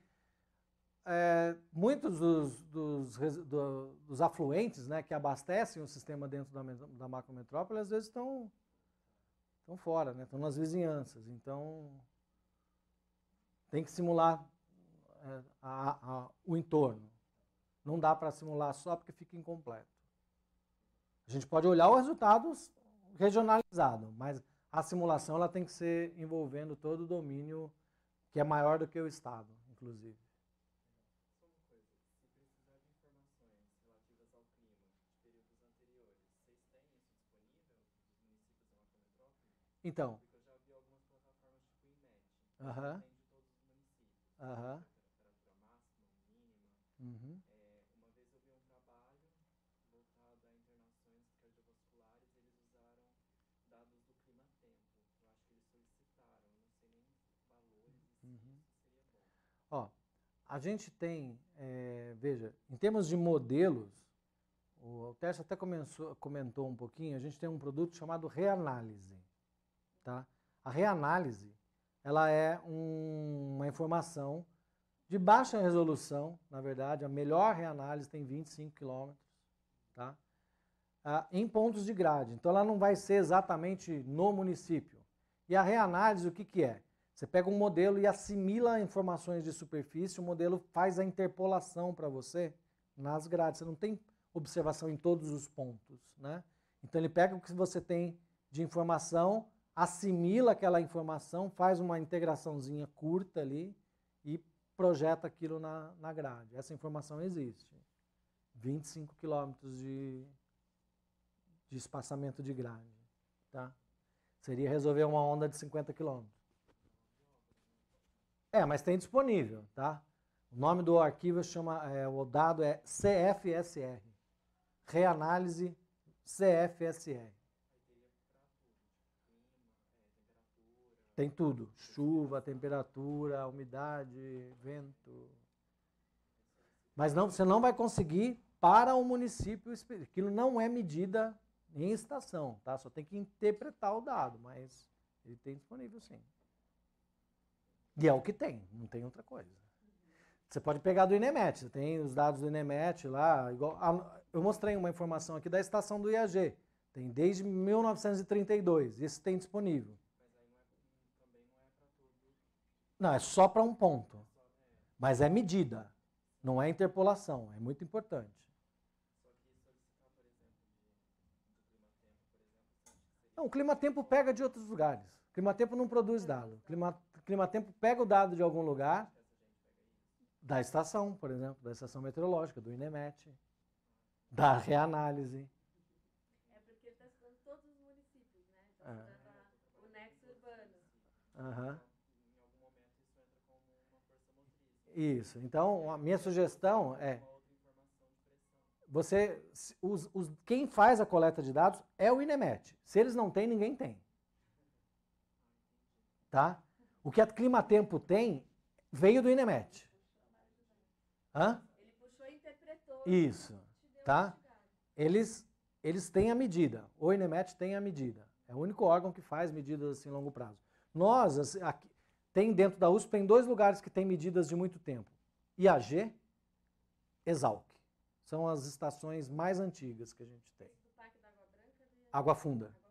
é, muitos dos, dos, do, dos, afluentes né, que abastecem o sistema dentro da, da macrometrópole, às vezes estão, estão fora, né, estão nas vizinhanças. Então, tem que simular é, a, a, o entorno. Não dá para simular só porque fica incompleto. A gente pode olhar os resultados regionalizado, mas a simulação ela tem que ser envolvendo todo o domínio que é maior do que o Estado, inclusive. Então. Porque eu já vi algumas plataformas tipo Aham. Aham. a gente tem, é, veja, em termos de modelos, o Tess até começou, comentou um pouquinho, a gente tem um produto chamado reanálise. Tá? A reanálise ela é um, uma informação de baixa resolução, na verdade, a melhor reanálise tem 25 quilômetros, tá? Ah, em pontos de grade. Então ela não vai ser exatamente no município. E a reanálise, o que, que é? Você pega um modelo e assimila informações de superfície, o modelo faz a interpolação para você nas grades. Você não tem observação em todos os pontos, né? Então ele pega o que você tem de informação, assimila aquela informação, faz uma integraçãozinha curta ali e projeta aquilo na, na grade. Essa informação existe. 25 quilômetros de, de espaçamento de grade, tá? Seria resolver uma onda de 50 quilômetros. É, mas tem disponível, tá? O nome do arquivo chama, é, o dado é CFSR. Reanálise CFSR. Tem tudo. Chuva, temperatura, umidade, vento. Mas não, você não vai conseguir para o município. Aquilo não é medida em estação, tá? Só tem que interpretar o dado, mas ele tem disponível sim. E é o que tem, não tem outra coisa. Você pode pegar do INEMET, você tem os dados do INEMET lá. Igual, a, eu mostrei uma informação aqui da estação do IAG, tem desde 1932, esse tem disponível. Não, é só para um ponto. Mas é medida, não é interpolação, é muito importante. Não, o clima-tempo pega de outros lugares. O clima-tempo não produz dado. O clima clima-tempo pega o dado de algum lugar, da estação, por exemplo, da estação meteorológica, do INEMET, da reanálise. É porque ele está estudando todos os municípios, né? Está estudando é. Tá, tá, o nexo urbano. Uhum. Isso. Então, a minha sugestão é. Você, os, os, quem faz a coleta de dados é o INEMET. Se eles não têm, ninguém tem. Ah, tá? O que a Climatempo tem veio do Inemet. Hã? Ele puxou e interpretou. Isso, tá? Eles, eles têm a medida. O Inemet tem a medida. É o único órgão que faz medidas assim longo prazo. Nós, assim, aqui, tem dentro da USP, tem dois lugares que tem medidas de muito tempo. IAG, Exalc. São as estações mais antigas que a gente tem. É Água Funda.